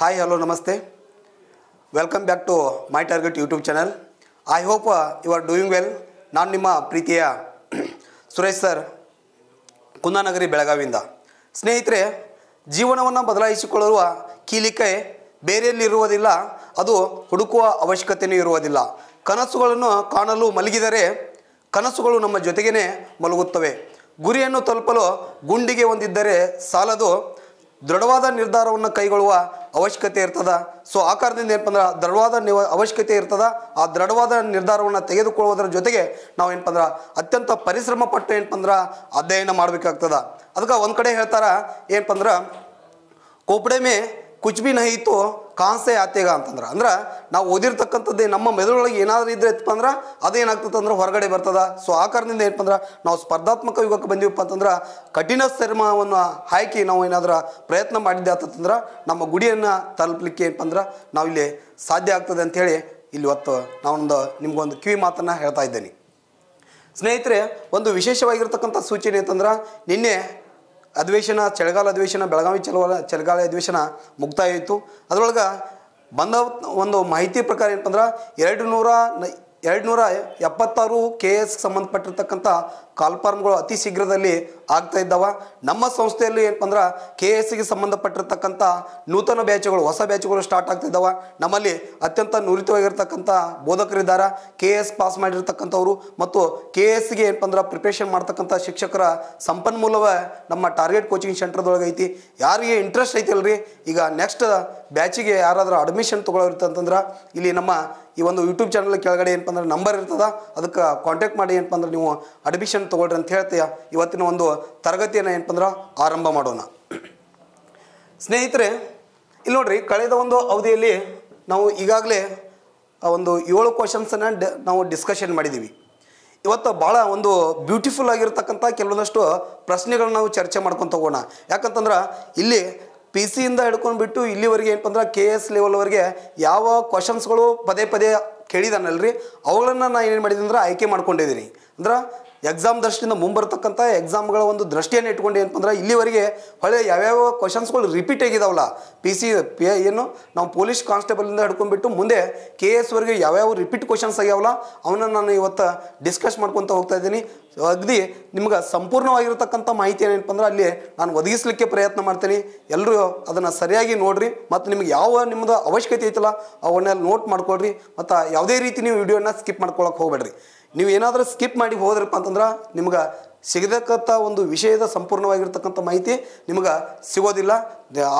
hi hello ನಮಸ್ತೆ welcome back to my target YouTube channel I hope you are doing well ನಾನು ನಿಮ್ಮ ಪ್ರೀತಿಯ Suresh sir ಕುಂದಾನಗರಿ ಬೆಳಗಾವಿಯಿಂದ ಸ್ನೇಹಿತರೆ ಜೀವನವನ್ನು ಬದಲಾಯಿಸಿಕೊಳ್ಳುವ ಕೀಲಿಕೆ ಬೇರೆಯಲ್ಲಿರುವುದಿಲ್ಲ ಅದು ಹುಡುಕುವ ಅವಶ್ಯಕತೆಯೂ ಇರುವುದಿಲ್ಲ ಕನಸುಗಳನ್ನು ಕಾಣಲು ಮಲಗಿದರೆ ಕನಸುಗಳು ನಮ್ಮ ಜೊತೆಗೇ ಮಲಗುತ್ತವೆ ಗುರಿಯನ್ನು ತಲುಪಲು ಗುಂಡಿಗೆ ಒಂದಿದ್ದರೆ ಸಾಲದು ದೃಢವಾದ ನಿರ್ಧಾರವನ್ನು ಕೈಗೊಳ್ಳುವ ಅವಶ್ಯಕತೆ ಇರ್ತದ ಸೊ ಆ ಕಾರಣದಿಂದ ಏನಪ್ಪ ಅಂದ್ರೆ ದೃಢವಾದ ನಿವ ಅವಶ್ಯಕತೆ ಇರ್ತದ ಆ ದೃಢವಾದ ನಿರ್ಧಾರವನ್ನು ತೆಗೆದುಕೊಳ್ಳುವುದರ ಜೊತೆಗೆ ನಾವು ಏನಪ್ಪ ಅಂದ್ರೆ ಅತ್ಯಂತ ಪರಿಶ್ರಮ ಪಟ್ಟು ಏನಪ್ಪ ಅಂದ್ರೆ ಅಧ್ಯಯನ ಮಾಡಬೇಕಾಗ್ತದ ಅದಕ್ಕೆ ಒಂದು ಕಡೆ ಹೇಳ್ತಾರೆ ಏನಪ್ಪ ಅಂದ್ರೆ ಕುಚ್ ಬಿ ಇತ್ತು ಕಾನ್ಸೆ ಆತೇಗ ಅಂತಂದ್ರೆ ಅಂದ್ರೆ ನಾವು ಓದಿರ್ತಕ್ಕಂಥದ್ದು ನಮ್ಮ ಮೆದುಳೊಳಗೆ ಏನಾದರೂ ಇದ್ರೆ ಇತ್ತು ಅಂದ್ರೆ ಅದೇನಾಗ್ತದೆ ಅಂದ್ರೆ ಹೊರಗಡೆ ಬರ್ತದ ಸೊ ಆ ಕಾರಣದಿಂದ ಏನಪ್ಪ ಅಂದ್ರೆ ನಾವು ಸ್ಪರ್ಧಾತ್ಮಕ ಯುಗಕ್ಕೆ ಬಂದೀವಪ್ಪ ಅಂತಂದ್ರೆ ಕಠಿಣ ಶ್ರಮವನ್ನು ಹಾಕಿ ನಾವು ಏನಾದರೂ ಪ್ರಯತ್ನ ಮಾಡಿದ್ದೆ ಆತಂದ್ರೆ ನಮ್ಮ ಗುಡಿಯನ್ನು ತಲುಪಲಿಕ್ಕೆ ಏನಪ್ಪ ಅಂದ್ರೆ ನಾವಿಲ್ಲಿ ಸಾಧ್ಯ ಆಗ್ತದೆ ಅಂಥೇಳಿ ಇಲ್ಲಿ ನಾವೊಂದು ನಿಮಗೊಂದು ಕಿವಿ ಮಾತನ್ನು ಹೇಳ್ತಾ ಇದ್ದೇನೆ ಸ್ನೇಹಿತರೆ ಒಂದು ವಿಶೇಷವಾಗಿರ್ತಕ್ಕಂಥ ಸೂಚನೆ ಅಂತಂದ್ರೆ ನಿನ್ನೆ ಅಧಿವೇಶನ ಚಳಿಗಾಲ ಅಧಿವೇಶನ ಬೆಳಗಾವಿ ಚಲವಾಲ ಚಳಿಗಾಲ ಅಧಿವೇಶನ ಮುಕ್ತಾಯ ಆಯಿತು ಅದರೊಳಗೆ ಬಂದ ಒಂದು ಮಾಹಿತಿ ಪ್ರಕಾರ ಏನಪ್ಪ ಅಂದ್ರೆ ಎರಡು ನೂರ ಎರಡು ನೂರ ಎಪ್ಪತ್ತಾರು ಕೆ ಎಸ್ ಸಂಬಂಧಪಟ್ಟಿರ್ತಕ್ಕಂಥ ಕಾಲ್ಫಾರ್ಮ್ಗಳು ಅತಿ ಶೀಘ್ರದಲ್ಲಿ ಆಗ್ತಾ ಇದ್ದಾವೆ ನಮ್ಮ ಸಂಸ್ಥೆಯಲ್ಲಿ ಏನಪ್ಪ ಅಂದ್ರೆ ಕೆ ಎಸ್ ಸಿಗೆ ಸಂಬಂಧಪಟ್ಟಿರ್ತಕ್ಕಂಥ ನೂತನ ಬ್ಯಾಚ್ಗಳು ಹೊಸ ಬ್ಯಾಚ್ಗಳು ಸ್ಟಾರ್ಟ್ ಆಗ್ತಿದ್ದಾವೆ ನಮ್ಮಲ್ಲಿ ಅತ್ಯಂತ ನುರಿತವಾಗಿರ್ತಕ್ಕಂಥ ಬೋಧಕರಿದ್ದಾರೆ ಕೆ ಎಸ್ ಪಾಸ್ ಮಾಡಿರ್ತಕ್ಕಂಥವ್ರು ಮತ್ತು ಕೆ ಎಸ್ ಸಿಗೆ ಏನಪ್ಪ ಅಂದ್ರೆ ಪ್ರಿಪ್ರೇಷನ್ ಮಾಡ್ತಕ್ಕಂಥ ಶಿಕ್ಷಕರ ಸಂಪನ್ಮೂಲವೇ ನಮ್ಮ ಟಾರ್ಗೆಟ್ ಕೋಚಿಂಗ್ ಸೆಂಟರ್ದೊಳಗೆ ಐತಿ ಯಾರಿಗೆ ಇಂಟ್ರೆಸ್ಟ್ ಐತಿಲ್ರಿ ಈಗ ನೆಕ್ಸ್ಟ್ ಬ್ಯಾಚಿಗೆ ಯಾರಾದರೂ ಅಡ್ಮಿಷನ್ ಅಂತಂದ್ರೆ ಇಲ್ಲಿ ನಮ್ಮ ಈ ಒಂದು ಯೂಟ್ಯೂಬ್ ಚಾನಲ್ ಕೆಳಗಡೆ ಏನಪ್ಪ ಅಂದ್ರೆ ನಂಬರ್ ಇರ್ತದ ಅದಕ್ಕೆ ಕಾಂಟ್ಯಾಕ್ಟ್ ಮಾಡಿ ಏನಪ್ಪ ಅಂದ್ರೆ ನೀವು ಅಡ್ಮಿಷನ್ ಏನು ತೊಗೊಳ್ರಿ ಅಂತ ಹೇಳ್ತೀಯ ಇವತ್ತಿನ ಒಂದು ತರಗತಿಯನ್ನು ಏನಪ್ಪ ಆರಂಭ ಮಾಡೋಣ ಸ್ನೇಹಿತರೆ ಇಲ್ಲಿ ನೋಡ್ರಿ ಕಳೆದ ಒಂದು ಅವಧಿಯಲ್ಲಿ ನಾವು ಈಗಾಗಲೇ ಒಂದು ಏಳು ಕ್ವಶನ್ಸನ್ನು ಡ ನಾವು ಡಿಸ್ಕಷನ್ ಮಾಡಿದ್ದೀವಿ ಇವತ್ತು ಭಾಳ ಒಂದು ಬ್ಯೂಟಿಫುಲ್ ಆಗಿರ್ತಕ್ಕಂಥ ಕೆಲವೊಂದಷ್ಟು ಪ್ರಶ್ನೆಗಳನ್ನ ನಾವು ಚರ್ಚೆ ಮಾಡ್ಕೊಂಡು ತಗೋಣ ಯಾಕಂತಂದ್ರೆ ಇಲ್ಲಿ ಪಿ ಸಿಯಿಂದ ಹಿಡ್ಕೊಂಡು ಬಿಟ್ಟು ಇಲ್ಲಿವರೆಗೆ ಏನಪ್ಪ ಅಂದ್ರೆ ಕೆ ಎಸ್ ಲೆವೆಲ್ವರೆಗೆ ಯಾವ ಕ್ವಶನ್ಸ್ಗಳು ಪದೇ ಪದೇ ಕೇಳಿದಾನಲ್ರಿ ಅವುಗಳನ್ನು ನಾನು ಏನು ಮಾಡಿದ್ದೀನಿ ಅಂದ್ರೆ ಆಯ್ಕೆ ಮಾಡ್ಕೊಂಡಿದ್ದೀನಿ ಅಂದ್ರೆ ಎಕ್ಸಾಮ್ ದೃಷ್ಟಿಯಿಂದ ಮುಂಬರ್ತಕ್ಕಂಥ ಎಕ್ಸಾಮ್ಗಳ ಒಂದು ದೃಷ್ಟಿಯನ್ನು ಇಟ್ಕೊಂಡು ಏನಪ್ಪ ಇಲ್ಲಿವರೆಗೆ ಹೊಳೆ ಯಾವ್ಯಾವ ಕ್ವಶನ್ಸ್ಗಳು ರಿಪೀಟ್ ಆಗಿದಾವಲ್ಲ ಪಿ ಸಿ ಪಿ ಏನು ನಾವು ಪೊಲೀಸ್ ಕಾನ್ಸ್ಟೇಬಲಿಂದ ಹಿಡ್ಕೊಂಡ್ಬಿಟ್ಟು ಮುಂದೆ ಕೆ ಎಸ್ವರೆಗೆ ಯಾವ್ಯಾವ ರಿಪೀಟ್ ಕ್ವಶನ್ಸ್ ಆಗ್ಯಾವಲ್ಲ ಅವನ್ನ ನಾನು ಇವತ್ತು ಡಿಸ್ಕಸ್ ಮಾಡ್ಕೊತ ಹೋಗ್ತಾ ಇದ್ದೀನಿ ಅಗ್ದಿ ನಿಮ್ಗೆ ಸಂಪೂರ್ಣವಾಗಿರತಕ್ಕಂಥ ಮಾಹಿತಿ ಏನೇನಪ್ಪ ಅಂದ್ರೆ ಅಲ್ಲಿ ನಾನು ಒದಗಿಸಲಿಕ್ಕೆ ಪ್ರಯತ್ನ ಮಾಡ್ತೀನಿ ಎಲ್ಲರೂ ಅದನ್ನು ಸರಿಯಾಗಿ ನೋಡಿರಿ ಮತ್ತು ನಿಮ್ಗೆ ಯಾವ ನಿಮ್ಮದು ಅವಶ್ಯಕತೆ ಐತಲ್ಲ ಅವನ್ನೆಲ್ಲ ನೋಟ್ ಮಾಡ್ಕೊಳ್ರಿ ಮತ್ತು ಯಾವುದೇ ರೀತಿ ನೀವು ವಿಡಿಯೋನ ಸ್ಕಿಪ್ ಮಾಡ್ಕೊಳಕ್ಕೆ ಹೋಗಬೇಡ್ರಿ ನೀವು ಏನಾದರೂ ಸ್ಕಿಪ್ ಮಾಡಿ ಹೋದ್ರಪ್ಪ ಅಂತಂದ್ರೆ ನಿಮ್ಗೆ ಸಿಗತಕ್ಕಂಥ ಒಂದು ವಿಷಯದ ಸಂಪೂರ್ಣವಾಗಿರ್ತಕ್ಕಂಥ ಮಾಹಿತಿ ನಿಮ್ಗೆ ಸಿಗೋದಿಲ್ಲ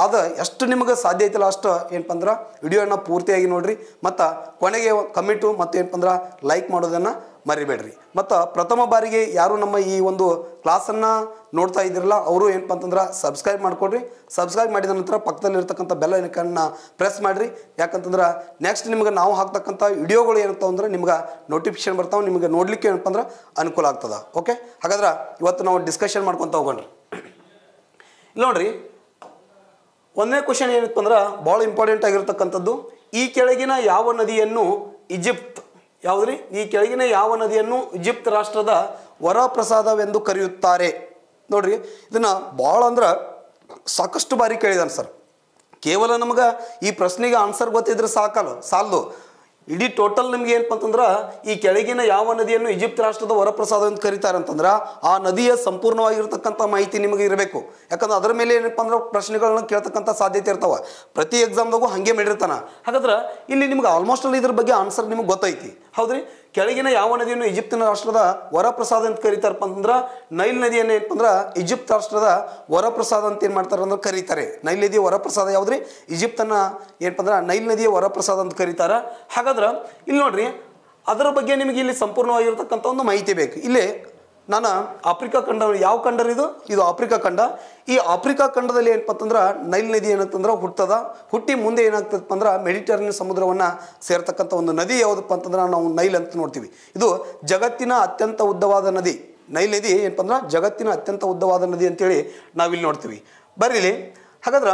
ಆದ ಎಷ್ಟು ನಿಮಗೆ ಸಾಧ್ಯ ಐತಿಲ್ಲ ಅಷ್ಟು ಏನಪ್ಪ ಅಂದ್ರೆ ವಿಡಿಯೋನ ಪೂರ್ತಿಯಾಗಿ ನೋಡಿರಿ ಮತ್ತು ಕೊನೆಗೆ ಕಮೆಂಟು ಮತ್ತು ಏನಪ್ಪ ಅಂದ್ರೆ ಲೈಕ್ ಮಾಡೋದನ್ನು ಮರಿಬೇಡ್ರಿ ಮತ್ತು ಪ್ರಥಮ ಬಾರಿಗೆ ಯಾರು ನಮ್ಮ ಈ ಒಂದು ಕ್ಲಾಸನ್ನು ನೋಡ್ತಾ ಇದ್ದೀರಲ್ಲ ಅವರು ಏನಪ್ಪ ಅಂತಂದ್ರೆ ಸಬ್ಸ್ಕ್ರೈಬ್ ಮಾಡಿಕೊಡ್ರಿ ಸಬ್ಸ್ಕ್ರೈಬ್ ಮಾಡಿದ ನಂತರ ಪಕ್ಕದಲ್ಲಿರ್ತಕ್ಕಂಥ ಬೆಲ್ಲ ಐಕನ್ನ ಪ್ರೆಸ್ ಮಾಡಿರಿ ಯಾಕಂತಂದ್ರೆ ನೆಕ್ಸ್ಟ್ ನಿಮ್ಗೆ ನಾವು ಹಾಕ್ತಕ್ಕಂಥ ವಿಡಿಯೋಗಳು ಏನಪ್ಪ ಅಂದ್ರೆ ನಿಮ್ಗೆ ನೋಟಿಫಿಕೇಶನ್ ಬರ್ತಾವೆ ನಿಮಗೆ ನೋಡಲಿಕ್ಕೆ ಏನಪ್ಪ ಅಂದ್ರೆ ಅನುಕೂಲ ಆಗ್ತದೆ ಓಕೆ ಹಾಗಾದ್ರೆ ಇವತ್ತು ನಾವು ಡಿಸ್ಕಷನ್ ಮಾಡ್ಕೊತ ಹೋಗೋಣ್ರಿ ನೋಡ್ರಿ ಒಂದನೇ ಕ್ವಶನ್ ಏನಪ್ಪ ಅಂದ್ರೆ ಭಾಳ ಇಂಪಾರ್ಟೆಂಟ್ ಆಗಿರ್ತಕ್ಕಂಥದ್ದು ಈ ಕೆಳಗಿನ ಯಾವ ನದಿಯನ್ನು ಈಜಿಪ್ಟ್ ಯಾವುದ್ರಿ ಈ ಕೆಳಗಿನ ಯಾವ ನದಿಯನ್ನು ಈಜಿಪ್ಟ್ ರಾಷ್ಟ್ರದ ವರಪ್ರಸಾದವೆಂದು ಕರೆಯುತ್ತಾರೆ ನೋಡ್ರಿ ಇದನ್ನು ಭಾಳ ಅಂದ್ರೆ ಸಾಕಷ್ಟು ಬಾರಿ ಕೇಳಿದಾನೆ ಸರ್ ಕೇವಲ ನಮಗೆ ಈ ಪ್ರಶ್ನೆಗೆ ಆನ್ಸರ್ ಗೊತ್ತಿದ್ರೆ ಸಾಕಲ್ಲ ಸಾಲದು ಇಡೀ ಟೋಟಲ್ ನಿಮ್ಗೆ ಏನಪ್ಪ ಅಂತಂದ್ರೆ ಈ ಕೆಳಗಿನ ಯಾವ ನದಿಯನ್ನು ಈಜಿಪ್ಟ್ ರಾಷ್ಟ್ರದ ವರಪ್ರಸಾದ ಅಂತ ಕರೀತಾರೆ ಅಂತಂದ್ರೆ ಆ ನದಿಯ ಸಂಪೂರ್ಣವಾಗಿರ್ತಕ್ಕಂಥ ಮಾಹಿತಿ ನಿಮಗೆ ಇರಬೇಕು ಯಾಕಂದ್ರೆ ಅದರ ಮೇಲೆ ಏನಪ್ಪ ಅಂದ್ರೆ ಪ್ರಶ್ನೆಗಳನ್ನ ಕೇಳ್ತಕ್ಕಂಥ ಸಾಧ್ಯತೆ ಇರ್ತಾವೆ ಪ್ರತಿ ಎಕ್ಸಾಮ್ದಾಗೂ ಹಂಗೆ ಮಾಡಿರ್ತಾನೆ ಹಾಗಾದ್ರೆ ಇಲ್ಲಿ ನಿಮ್ಗೆ ಆಲ್ಮೋಸ್ಟ್ ಅಲ್ಲಿ ಇದ್ರ ಬಗ್ಗೆ ಆನ್ಸರ್ ನಿಮ್ಗೆ ಗೊತ್ತೈತಿ ಹೌದ್ರಿ ಕೆಳಗಿನ ಯಾವ ನದಿಯನ್ನು ಈಜಿಪ್ತಿನ ರಾಷ್ಟ್ರದ ವರಪ್ರಸಾದ ಅಂತ ಕರೀತಾರಪ್ಪ ಅಂತಂದ್ರೆ ನೈಲ್ ನದಿಯನ್ನು ಏನಪ್ಪಂದ್ರೆ ಅಂದ್ರೆ ರಾಷ್ಟ್ರದ ವರಪ್ರಸಾದ ಅಂತ ಏನು ಮಾಡ್ತಾರೆ ಅಂದ್ರೆ ಕರೀತಾರೆ ನೈಲ್ ನದಿಯ ವರಪ್ರಸಾದ ಯಾವುದ್ರಿ ರೀ ಏನಪ್ಪ ನೈಲ್ ನದಿಯ ವರಪ್ರಸಾದ ಅಂತ ಕರೀತಾರೆ ಹಾಗಾದ್ರೆ ಇಲ್ಲಿ ನೋಡ್ರಿ ಅದರ ಬಗ್ಗೆ ನಿಮಗೆ ಇಲ್ಲಿ ಸಂಪೂರ್ಣವಾಗಿರತಕ್ಕಂಥ ಒಂದು ಮಾಹಿತಿ ಬೇಕು ಇಲ್ಲಿ ನಾನು ಆಫ್ರಿಕಾ ಖಂಡ ಯಾವ ಖಂಡ ಇದು ಇದು ಆಫ್ರಿಕಾ ಖಂಡ ಈ ಆಫ್ರಿಕಾ ಖಂಡದಲ್ಲಿ ಏನಪ್ಪ ಅಂತಂದ್ರೆ ನೈಲ್ ನದಿ ಏನಂತಂದ್ರೆ ಹುಟ್ಟದ ಹುಟ್ಟಿ ಮುಂದೆ ಏನಾಗ್ತದಪ್ಪ ಅಂದ್ರೆ ಮೆಡಿಟರೇನಿಯನ್ ಸಮುದ್ರವನ್ನು ಸೇರ್ತಕ್ಕಂಥ ಒಂದು ನದಿ ಯಾವುದಪ್ಪ ಅಂತಂದ್ರೆ ನಾವು ನೈಲ್ ಅಂತ ನೋಡ್ತೀವಿ ಇದು ಜಗತ್ತಿನ ಅತ್ಯಂತ ಉದ್ದವಾದ ನದಿ ನೈಲ್ ನದಿ ಏನಪ್ಪ ಅಂದ್ರೆ ಜಗತ್ತಿನ ಅತ್ಯಂತ ಉದ್ದವಾದ ನದಿ ಅಂತೇಳಿ ನಾವಿಲ್ಲಿ ನೋಡ್ತೀವಿ ಬರೀಲಿ ಹಾಗಾದ್ರೆ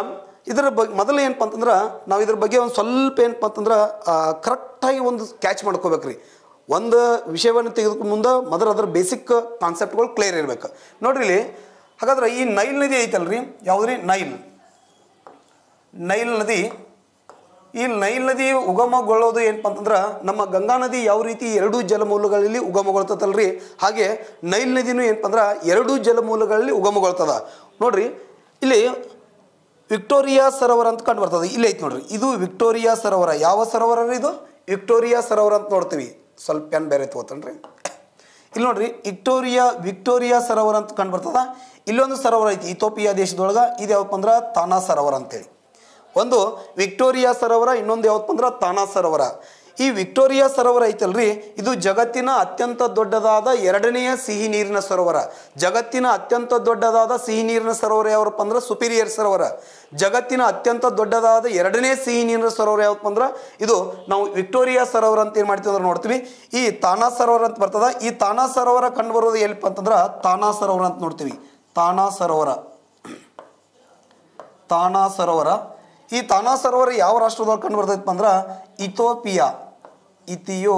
ಇದರ ಬಗ್ ಮೊದಲು ಏನಪ್ಪ ಅಂತಂದ್ರೆ ನಾವು ಇದ್ರ ಬಗ್ಗೆ ಒಂದು ಸ್ವಲ್ಪ ಏನಪ್ಪ ಅಂತಂದ್ರೆ ಕರೆಕ್ಟಾಗಿ ಒಂದು ಕ್ಯಾಚ್ ಮಾಡ್ಕೋಬೇಕ್ರಿ ಒಂದು ವಿಷಯವನ್ನು ತೆಗೆದುಕೊಂಡು ಮುಂದೆ ಮೊದಲು ಅದರ ಬೇಸಿಕ್ ಕಾನ್ಸೆಪ್ಟ್ಗಳು ಕ್ಲಿಯರ್ ಇರಬೇಕು ನೋಡ್ರಿ ಹಾಗಾದ್ರೆ ಈ ನೈಲ್ ನದಿ ಐತಲ್ರಿ ಯಾವುದ್ರಿ ನೈಲ್ ನೈಲ್ ನದಿ ಈ ನೈಲ್ ನದಿ ಉಗಮಗೊಳ್ಳೋದು ಏನಪ್ಪ ಅಂತಂದ್ರೆ ನಮ್ಮ ಗಂಗಾ ನದಿ ಯಾವ ರೀತಿ ಎರಡು ಜಲಮೂಲಗಳಲ್ಲಿ ಉಗಮಗೊಳ್ತದಲ್ರಿ ಹಾಗೆ ನೈಲ್ ನದಿನೂ ಏನಪ್ಪ ಅಂದ್ರೆ ಎರಡೂ ಜಲಮೂಲಗಳಲ್ಲಿ ಉಗಮಗೊಳ್ತದ ನೋಡ್ರಿ ಇಲ್ಲಿ ವಿಕ್ಟೋರಿಯಾ ಸರೋವರ ಅಂತ ಕಂಡು ಬರ್ತದೆ ಇಲ್ಲಿ ಐತೆ ನೋಡ್ರಿ ಇದು ವಿಕ್ಟೋರಿಯಾ ಸರೋವರ ಯಾವ ಸರೋವರ ಇದು ವಿಕ್ಟೋರಿಯಾ ಸರೋವರ ಅಂತ ನೋಡ್ತೀವಿ ಸ್ವಲ್ಪ ಪೆನ್ ಬೇರೆ ತಗೋತನ್ರಿ ರೀ ಇಲ್ಲಿ ನೋಡ್ರಿ ವಿಕ್ಟೋರಿಯಾ ವಿಕ್ಟೋರಿಯಾ ಸರೋವರ ಅಂತ ಕಂಡು ಬರ್ತದ ಇಲ್ಲೊಂದು ಸರೋವರ ಐತಿ ಇಥೋಪಿಯಾ ದೇಶದೊಳಗೆ ಇದು ಯಾವಪ್ಪ ಅಂದ್ರೆ ತಾನಾ ಸರೋವರ ಅಂತೇಳಿ ಒಂದು ವಿಕ್ಟೋರಿಯಾ ಸರೋವರ ಇನ್ನೊಂದು ಯಾವಪ್ಪ ತಾನಾ ಸರೋವರ ಈ ವಿಕ್ಟೋರಿಯಾ ಸರೋವರ ಐತಲ್ರಿ ಇದು ಜಗತ್ತಿನ ಅತ್ಯಂತ ದೊಡ್ಡದಾದ ಎರಡನೆಯ ಸಿಹಿ ನೀರಿನ ಸರೋವರ ಜಗತ್ತಿನ ಅತ್ಯಂತ ದೊಡ್ಡದಾದ ಸಿಹಿ ನೀರಿನ ಸರೋವರ ಯಾವಪ್ಪ ಅಂದ್ರೆ ಸುಪೀರಿಯರ್ ಸರೋವರ ಜಗತ್ತಿನ ಅತ್ಯಂತ ದೊಡ್ಡದಾದ ಎರಡನೇ ಸಿಹಿ ನೀರಿನ ಸರೋವರ ಯಾವಪ್ಪ ಅಂದ್ರೆ ಇದು ನಾವು ವಿಕ್ಟೋರಿಯಾ ಸರೋವರ ಅಂತ ಏನು ಮಾಡ್ತೀವಿ ಅಂದ್ರೆ ನೋಡ್ತೀವಿ ಈ ತಾನಾ ಸರೋವರ ಅಂತ ಬರ್ತದ ಈ ತಾನಾ ಸರೋವರ ಕಂಡು ಬರೋದು ಎಲ್ಪ ಅಂತಂದ್ರೆ ತಾನಾ ಸರೋವರ ಅಂತ ನೋಡ್ತೀವಿ ತಾನಾ ಸರೋವರ ತಾನಾ ಸರೋವರ ಈ ತಾನಾ ಸರೋವರ ಯಾವ ರಾಷ್ಟ್ರದೊಳಗೆ ಕಂಡು ಬರ್ತೈತಪ್ಪ ಅಂದ್ರೆ ಇಥೋಪಿಯಾ ಇಥಿಯೋ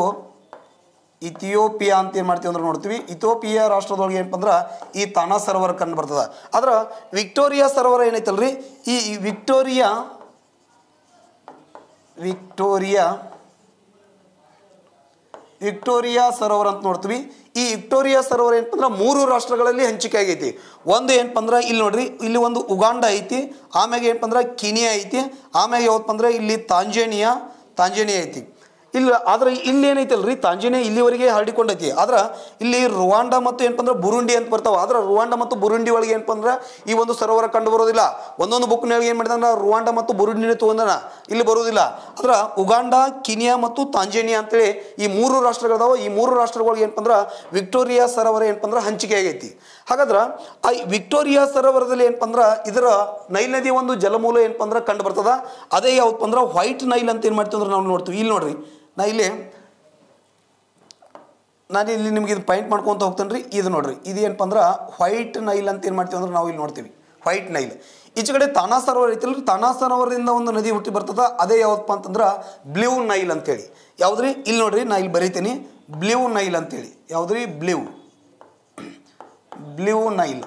ಇಥಿಯೋಪಿಯಾ ಅಂತ ಏನು ಮಾಡ್ತೀವಿ ಅಂದ್ರೆ ನೋಡ್ತೀವಿ ಇಥೋಪಿಯಾ ರಾಷ್ಟ್ರದೊಳಗೆ ಏನಪ್ಪ ಅಂದ್ರೆ ಈ ತಾನಾ ಸರ್ವರ್ ಕಂಡು ಬರ್ತದೆ ಆದ್ರೆ ವಿಕ್ಟೋರಿಯಾ ಸರ್ವರ್ ಏನೈತಲ್ರಿ ಈ ವಿಕ್ಟೋರಿಯಾ ವಿಕ್ಟೋರಿಯಾ ವಿಕ್ಟೋರಿಯಾ ಸರೋವರ ಅಂತ ನೋಡ್ತೀವಿ ಈ ವಿಕ್ಟೋರಿಯಾ ಸರೋವರ ಏನಪ್ಪ ಅಂದ್ರೆ ಮೂರು ರಾಷ್ಟ್ರಗಳಲ್ಲಿ ಹಂಚಿಕೆ ಆಗೈತಿ ಒಂದು ಏನಪ್ಪ ಅಂದ್ರೆ ಇಲ್ಲಿ ನೋಡ್ರಿ ಇಲ್ಲಿ ಒಂದು ಉಗಾಂಡ ಐತಿ ಆಮ್ಯಾಗ ಏನಪ್ಪ ಅಂದ್ರೆ ಕಿನಿಯಾ ಐತಿ ಆಮ್ಯಾಗ ಯಾವಪ್ಪ ಅಂದ್ರೆ ಇಲ್ಲಿ ತಾಂಜೇನಿಯಾ ತಾಂಜೇನಿಯಾ ಐತಿ ಇಲ್ಲ ಆದರೆ ಇಲ್ಲಿ ಏನೈತಲ್ರಿ ತಾಂಜಿನೇ ಇಲ್ಲಿವರೆಗೆ ಹರಡಿಕೊಂಡೈತಿ ಆದ್ರೆ ಇಲ್ಲಿ ರುವಾಂಡ ಮತ್ತು ಏನಪ್ಪ ಬುರುಂಡಿ ಅಂತ ಬರ್ತಾವೆ ಆದ್ರೆ ರುವಾಂಡ ಮತ್ತು ಬುರುಂಡಿ ಒಳಗೆ ಏನಪ್ಪ ಅಂದ್ರೆ ಈ ಒಂದು ಸರೋವರ ಕಂಡು ಬರೋದಿಲ್ಲ ಒಂದೊಂದು ಬುಕ್ನೊಳಗೆ ಏನು ಮಾಡಿದಂದ್ರೆ ರುವಾಂಡ ಮತ್ತು ಬುರುಂಡಿನ ತಗೊಂಡನ ಇಲ್ಲಿ ಬರೋದಿಲ್ಲ ಆದ್ರೆ ಉಗಾಂಡ ಕಿನಿಯಾ ಮತ್ತು ತಾಂಜೇನಿಯಾ ಅಂತೇಳಿ ಈ ಮೂರು ರಾಷ್ಟ್ರಗಳದಾವ ಈ ಮೂರು ರಾಷ್ಟ್ರಗಳಿಗೆ ಏನಪ್ಪ ವಿಕ್ಟೋರಿಯಾ ಸರೋವರ ಏನಪ್ಪ ಅಂದ್ರೆ ಹಂಚಿಕೆ ಆಗೈತಿ ಹಾಗಾದ್ರೆ ಆ ವಿಕ್ಟೋರಿಯಾ ಸರೋವರದಲ್ಲಿ ಏನಪ್ಪ ಇದರ ನೈಲ್ ನದಿ ಒಂದು ಜಲಮೂಲ ಏನಪ್ಪ ಅಂದ್ರೆ ಕಂಡು ಬರ್ತದ ಅದೇ ಯಾವಪ್ಪ ಅಂದ್ರೆ ವೈಟ್ ನೈಲ್ ಅಂತ ಏನು ಮಾಡ್ತೀವಿ ಅಂದ್ರೆ ನಾವು ನೋಡ್ತೀವಿ ಇಲ್ಲಿ ನೋಡ್ರಿ ನಾ ಇಲ್ಲಿ ನಾನು ಇಲ್ಲಿ ನಿಮಗೆ ಇದು ಪಾಯಿಂಟ್ ಮಾಡ್ಕೊತ ಹೋಗ್ತೇನೆ ರೀ ಇದು ನೋಡ್ರಿ ಇದು ಏನಪ್ಪ ಅಂದ್ರೆ ವೈಟ್ ನೈಲ್ ಅಂತ ಏನು ಮಾಡ್ತೀವಿ ಅಂದ್ರೆ ನಾವು ಇಲ್ಲಿ ನೋಡ್ತೀವಿ ವೈಟ್ ನೈಲ್ ಈಚೆ ಕಡೆ ತಾನಾ ಸರೋವರ ಐತಿಲ್ಲ ತಾನಾ ಸರೋವರದಿಂದ ಒಂದು ನದಿ ಹುಟ್ಟಿ ಬರ್ತದ ಅದೇ ಯಾವತ್ತಪ್ಪ ಅಂತಂದ್ರೆ ಬ್ಲೂ ನೈಲ್ ಅಂತೇಳಿ ಯಾವುದ್ರಿ ಇಲ್ಲಿ ನೋಡ್ರಿ ನಾ ಇಲ್ಲಿ ಬರೀತೀನಿ ಬ್ಲೂ ನೈಲ್ ಅಂತೇಳಿ ಯಾವುದ್ರಿ ಬ್ಲೂ ಬ್ಲೂ ನೈಲ್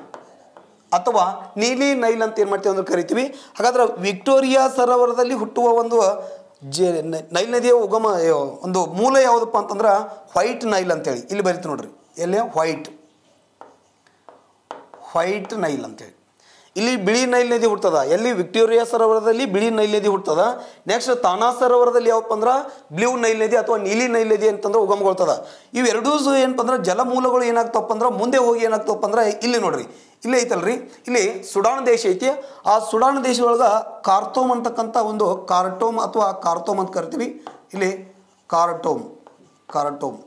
ಅಥವಾ ನೀಲಿ ನೈಲ್ ಅಂತ ಏನು ಮಾಡ್ತೀವಿ ಅಂದ್ರೆ ಕರಿತೀವಿ ಹಾಗಾದ್ರೆ ವಿಕ್ಟೋರಿಯಾ ಸರೋವರದಲ್ಲಿ ಹುಟ್ಟುವ ಒಂದು ಜಿ ನೈಲ್ ನದಿಯ ಉಗಮ ಒಂದು ಮೂಲ ಯಾವುದಪ್ಪ ಅಂತಂದ್ರೆ ವೈಟ್ ನೈಲ್ ಅಂತೇಳಿ ಇಲ್ಲಿ ಬರೀತು ನೋಡ್ರಿ ಎಲ್ಲಿ ವೈಟ್ ವೈಟ್ ನೈಲ್ ಅಂತೇಳಿ ಇಲ್ಲಿ ಬಿಳಿ ನೈಲ್ ನದಿ ಹುಡ್ತದ ಎಲ್ಲಿ ವಿಕ್ಟೋರಿಯಾ ಸರೋವರದಲ್ಲಿ ಬಿಳಿ ನೈಲ್ ನದಿ ಹುಟ್ಟದ ನೆಕ್ಸ್ಟ್ ತಾನಾ ಸರೋವರದಲ್ಲಿ ಯಾವಪ್ಪ ಅಂದ್ರೆ ಬ್ಲೂ ನೈಲ್ ನದಿ ಅಥವಾ ನೀಲಿ ನೈಲ್ ನದಿ ಅಂತಂದ್ರೆ ಉಗಮಗೊಳ್ತದ ಇವೆರಡೂ ಏನಪ್ಪ ಅಂದ್ರೆ ಜಲಮೂಲಗಳು ಏನಾಗ್ತಪ್ಪ ಅಂದ್ರೆ ಮುಂದೆ ಹೋಗಿ ಏನಾಗ್ತಪ್ಪ ಅಂದ್ರೆ ಇಲ್ಲಿ ನೋಡ್ರಿ ಇಲ್ಲಿ ಐತಲ್ರಿ ಇಲ್ಲಿ ಸುಡಾನ್ ದೇಶ ಐತಿ ಆ ಸುಡಾನ್ ದೇಶ ಒಳಗ ಕಾರ್ಟೋಮ್ ಅಂತಕ್ಕಂಥ ಒಂದು ಕಾರ್ಟೋಮ್ ಅಥವಾ ಕಾರ್ತೋಮ್ ಅಂತ ಕರಿತೀವಿ ಇಲ್ಲಿ ಕಾರ್ಟೋಮ್ ಕಾರ್ಟೋಮ್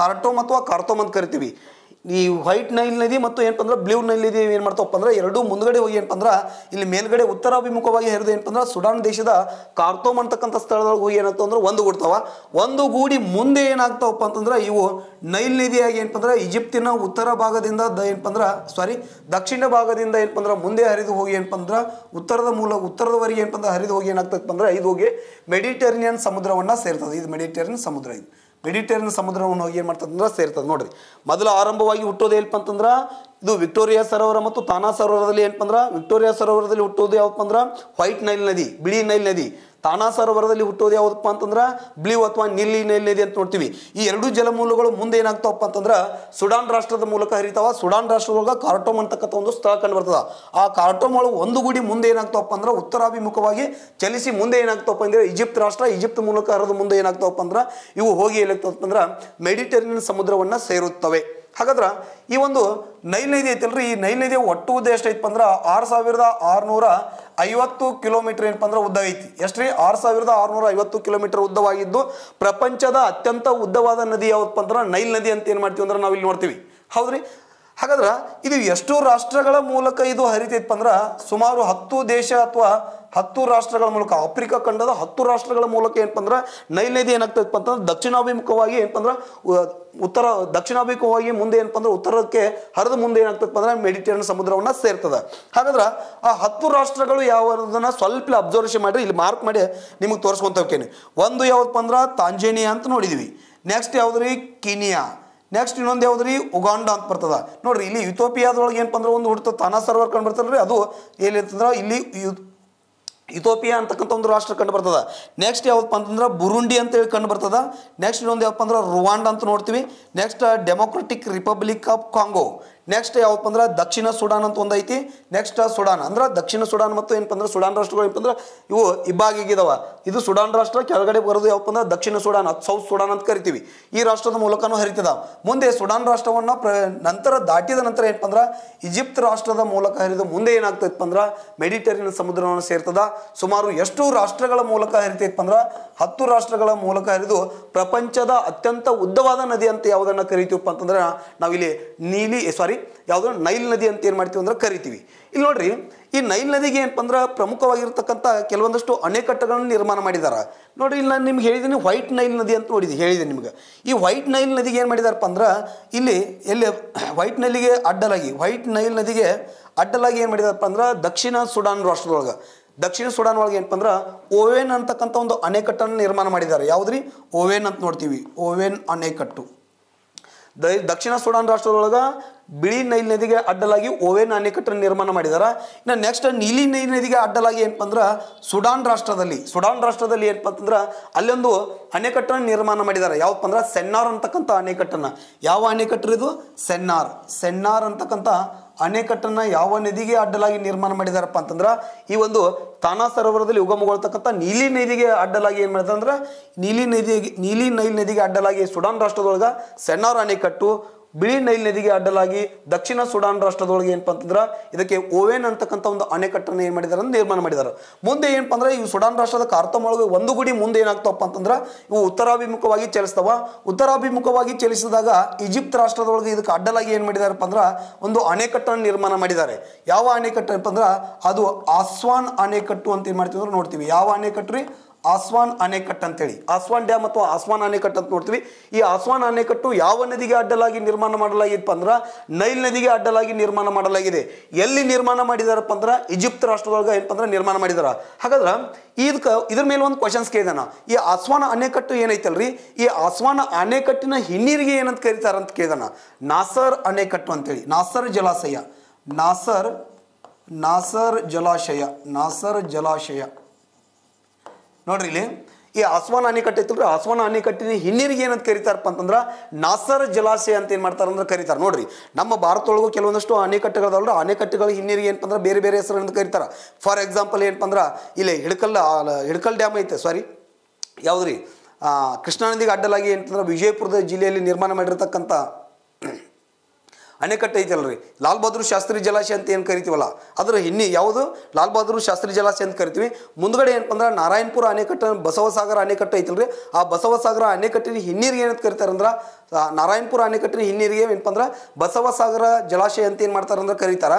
ಕಾರ್ಟೋಮ್ ಅಥವಾ ಕಾರ್ತೋಮ್ ಅಂತ ಕರಿತೀವಿ ಈ ವೈಟ್ ನೈಲ್ ನದಿ ಮತ್ತು ಏನಪ್ಪ ಅಂದ್ರೆ ಬ್ಲೂ ನೈಲ್ ನದಿ ಏನು ಮಾಡ್ತಾವಪ್ಪ ಅಂದ್ರೆ ಎರಡೂ ಮುಂದಗಡೆ ಹೋಗಿ ಏನಪ್ಪ ಅಂದ್ರೆ ಇಲ್ಲಿ ಮೇಲ್ಗಡೆ ಉತ್ತರಾಭಿಮುಖವಾಗಿ ಹರಿದು ಏನಪ್ಪಂದ್ರೆ ಸುಡಾನ್ ದೇಶದ ಕಾರ್ತೋಮ್ ಅಂತಕ್ಕಂಥ ಸ್ಥಳದೊಳಗೆ ಹೋಗಿ ಏನಂತ ಅಂದ್ರೆ ಒಂದು ಗುಡ್ತಾವ ಒಂದು ಗೂಡಿ ಮುಂದೆ ಏನಾಗ್ತಾವಪ್ಪ ಅಂತಂದ್ರೆ ಇವು ನೈಲ್ ನದಿಯಾಗಿ ಏನಪ್ಪ ಅಂದ್ರೆ ಈಜಿಪ್ತಿನ ಉತ್ತರ ಭಾಗದಿಂದ ದ ಏನಪ್ಪ ಸಾರಿ ದಕ್ಷಿಣ ಭಾಗದಿಂದ ಏನಪ್ಪಂದ್ರೆ ಮುಂದೆ ಹರಿದು ಹೋಗಿ ಏನಪ್ಪ ಉತ್ತರದ ಮೂಲ ಉತ್ತರದವರೆಗೆ ಏನಪ್ಪ ಅಂದ್ರೆ ಹರಿದು ಹೋಗಿ ಏನಾಗ್ತಪ್ಪ ಅಂದ್ರೆ ಇದು ಹೋಗಿ ಮೆಡಿಟರೇನಿಯನ್ ಸಮುದ್ರವನ್ನು ಸೇರ್ತದೆ ಇದು ಮೆಡಿಟರೇನಿಯನ್ ಸಮುದ್ರ ಇದು ಮೆಡಿಟೇರಿಯನ್ ಸಮುದ್ರವನ್ನು ಹೋಗಿ ಏನು ಮಾಡ್ತದಂದ್ರೆ ಸೇರ್ತದೆ ನೋಡ್ರಿ ಮೊದಲು ಆರಂಭವಾಗಿ ಹುಟ್ಟೋದು ಏನಪ್ಪ ಅಂತಂದ್ರೆ ಇದು ವಿಕ್ಟೋರಿಯಾ ಸರೋವರ ಮತ್ತು ತಾನಾ ಸರೋವರದಲ್ಲಿ ಏನಪ್ಪ ವಿಕ್ಟೋರಿಯಾ ಸರೋವರದಲ್ಲಿ ಹುಟ್ಟೋದು ಯಾವಪ್ಪ ಅಂದ್ರೆ ವೈಟ್ ನೈಲ್ ನದಿ ಬಿಳಿ ನೈಲ್ ನದಿ ತಾನಾ ಸರೋವರದಲ್ಲಿ ಹುಟ್ಟೋದು ಯಾವುದಪ್ಪ ಅಂತಂದ್ರೆ ಬ್ಲೂ ಅಥವಾ ನಿಲ್ಲಿ ನೆಲ್ಲಿದೆ ಅಂತ ನೋಡ್ತೀವಿ ಈ ಎರಡು ಜಲಮೂಲಗಳು ಮುಂದೆ ಏನಾಗ್ತಾವಪ್ಪ ಅಂತಂದ್ರೆ ಸುಡಾನ್ ರಾಷ್ಟ್ರದ ಮೂಲಕ ಹರಿತಾವ ಸುಡಾನ್ ರಾಷ್ಟ್ರದೊಳಗೆ ಕಾರ್ಟೋಮ್ ಅಂತಕ್ಕಂಥ ಒಂದು ಸ್ಥಳ ಕಂಡು ಬರ್ತದ ಆ ಕಾರ್ಟೋಮ್ ಒಳಗೆ ಒಂದು ಗುಡಿ ಮುಂದೆ ಏನಾಗ್ತಾವಪ್ಪ ಅಂದ್ರೆ ಉತ್ತರಾಭಿಮುಖವಾಗಿ ಚಲಿಸಿ ಮುಂದೆ ಏನಾಗ್ತಾವಪ್ಪ ಅಂದ್ರೆ ಈಜಿಪ್ಟ್ ರಾಷ್ಟ್ರ ಈಜಿಪ್ಟ್ ಮೂಲಕ ಹರಿದು ಮುಂದೆ ಏನಾಗ್ತಾವಪ್ಪ ಅಂದ್ರೆ ಇವು ಹೋಗಿ ಏನಾಗ್ತಾವಪ್ಪ ಅಂದ್ರೆ ಮೆಡಿಟರೇನಿಯನ್ ಸಮುದ್ರವನ್ನು ಸೇರುತ್ತವೆ ಹಾಗಾದ್ರೆ ಈ ಒಂದು ನೈಲ್ ನದಿ ಐತಲ್ರಿ ಈ ನೈಲ್ ನದಿಯ ಒಟ್ಟು ಉದ್ದ ಎಷ್ಟೈತಪ್ಪ ಅಂದ್ರೆ ಆರು ಸಾವಿರದ ಆರುನೂರ ಐವತ್ತು ಕಿಲೋಮೀಟರ್ ಏನಪ್ಪ ಅಂದ್ರೆ ಉದ್ದ ಐತಿ ಎಷ್ಟ್ರಿ ಆರು ಸಾವಿರದ ಆರುನೂರ ಐವತ್ತು ಕಿಲೋಮೀಟರ್ ಉದ್ದವಾಗಿದ್ದು ಪ್ರಪಂಚದ ಅತ್ಯಂತ ಉದ್ದವಾದ ನದಿ ಯಾವತ್ತಪ್ಪ ಅಂದ್ರೆ ನೈಲ್ ನದಿ ಅಂತ ಏನು ಮಾಡ್ತೀವಿ ಅಂದ್ರೆ ನಾವು ಇಲ್ಲಿ ನೋಡ್ತೀವಿ ಹೌದ್ರಿ ಹಾಗಾದ್ರೆ ಇದು ಎಷ್ಟು ರಾಷ್ಟ್ರಗಳ ಮೂಲಕ ಇದು ಹರಿತೈತಪ್ಪ ಅಂದ್ರೆ ಸುಮಾರು ಹತ್ತು ದೇಶ ಅಥವಾ ಹತ್ತು ರಾಷ್ಟ್ರಗಳ ಮೂಲಕ ಆಫ್ರಿಕಾ ಖಂಡದ ಹತ್ತು ರಾಷ್ಟ್ರಗಳ ಮೂಲಕ ಏನಪ್ಪ ನೈಲ್ ನದಿ ಏನಾಗ್ತದಪ್ಪ ಅಂತಂದ್ರೆ ದಕ್ಷಿಣಾಭಿಮುಖವಾಗಿ ಏನಪ್ಪ ಉತ್ತರ ದಕ್ಷಿಣಾಭಿಮುಖವಾಗಿ ಮುಂದೆ ಏನಪ್ಪ ಅಂದ್ರೆ ಉತ್ತರಕ್ಕೆ ಹರಿದು ಮುಂದೆ ಏನಾಗ್ತದಪ್ಪ ಅಂದ್ರೆ ಮೆಡಿಟೇರಿಯನ್ ಸಮುದ್ರವನ್ನು ಸೇರ್ತದೆ ಹಾಗಾದ್ರೆ ಆ ಹತ್ತು ರಾಷ್ಟ್ರಗಳು ಯಾವ್ದನ್ನ ಸ್ವಲ್ಪ ಅಬ್ಸರ್ವೇಷನ್ ಮಾಡಿ ಇಲ್ಲಿ ಮಾರ್ಕ್ ಮಾಡಿ ನಿಮಗೆ ತೋರಿಸ್ಕೊಂತ ಹೋಗ್ತೇನೆ ಒಂದು ಯಾವ್ದಪ್ಪ ಅಂದ್ರೆ ತಾಂಜೇನಿಯಾ ಅಂತ ನೋಡಿದೀವಿ ನೆಕ್ಸ್ಟ್ ಯಾವ್ದ್ರಿ ಕಿನಿಯಾ ನೆಕ್ಸ್ಟ್ ಇನ್ನೊಂದು ಯಾವ್ದ್ರಿ ಉಗಾಂಡ ಅಂತ ಬರ್ತದ ನೋಡ್ರಿ ಇಲ್ಲಿ ಯುಥೋಪಿಯಾದೊಳಗೆ ಏನಪ್ಪ ಅಂದ್ರೆ ಒಂದು ಹುಡ್ತ ತಾನಾ ಸರ್ವರ್ ಕಂಡು ಬರ್ತಲ್ರಿ ಅದು ಏನಂತಂದ್ರೆ ಇಲ್ಲಿ ಇಥೋಪಿಯಾ ಅಂತಕ್ಕಂಥ ಒಂದು ರಾಷ್ಟ್ರ ಕಂಡು ಬರ್ತದೆ ನೆಕ್ಸ್ಟ್ ಯಾವಪ್ಪ ಅಂತಂದ್ರೆ ಬುರುಂಡಿ ಅಂತೇಳಿ ಕಂಡು ಬರ್ತದೆ ನೆಕ್ಸ್ಟ್ ಇನ್ನೊಂದು ಯಾವಪ್ಪ ಅಂದ್ರೆ ರುವಾಂಡ ಅಂತ ನೋಡ್ತೀವಿ next democratic republic of Congo next ಯಾವಪ್ಪ ಅಂದ್ರೆ ದಕ್ಷಿಣ ಸುಡಾನ್ ಅಂತ ಒಂದೈತಿ ನೆಕ್ಸ್ಟ್ ಸುಡಾನ್ ಅಂದ್ರೆ ದಕ್ಷಿಣ ಸುಡಾನ್ ಮತ್ತು ಏನಪ್ಪ ಅಂದ್ರೆ ಸುಡಾನ್ ರಾಷ್ಟ್ರಗಳು ಏನಪ್ಪ ಅಂದ್ರೆ ಇವು ಇಬ್ಬಾಗಿಗಿದಾವ ಇದು ಸುಡಾನ್ ರಾಷ್ಟ್ರ ಕೆಳಗಡೆ ಬರೋದು ಯಾವಪ್ಪ ಅಂದ್ರೆ ದಕ್ಷಿಣ ಸುಡಾನ್ ಅದು ಸೌತ್ ಸುಡಾನ್ ಅಂತ ಕರಿತೀವಿ ಈ ರಾಷ್ಟ್ರದ ಮೂಲಕನೂ ಹರಿತದ ಮುಂದೆ ಸುಡಾನ್ ರಾಷ್ಟ್ರವನ್ನು ಪ್ರ ನಂತರ ದಾಟಿದ ನಂತರ ಏನಪ್ಪ ಅಂದ್ರೆ ಈಜಿಪ್ತ್ ರಾಷ್ಟ್ರದ ಮೂಲಕ ಹರಿದು ಮುಂದೆ ಏನಾಗ್ತೈತಪ್ಪ ಅಂದ್ರೆ ಮೆಡಿಟೇರಿಯನ್ ಸಮುದ್ರವನ್ನು ಸೇರ್ತದ ಸುಮಾರು ಎಷ್ಟು ರಾಷ್ಟ್ರಗಳ ಮೂಲಕ ಹರಿತೈತಪ್ಪ ಅಂದ್ರೆ ಹತ್ತು ರಾಷ್ಟ್ರಗಳ ಮೂಲಕ ಹರಿದು ಪ್ರಪಂಚದ ಅತ್ಯಂತ ಉದ್ದವಾದ ನದಿ ಅಂತ ಯಾವುದನ್ನು ಕರಿತೀವಪ್ಪ ಅಂತಂದ್ರೆ ನಾವಿಲ್ಲಿ ನೀಲಿ ಸಾರಿ ಯಾವುದೋ ನೈಲ್ ನದಿ ಅಂತ ಏನು ಮಾಡ್ತೀವಿ ಅಂದ್ರೆ ಕರಿತೀವಿ ಇಲ್ಲಿ ನೋಡ್ರಿ ಈ ನೈಲ್ ನದಿಗೆ ಏನಪ್ಪ ಅಂದ್ರೆ ಪ್ರಮುಖವಾಗಿರ್ತಕ್ಕಂಥ ಕೆಲವೊಂದಷ್ಟು ಅಣೆಕಟ್ಟುಗಳನ್ನು ನಿರ್ಮಾಣ ಮಾಡಿದ್ದಾರೆ ನೋಡ್ರಿ ಇಲ್ಲಿ ನಾನು ನಿಮ್ಗೆ ಹೇಳಿದ್ದೀನಿ ವೈಟ್ ನೈಲ್ ನದಿ ಅಂತ ನೋಡಿದೆ ಹೇಳಿದೆ ನಿಮ್ಗೆ ಈ ವೈಟ್ ನೈಲ್ ನದಿಗೆ ಏನು ಮಾಡಿದಾರಪ್ಪ ಅಂದ್ರೆ ಇಲ್ಲಿ ಎಲ್ಲಿ ವೈಟ್ ನೈಲಿಗೆ ಅಡ್ಡಲಾಗಿ ವೈಟ್ ನೈಲ್ ನದಿಗೆ ಅಡ್ಡಲಾಗಿ ಏನು ಮಾಡಿದಾರಪ್ಪ ಅಂದ್ರೆ ದಕ್ಷಿಣ ಸುಡಾನ್ ರಾಷ್ಟ್ರದೊಳಗೆ ದಕ್ಷಿಣ ಸುಡಾನ್ ಒಳಗೆ ಏನಪ್ಪ ಅಂದ್ರೆ ಓವೆನ್ ಅಂತಕ್ಕಂಥ ಒಂದು ಅಣೆಕಟ್ಟನ್ನು ನಿರ್ಮಾಣ ಮಾಡಿದ್ದಾರೆ ಯಾವುದ್ರಿ ಓವೆನ್ ಅಂತ ನೋಡ್ತೀವಿ ಓವೆನ್ ಅಣೆಕಟ್ಟು ದಕ್ಷಿಣ ಸುಡಾನ್ ರಾಷ್ಟ್ರದೊಳಗೆ ಬಿಳಿ ನೈಲ್ ನದಿಗೆ ಅಡ್ಡಲಾಗಿ ಓವೆನ್ ಅಣೆಕಟ್ಟನ್ನು ನಿರ್ಮಾಣ ಮಾಡಿದ್ದಾರೆ ಇನ್ನು ನೆಕ್ಸ್ಟ್ ನೀಲಿ ನೈಲ್ ನದಿಗೆ ಅಡ್ಡಲಾಗಿ ಏನಪ್ಪ ಅಂದ್ರೆ ಸುಡಾನ್ ರಾಷ್ಟ್ರದಲ್ಲಿ ಸುಡಾನ್ ರಾಷ್ಟ್ರದಲ್ಲಿ ಏನಪ್ಪ ಅಂತಂದ್ರೆ ಅಲ್ಲೊಂದು ಅಣೆಕಟ್ಟನ್ನು ನಿರ್ಮಾಣ ಮಾಡಿದ್ದಾರೆ ಯಾವಪ್ಪ ಅಂದ್ರೆ ಸೆನ್ನಾರ್ ಅಂತಕ್ಕಂಥ ಅಣೆಕಟ್ಟನ್ನು ಯಾವ ಅಣೆಕಟ್ಟರು ಇದು ಸೆನ್ನಾರ್ ಸೆನ್ನಾರ್ ಅಂತಕ್ಕಂಥ ಅಣೆಕಟ್ಟನ್ನು ಯಾವ ನದಿಗೆ ಅಡ್ಡಲಾಗಿ ನಿರ್ಮಾಣ ಮಾಡಿದಾರಪ್ಪ ಅಂತಂದ್ರೆ ಈ ಒಂದು ತಾನಾ ಸರೋವರದಲ್ಲಿ ಉಗಮಗೊಳ್ತಕ್ಕಂಥ ನೀಲಿ ನದಿಗೆ ಅಡ್ಡಲಾಗಿ ಏನು ಅಂದ್ರೆ ನೀಲಿ ನದಿಗೆ ನೀಲಿ ನೈಲ್ ನದಿಗೆ ಅಡ್ಡಲಾಗಿ ಸುಡಾನ್ ರಾಷ್ಟ್ರದೊಳಗೆ ಸೆನ್ನಾರ್ ಅಣೆಕಟ್ಟು ಬಿಳಿ ನೈಲ್ ನದಿಗೆ ಅಡ್ಡಲಾಗಿ ದಕ್ಷಿಣ ಸುಡಾನ್ ರಾಷ್ಟ್ರದೊಳಗೆ ಏನಪ್ಪ ಅಂತಂದ್ರೆ ಇದಕ್ಕೆ ಓವೆನ್ ಅಂತಕ್ಕಂಥ ಒಂದು ಅಣೆಕಟ್ಟನ್ನು ಏನು ಮಾಡಿದಾರೆ ನಿರ್ಮಾಣ ಮಾಡಿದ್ದಾರೆ ಮುಂದೆ ಏನಪ್ಪ ಅಂದ್ರೆ ಇವು ಸುಡಾನ್ ರಾಷ್ಟ್ರದ ಕಾರ್ತಮೊಳಗೆ ಒಂದು ಗುಡಿ ಮುಂದೆ ಏನಾಗ್ತವಪ್ಪ ಅಂತಂದ್ರೆ ಇವು ಉತ್ತರಾಭಿಮುಖವಾಗಿ ಚಲಿಸ್ತಾವ ಉತ್ತರಾಭಿಮುಖವಾಗಿ ಚಲಿಸಿದಾಗ ಈಜಿಪ್ತ್ ರಾಷ್ಟ್ರದೊಳಗೆ ಇದಕ್ಕೆ ಅಡ್ಡಲಾಗಿ ಏನು ಮಾಡಿದಾರಪ್ಪ ಅಂದ್ರೆ ಒಂದು ಅಣೆಕಟ್ಟನ್ನು ನಿರ್ಮಾಣ ಮಾಡಿದ್ದಾರೆ ಯಾವ ಅಣೆಕಟ್ಟು ಅಂದ್ರೆ ಅದು ಆಸ್ವಾನ್ ಅಣೆಕಟ್ಟು ಅಂತ ಏನು ಮಾಡ್ತೀವಿ ನೋಡ್ತೀವಿ ಯಾವ ಅಣೆಕಟ್ಟು ರೀ ಆಸ್ವಾನ್ ಅಣೆಕಟ್ಟು ಅಂತೇಳಿ ಆಸ್ವಾನ್ ಡ್ಯಾಮ್ ಅಥವಾ ಆಸ್ವಾನ್ ಅಣೆಕಟ್ಟು ಅಂತ ನೋಡ್ತೀವಿ ಈ ಆಸ್ವಾನ್ ಅಣೆಕಟ್ಟು ಯಾವ ನದಿಗೆ ಅಡ್ಡಲಾಗಿ ನಿರ್ಮಾಣ ಮಾಡಲಾಗಿದೆ ಅಂದ್ರೆ ನೈಲ್ ನದಿಗೆ ಅಡ್ಡಲಾಗಿ ನಿರ್ಮಾಣ ಮಾಡಲಾಗಿದೆ ಎಲ್ಲಿ ನಿರ್ಮಾಣ ಮಾಡಿದಾರಪ್ಪ ಅಂದ್ರೆ ಈಜಿಪ್ಟ್ ರಾಷ್ಟ್ರದೊಳಗ ಏನಪ್ಪ ಅಂದ್ರೆ ನಿರ್ಮಾಣ ಮಾಡಿದಾರ ಹಾಗಾದ್ರೆ ಇದಕ್ಕೆ ಇದ್ರ ಮೇಲೆ ಒಂದು ಕ್ವಶನ್ಸ್ ಕೇಳಿದಾನ ಈ ಆಸ್ವಾನ ಅಣೆಕಟ್ಟು ಏನೈತಲ್ರಿ ಈ ಆಸ್ವಾನ ಅಣೆಕಟ್ಟಿನ ಹಿನ್ನೀರಿಗೆ ಏನಂತ ಅಂತ ಕೇಳಿದಾನ ನಾಸರ್ ಅಣೆಕಟ್ಟು ಅಂತೇಳಿ ನಾಸರ್ ಜಲಾಶಯ ನಾಸರ್ ನಾಸರ್ ಜಲಾಶಯ ನಾಸರ್ ಜಲಾಶಯ ನೋಡ್ರಿ ಇಲ್ಲಿ ಈ ಹಸ್ವಾನ ಅಣೆಕಟ್ಟೆ ಐತಲ್ರಿ ಹಸ್ವಾನ ಅಣೆಕಟ್ಟಿನ ಹಿನ್ನೀರಿಗೆ ಏನಂತ ಕರಿತಾರಪ್ಪ ಅಂತಂದ್ರೆ ನಾಸರ್ ಜಲಾಶಯ ಅಂತ ಏನು ಮಾಡ್ತಾರೆ ಅಂದ್ರೆ ಕರೀತಾರೆ ನೋಡ್ರಿ ನಮ್ಮ ಭಾರತದೊಳಗು ಕೆಲವೊಂದಷ್ಟು ಅಣೆಕಟ್ಟುಗಳದಲ್ಲ ಅಣೆಕಟ್ಟುಗಳು ಹಿನ್ನೀರಿಗೆ ಏನಪ್ಪ ಅಂದ್ರೆ ಬೇರೆ ಬೇರೆ ಹೆಸರು ಅಂತ ಕರೀತಾರೆ ಫಾರ್ ಎಕ್ಸಾಂಪಲ್ ಏನಪ್ಪ ಅಂದ್ರೆ ಇಲ್ಲಿ ಹಿಡ್ಕಲ್ ಹಿಡ್ಕಲ್ ಡ್ಯಾಮ್ ಐತೆ ಸಾರಿ ಯಾವುದ್ರಿ ಕೃಷ್ಣಾ ನದಿಗೆ ಅಡ್ಡಲಾಗಿ ಏನಂತಂದ್ರೆ ವಿಜಯಪುರದ ಜಿಲ್ಲೆಯಲ್ಲಿ ನಿರ್ಮಾಣ ಮಾಡಿರ್ತಕ್ಕಂಥ ಅಣೆಕಟ್ಟು ಅಲ್ರಿ ಲಾಲ್ ಬಹದ್ದೂರ್ ಶಾಸ್ತ್ರಿ ಜಲಾಶಯ ಅಂತ ಏನು ಕರಿತೀವಲ್ಲ ಅದರ ಹಿನ್ನೆ ಯಾವುದು ಲಾಲ್ ಬಹದ್ದೂರ್ ಶಾಸ್ತ್ರಿ ಜಲಾಶಯ ಅಂತ ಕರಿತೀವಿ ಮುಂದ್ಗಡೆ ಏನಪ್ಪ ಅಂದ್ರೆ ನಾರಾಯಣಪುರ ಅಣೆಕಟ್ಟು ಬಸವಸಾಗರ ಅಣೆಕಟ್ಟು ಐತಲ್ರಿ ಆ ಬಸವಸಾಗರ ಅಣೆಕಟ್ಟಿನ ಹಿನ್ನೀರಿಗೆ ಏನಂತ ಕರಿತಾರಂದ್ರ ನಾರಾಯಣಪುರ ಅಣೆಕಟ್ಟಿನ ಹಿನ್ನೀರಿಗೆ ಏನಪ್ಪ ಅಂದ್ರೆ ಬಸವಸಾಗರ ಜಲಾಶಯ ಅಂತ ಏನು ಮಾಡ್ತಾರಂದ್ರೆ ಕರೀತಾರೆ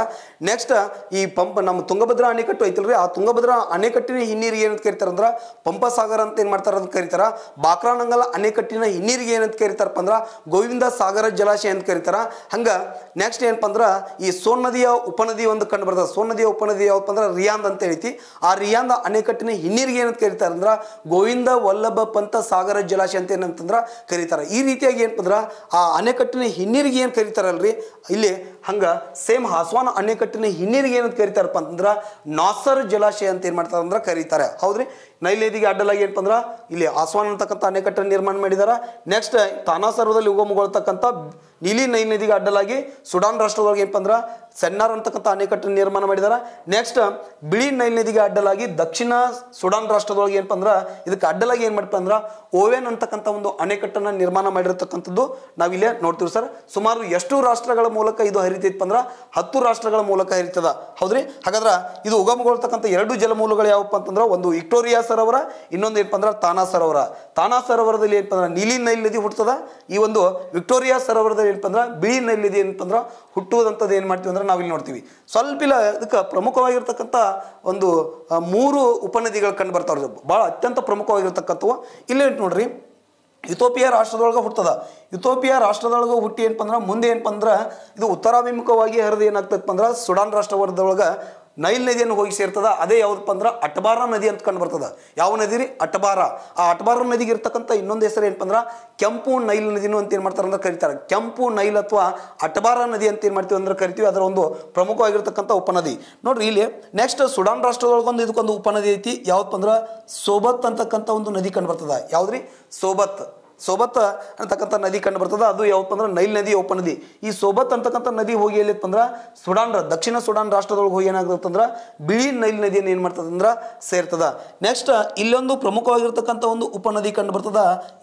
ನೆಕ್ಸ್ಟ್ ಈ ಪಂಪ್ ನಮ್ಮ ತುಂಗಭದ್ರ ಅಣೆಕಟ್ಟು ಐತಲ್ರಿ ಆ ತುಂಗಭದ್ರ ಅಣೆಕಟ್ಟಿನ ಹಿನ್ನೀರಿಗೆ ಏನಂತ ಕರಿತಾರಂದ್ರೆ ಪಂಪಸಾಗರ ಅಂತ ಏನು ಮಾಡ್ತಾರೆ ಅಂತ ಕರೀತಾರ ಬಾಕ್ರಾನಂಗಲ ಅಣೆಕಟ್ಟಿನ ಹಿನ್ನೀರಿಗೆ ಏನಂತ ಕರಿತಾರಪ್ಪ ಅಂದ್ರೆ ಗೋವಿಂದ ಸಾಗರ ಜಲಾಶಯ ಅಂತ ಕರೀತಾರ ಹಂಗೆ ನೆಕ್ಸ್ಟ್ ಏನಪ್ಪ ಅಂದ್ರೆ ಈ ಸೋನ್ ನದಿಯ ಉಪನದಿ ಒಂದು ಕಂಡು ಬರ್ತದೆ ಸೋನ್ ನದಿಯ ಉಪನದಿ ಯಾವಪ್ಪ ಅಂದ್ರೆ ರಿಯಾಂದ್ ಅಂತ ಹೇಳ್ತಿ ಆ ರಿಯಾಂದ ಅಣೆಕಟ್ಟಿನ ಹಿನ್ನೀರಿಗೆ ಏನಂತ ಕರೀತಾರೆ ಅಂದ್ರೆ ಗೋವಿಂದ ವಲ್ಲಭ ಪಂತ ಸಾಗರ ಜಲಾಶಯ ಅಂತ ಏನಂತಂದ್ರೆ ಕರೀತಾರೆ ಈ ರೀತಿಯಾಗಿ ಏನಪ್ಪ ಅಂದ್ರೆ ಆ ಅಣೆಕಟ್ಟಿನ ಹಿನ್ನೀರಿಗೆ ಏನು ಕರೀತಾರಲ್ರಿ ಇಲ್ಲಿ ಹಂಗೆ ಸೇಮ್ ಹಾಸವಾನ ಅಣೆಕಟ್ಟಿನ ಹಿನ್ನೀರಿಗೆ ಏನಂತ ಕರೀತಾರಪ್ಪ ಅಂತಂದ್ರೆ ನಾಸರ್ ಜಲಾಶಯ ಅಂತ ಏನು ಮಾಡ್ತಾರೆ ಅಂದ್ರೆ ಕರೀತಾರೆ ಹೌದ್ರಿ ನದಿಗೆ ಅಡ್ಡಲಾಗಿ ಏನಪ್ಪ ಇಲ್ಲಿ ಆಸ್ವಾನ್ ಅಂತಕ್ಕಂಥ ಅಣೆಕಟ್ಟನ್ನು ನಿರ್ಮಾಣ ಮಾಡಿದ್ದಾರೆ ನೆಕ್ಸ್ಟ್ ತಾನಾ ಸರ್ವದಲ್ಲಿ ಉಗಮಗೊಳ್ತಕ್ಕಂಥ ನೀಲಿ ನದಿಗೆ ಅಡ್ಡಲಾಗಿ ಸುಡಾನ್ ರಾಷ್ಟ್ರದೊಳಗೆ ಏನಪ್ಪ ಸೆನ್ನಾರ್ ಅಂತಕ್ಕಂಥ ಅಣೆಕಟ್ಟನ್ನು ನಿರ್ಮಾಣ ಮಾಡಿದ್ದಾರೆ ನೆಕ್ಸ್ಟ್ ಬಿಳಿ ನೈಲ್ ನದಿಗೆ ಅಡ್ಡಲಾಗಿ ದಕ್ಷಿಣ ಸುಡಾನ್ ರಾಷ್ಟ್ರದೊಳಗೆ ಏನಪ್ಪ ಅಂದ್ರೆ ಇದಕ್ಕೆ ಅಡ್ಡಲಾಗಿ ಏನು ಮಾಡಪ್ಪ ಅಂದ್ರೆ ಓವೆನ್ ಅಂತಕ್ಕಂಥ ಒಂದು ಅಣೆಕಟ್ಟನ್ನು ನಿರ್ಮಾಣ ಮಾಡಿರತಕ್ಕಂಥದ್ದು ನಾವಿಲ್ಲೇ ನೋಡ್ತೀವಿ ಸರ್ ಸುಮಾರು ಎಷ್ಟು ರಾಷ್ಟ್ರಗಳ ಮೂಲಕ ಇದು ಹರಿತೈತಿ ಅಂದ್ರೆ ಹತ್ತು ರಾಷ್ಟ್ರಗಳ ಮೂಲಕ ಹರಿತದ ಹೌದ್ರಿ ಹಾಗಾದ್ರೆ ಇದು ಉಗಮಗೊಳ್ತಕ್ಕಂಥ ಎರಡು ಜಲಮೂಲಗಳು ಯಾವಪ್ಪ ಅಂತಂದ್ರೆ ಒಂದು ವಿಕ್ಟೋರಿಯಾ ಸರೋವರ ಇನ್ನೊಂದು ಏನಪ್ಪ ಅಂದ್ರೆ ತಾನಾ ಸರೋವರ ತಾನಾ ಸರೋವರದಲ್ಲಿ ಏನಪ್ಪ ಅಂದ್ರೆ ನೀಲಿ ನೈಲ್ ನದಿ ಹುಟ್ತದ ಈ ಒಂದು ವಿಕ್ಟೋರಿಯಾ ಸರೋವರದಲ್ಲಿ ಏನಪ್ಪ ಬಿಳಿ ನೈಲ್ ನದಿ ಏನಪ್ಪ ಅಂದ್ರೆ ಹುಟ್ಟುವುದಂಥದ್ದು ಏನು ಮಾಡ್ತೀವಿ ಅಂದ್ರೆ ನಾವಿಲ್ಲಿ ನೋಡ್ತೀವಿ ಸ್ವಲ್ಪ ಇಲ್ಲ ಇದಕ್ಕೆ ಪ್ರಮುಖವಾಗಿರ್ತಕ್ಕಂಥ ಒಂದು ಮೂರು ಉಪನದಿಗಳು ಕಂಡು ಬರ್ತಾವೆ ಭಾಳ ಅತ್ಯಂತ ಪ್ರಮುಖವಾಗಿರ್ತಕ್ಕಂಥವು ಇಲ್ಲೇ ನೋಡ್ರಿ ಯುತೋಪಿಯಾ ರಾಷ್ಟ್ರದೊಳಗೆ ಹುಟ್ಟದ ಯುತೋಪಿಯಾ ರಾಷ್ಟ್ರದೊಳಗೆ ಹುಟ್ಟಿ ಏನಪ್ಪ ಅಂದ್ರೆ ಮುಂದೆ ಏನಪ್ಪ ಅಂದ್ರೆ ಇದು ಉತ್ತರಾಭಿಮುಖವಾಗಿ ಹರಿದು ಏನಾಗ್ತದಪ್ಪ ಅಂದ್ರೆ ಸುಡಾನ್ ರಾಷ್ಟ್ರವರ್ಗದೊಳಗೆ ನೈಲ್ ನದಿಯನ್ನು ಹೋಗಿ ಸೇರ್ತದ ಅದೇ ಯಾವುದಪ್ಪ ಅಂದ್ರೆ ಅಟ್ಬಾರ ನದಿ ಅಂತ ಕಂಡು ಬರ್ತದ ಯಾವ ನದಿ ರೀ ಅಟ್ಬಾರ ಆ ಅಟ್ಬಾರ ನದಿಗೆ ಇರ್ತಕ್ಕಂಥ ಇನ್ನೊಂದು ಹೆಸರು ಏನಪ್ಪ ಅಂದ್ರೆ ಕೆಂಪು ನೈಲ್ ನದಿನೂ ಅಂತ ಏನು ಮಾಡ್ತಾರೆ ಅಂದ್ರೆ ಕರೀತಾರೆ ಕೆಂಪು ನೈಲ್ ಅಥವಾ ಅಟ್ಬಾರ ನದಿ ಅಂತ ಏನು ಮಾಡ್ತೀವಿ ಅಂದ್ರೆ ಕರಿತೀವಿ ಅದರ ಒಂದು ಪ್ರಮುಖವಾಗಿರ್ತಕ್ಕಂಥ ಉಪನದಿ ನೋಡ್ರಿ ಇಲ್ಲಿ ನೆಕ್ಸ್ಟ್ ಸುಡಾನ್ ರಾಷ್ಟ್ರದೊಳಗೊಂದು ಇದಕ್ಕೊಂದು ಉಪನದಿ ಐತಿ ಯಾವ್ದಪ್ಪ ಅಂದ್ರೆ ಸೋಬತ್ ಅಂತಕ್ಕಂಥ ಒಂದು ನದಿ ಕಂಡು ಬರ್ತದ ಯಾವ್ದ್ರಿ ಸೋಬತ್ ಸೋಬತ್ ಅಂತಕ್ಕಂಥ ನದಿ ಕಂಡು ಬರ್ತದೆ ಅದು ಯಾವಪ್ಪ ಅಂದ್ರೆ ನೈಲ್ ನದಿ ಉಪನದಿ ನದಿ ಈ ಸೋಬತ್ ಅಂತಕ್ಕಂಥ ನದಿ ಹೋಗಿ ಎಲ್ಲಿ ಅಂದ್ರೆ ಸುಡಾನ್ ದಕ್ಷಿಣ ಸುಡಾನ್ ರಾಷ್ಟ್ರದೊಳಗೆ ಹೋಗಿ ಏನಾಗುತ್ತಂದ್ರೆ ಬಿಳಿ ನೈಲ್ ನದಿಯನ್ನು ಏನು ಮಾಡ್ತದೆ ಸೇರ್ತದ ನೆಕ್ಸ್ಟ್ ಇಲ್ಲೊಂದು ಪ್ರಮುಖವಾಗಿರ್ತಕ್ಕಂಥ ಒಂದು ಉಪನದಿ ಕಂಡು ಬರ್ತದ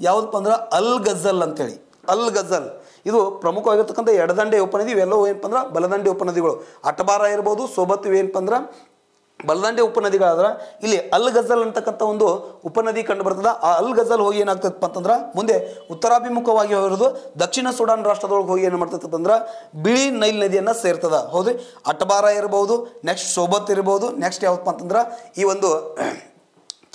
ಯಾವುದಪ್ಪ ಅಂದ್ರೆ ಅಲ್ ಗಜಲ್ ಅಂತೇಳಿ ಅಲ್ ಗಜಲ್ ಇದು ಪ್ರಮುಖವಾಗಿರ್ತಕ್ಕಂಥ ಎಡದಂಡೆ ಉಪನದಿ ಇವೆಲ್ಲವೂ ಏನಪ್ಪ ಅಂದ್ರೆ ಬಲದಂಡೆ ಉಪನದಿಗಳು ಅಟಬಾರ ಇರ್ಬೋದು ಸೋಬತ್ ಇವೇನಪ್ಪ ಅಂದ್ರೆ ಬಲದಂಡೆ ಉಪನದಿಗಳಾದ್ರೆ ಇಲ್ಲಿ ಅಲ್ ಗಜಲ್ ಅಂತಕ್ಕಂಥ ಒಂದು ಉಪನದಿ ಕಂಡು ಬರ್ತದೆ ಆ ಅಲ್ ಗಜಲ್ ಹೋಗಿ ಏನಾಗ್ತದಪ್ಪ ಅಂತಂದ್ರೆ ಮುಂದೆ ಉತ್ತರಾಭಿಮುಖವಾಗಿ ಹೋಗಿರೋದು ದಕ್ಷಿಣ ಸುಡಾನ್ ರಾಷ್ಟ್ರದೊಳಗೆ ಹೋಗಿ ಏನು ಮಾಡ್ತದಂದ್ರೆ ಬಿಳಿ ನೈಲ್ ನದಿಯನ್ನು ಸೇರ್ತದೆ ಹೌದು ಅಟಬಾರ ಇರ್ಬೋದು ನೆಕ್ಸ್ಟ್ ಸೋಬತ್ ಇರ್ಬೋದು ನೆಕ್ಸ್ಟ್ ಯಾವ್ದಪ್ಪ ಅಂತಂದ್ರೆ ಈ ಒಂದು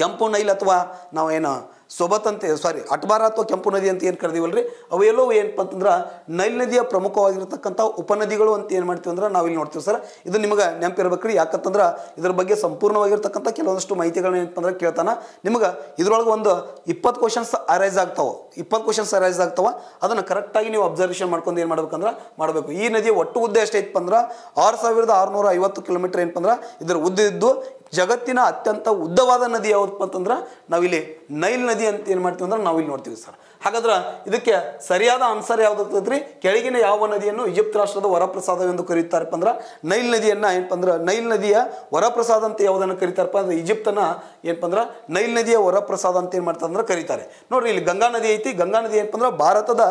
ಕೆಂಪು ನೈಲ್ ಅಥವಾ ನಾವೇನು ಸೊಬತ್ ಸಾರಿ ಅಟ್ಬಾರ ಅಥವಾ ಕೆಂಪು ನದಿ ಅಂತ ಏನು ಕರೆದಿವಲ್ರಿ ಅವೆಲ್ಲೋ ಏನಪ್ಪ ಅಂತಂದ್ರೆ ನೈಲ್ ನದಿಯ ಪ್ರಮುಖವಾಗಿರ್ತಕ್ಕಂಥ ಉಪನದಿಗಳು ಅಂತ ಏನು ಮಾಡ್ತೀವಿ ಅಂದ್ರೆ ನಾವು ಇಲ್ಲಿ ನೋಡ್ತೀವಿ ಸರ್ ಇದು ನಿಮಗೆ ನೆನಪಿರ್ಬೇಕ್ರಿ ಯಾಕಂತಂದ್ರೆ ಇದ್ರ ಬಗ್ಗೆ ಸಂಪೂರ್ಣವಾಗಿರ್ತಕ್ಕಂಥ ಕೆಲವೊಂದಷ್ಟು ಮಾಹಿತಿಗಳನ್ನ ಏನಪ್ಪ ಅಂದ್ರೆ ಕೇಳ್ತಾನ ನಿಮಗೆ ಇದ್ರೊಳಗೆ ಒಂದು ಇಪ್ಪತ್ತು ಕ್ವಶನ್ಸ್ ಅರೈಸ್ ಆಗ್ತಾವೆ ಇಪ್ಪತ್ತು ಕ್ವಶನ್ಸ್ ಅರೈಸ್ ಆಗ್ತಾವ ಅದನ್ನು ಕರೆಕ್ಟಾಗಿ ನೀವು ಅಬ್ಸರ್ವೇಷನ್ ಮಾಡ್ಕೊಂಡು ಏನು ಮಾಡ್ಬೇಕಂದ್ರೆ ಮಾಡಬೇಕು ಈ ನದಿಯ ಒಟ್ಟು ಉದ್ದ ಎಷ್ಟೈತಪ್ಪ ಅಂದ್ರೆ ಆರು ಸಾವಿರದ ಆರುನೂರ ಐವತ್ತು ಕಿಲೋಮೀಟರ್ ಏನಪ್ಪ ಅಂದ್ರೆ ಇದರ ಉದ್ದ ಇದ್ದು ಜಗತ್ತಿನ ಅತ್ಯಂತ ಉದ್ದವಾದ ನದಿ ಯಾವುದಪ್ಪ ಅಂತಂದ್ರೆ ನಾವಿಲ್ಲಿ ನೈಲ್ ನದಿ ಅಂತ ಏನು ಮಾಡ್ತೀವಿ ಅಂದ್ರೆ ನಾವು ಇಲ್ಲಿ ನೋಡ್ತೀವಿ ಸರ್ ಹಾಗಾದ್ರೆ ಇದಕ್ಕೆ ಸರಿಯಾದ ಆನ್ಸರ್ ಯಾವುದಾಗ್ತದ್ರಿ ಕೆಳಗಿನ ಯಾವ ನದಿಯನ್ನು ಈಜಿಪ್ಟ್ ರಾಷ್ಟ್ರದ ವರಪ್ರಸಾದ ಎಂದು ಕರೀತಾರಪ್ಪ ಅಂದ್ರೆ ನೈಲ್ ನದಿಯನ್ನ ಏನಪ್ಪ ನೈಲ್ ನದಿಯ ವರಪ್ರಸಾದ ಅಂತ ಯಾವುದನ್ನು ಕರೀತಾರಪ್ಪ ಅಂದ್ರೆ ಈಜಿಪ್ತನ ಏನಪ್ಪ ನೈಲ್ ನದಿಯ ವರಪ್ರಸಾದ ಅಂತ ಏನು ಮಾಡ್ತಾರೆ ಅಂದ್ರೆ ಕರೀತಾರೆ ನೋಡ್ರಿ ಇಲ್ಲಿ ಗಂಗಾ ನದಿ ಐತಿ ಗಂಗಾ ನದಿ ಏನಪ್ಪ ಅಂದ್ರೆ ಭಾರತದ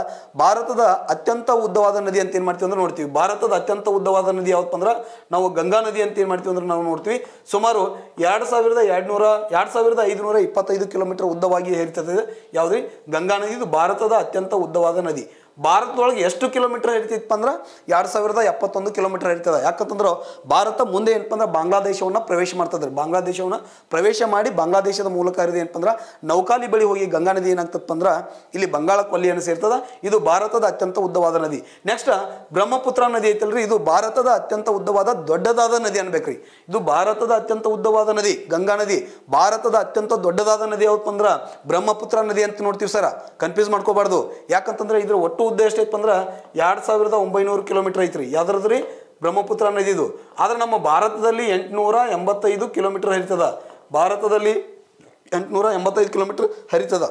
ಭಾರತದ ಅತ್ಯಂತ ಉದ್ದವಾದ ನದಿ ಅಂತ ಏನು ಮಾಡ್ತೀವಿ ಅಂದ್ರೆ ನೋಡ್ತೀವಿ ಭಾರತದ ಅತ್ಯಂತ ಉದ್ದವಾದ ನದಿ ಯಾವಪ್ಪ ಅಂದ್ರೆ ನಾವು ಗಂಗಾ ನದಿ ಅಂತ ಏನು ಮಾಡ್ತೀವಿ ಅಂದ್ರೆ ನಾವು ನೋಡ್ತೀವಿ ಸುಮಾರು ಎರಡು ಸಾವಿರದ ನೂರ ಎರಡು ಸಾವಿರದ ಐದುನೂರ ಇಪ್ಪತ್ತೈದು ಕಿಲೋಮೀಟರ್ ಉದ್ದವಾಗಿ ಹೇರ್ತದೆ ಯಾವುದ್ರಿ ಗಂಗಾ ನದಿ ಇದು ಭಾರತದ ಅತ್ಯಂತ ಉದ್ದವಾದ ನದಿ ಭಾರತದೊಳಗೆ ಎಷ್ಟು ಕಿಲೋಮೀಟರ್ ಇರ್ತಿತ್ತಪ್ಪ ಅಂದ್ರೆ ಎರಡು ಸಾವಿರದ ಎಪ್ಪತ್ತೊಂದು ಕಿಲೋಮೀಟರ್ ಇರ್ತದೆ ಯಾಕಂತಂದ್ರೆ ಭಾರತ ಮುಂದೆ ಏನಪ್ಪ ಅಂದ್ರೆ ಬಾಂಗ್ಲಾದೇಶವನ್ನು ಪ್ರವೇಶ ಮಾಡ್ತದ್ರಿ ಬಾಂಗ್ಲಾದೇಶವನ್ನು ಪ್ರವೇಶ ಮಾಡಿ ಬಾಂಗ್ಲಾದೇಶದ ಮೂಲಕ ಹರಿದು ಏನಪ್ಪ ಅಂದ್ರೆ ನೌಕಾಲಿ ಬಳಿ ಹೋಗಿ ಗಂಗಾ ನದಿ ಏನಾಗ್ತದಪ್ಪ ಅಂದ್ರೆ ಇಲ್ಲಿ ಬಂಗಾಳ ಕೊಲ್ಲಿಯನ್ನು ಸೇರ್ತದೆ ಇದು ಭಾರತದ ಅತ್ಯಂತ ಉದ್ದವಾದ ನದಿ ನೆಕ್ಸ್ಟ್ ಬ್ರಹ್ಮಪುತ್ರ ನದಿ ಐತಲ್ರಿ ಇದು ಭಾರತದ ಅತ್ಯಂತ ಉದ್ದವಾದ ದೊಡ್ಡದಾದ ನದಿ ಅನ್ಬೇಕ್ರಿ ಇದು ಭಾರತದ ಅತ್ಯಂತ ಉದ್ದವಾದ ನದಿ ಗಂಗಾ ನದಿ ಭಾರತದ ಅತ್ಯಂತ ದೊಡ್ಡದಾದ ನದಿ ಯಾವಪ್ಪ ಅಂದ್ರ ಬ್ರಹ್ಮಪುತ್ರ ನದಿ ಅಂತ ನೋಡ್ತೀವಿ ಸರ ಕನ್ಫ್ಯೂಸ್ ಮಾಡ್ಕೋಬಾರ್ದು ಯಾಕಂತಂದ್ರೆ ಇದ್ರ ಒಟ್ಟು ಒಟ್ಟು ಉದ್ದೇಶ ಐತಪ್ಪ ಅಂದ್ರೆ ಎರಡು ಸಾವಿರದ ಒಂಬೈನೂರು ಕಿಲೋಮೀಟ್ರ್ ಐತ್ರಿ ಯಾವ್ದ್ರದ್ದು ರೀ ಬ್ರಹ್ಮಪುತ್ರ ನದಿದು ಆದರೆ ನಮ್ಮ ಭಾರತದಲ್ಲಿ ಎಂಟುನೂರ ಎಂಬತ್ತೈದು ಕಿಲೋಮೀಟ್ರ್ ಹರಿತದ ಭಾರತದಲ್ಲಿ ಎಂಟುನೂರ ಎಂಬತ್ತೈದು ಕಿಲೋಮೀಟ್ರ್ ಹರಿತದ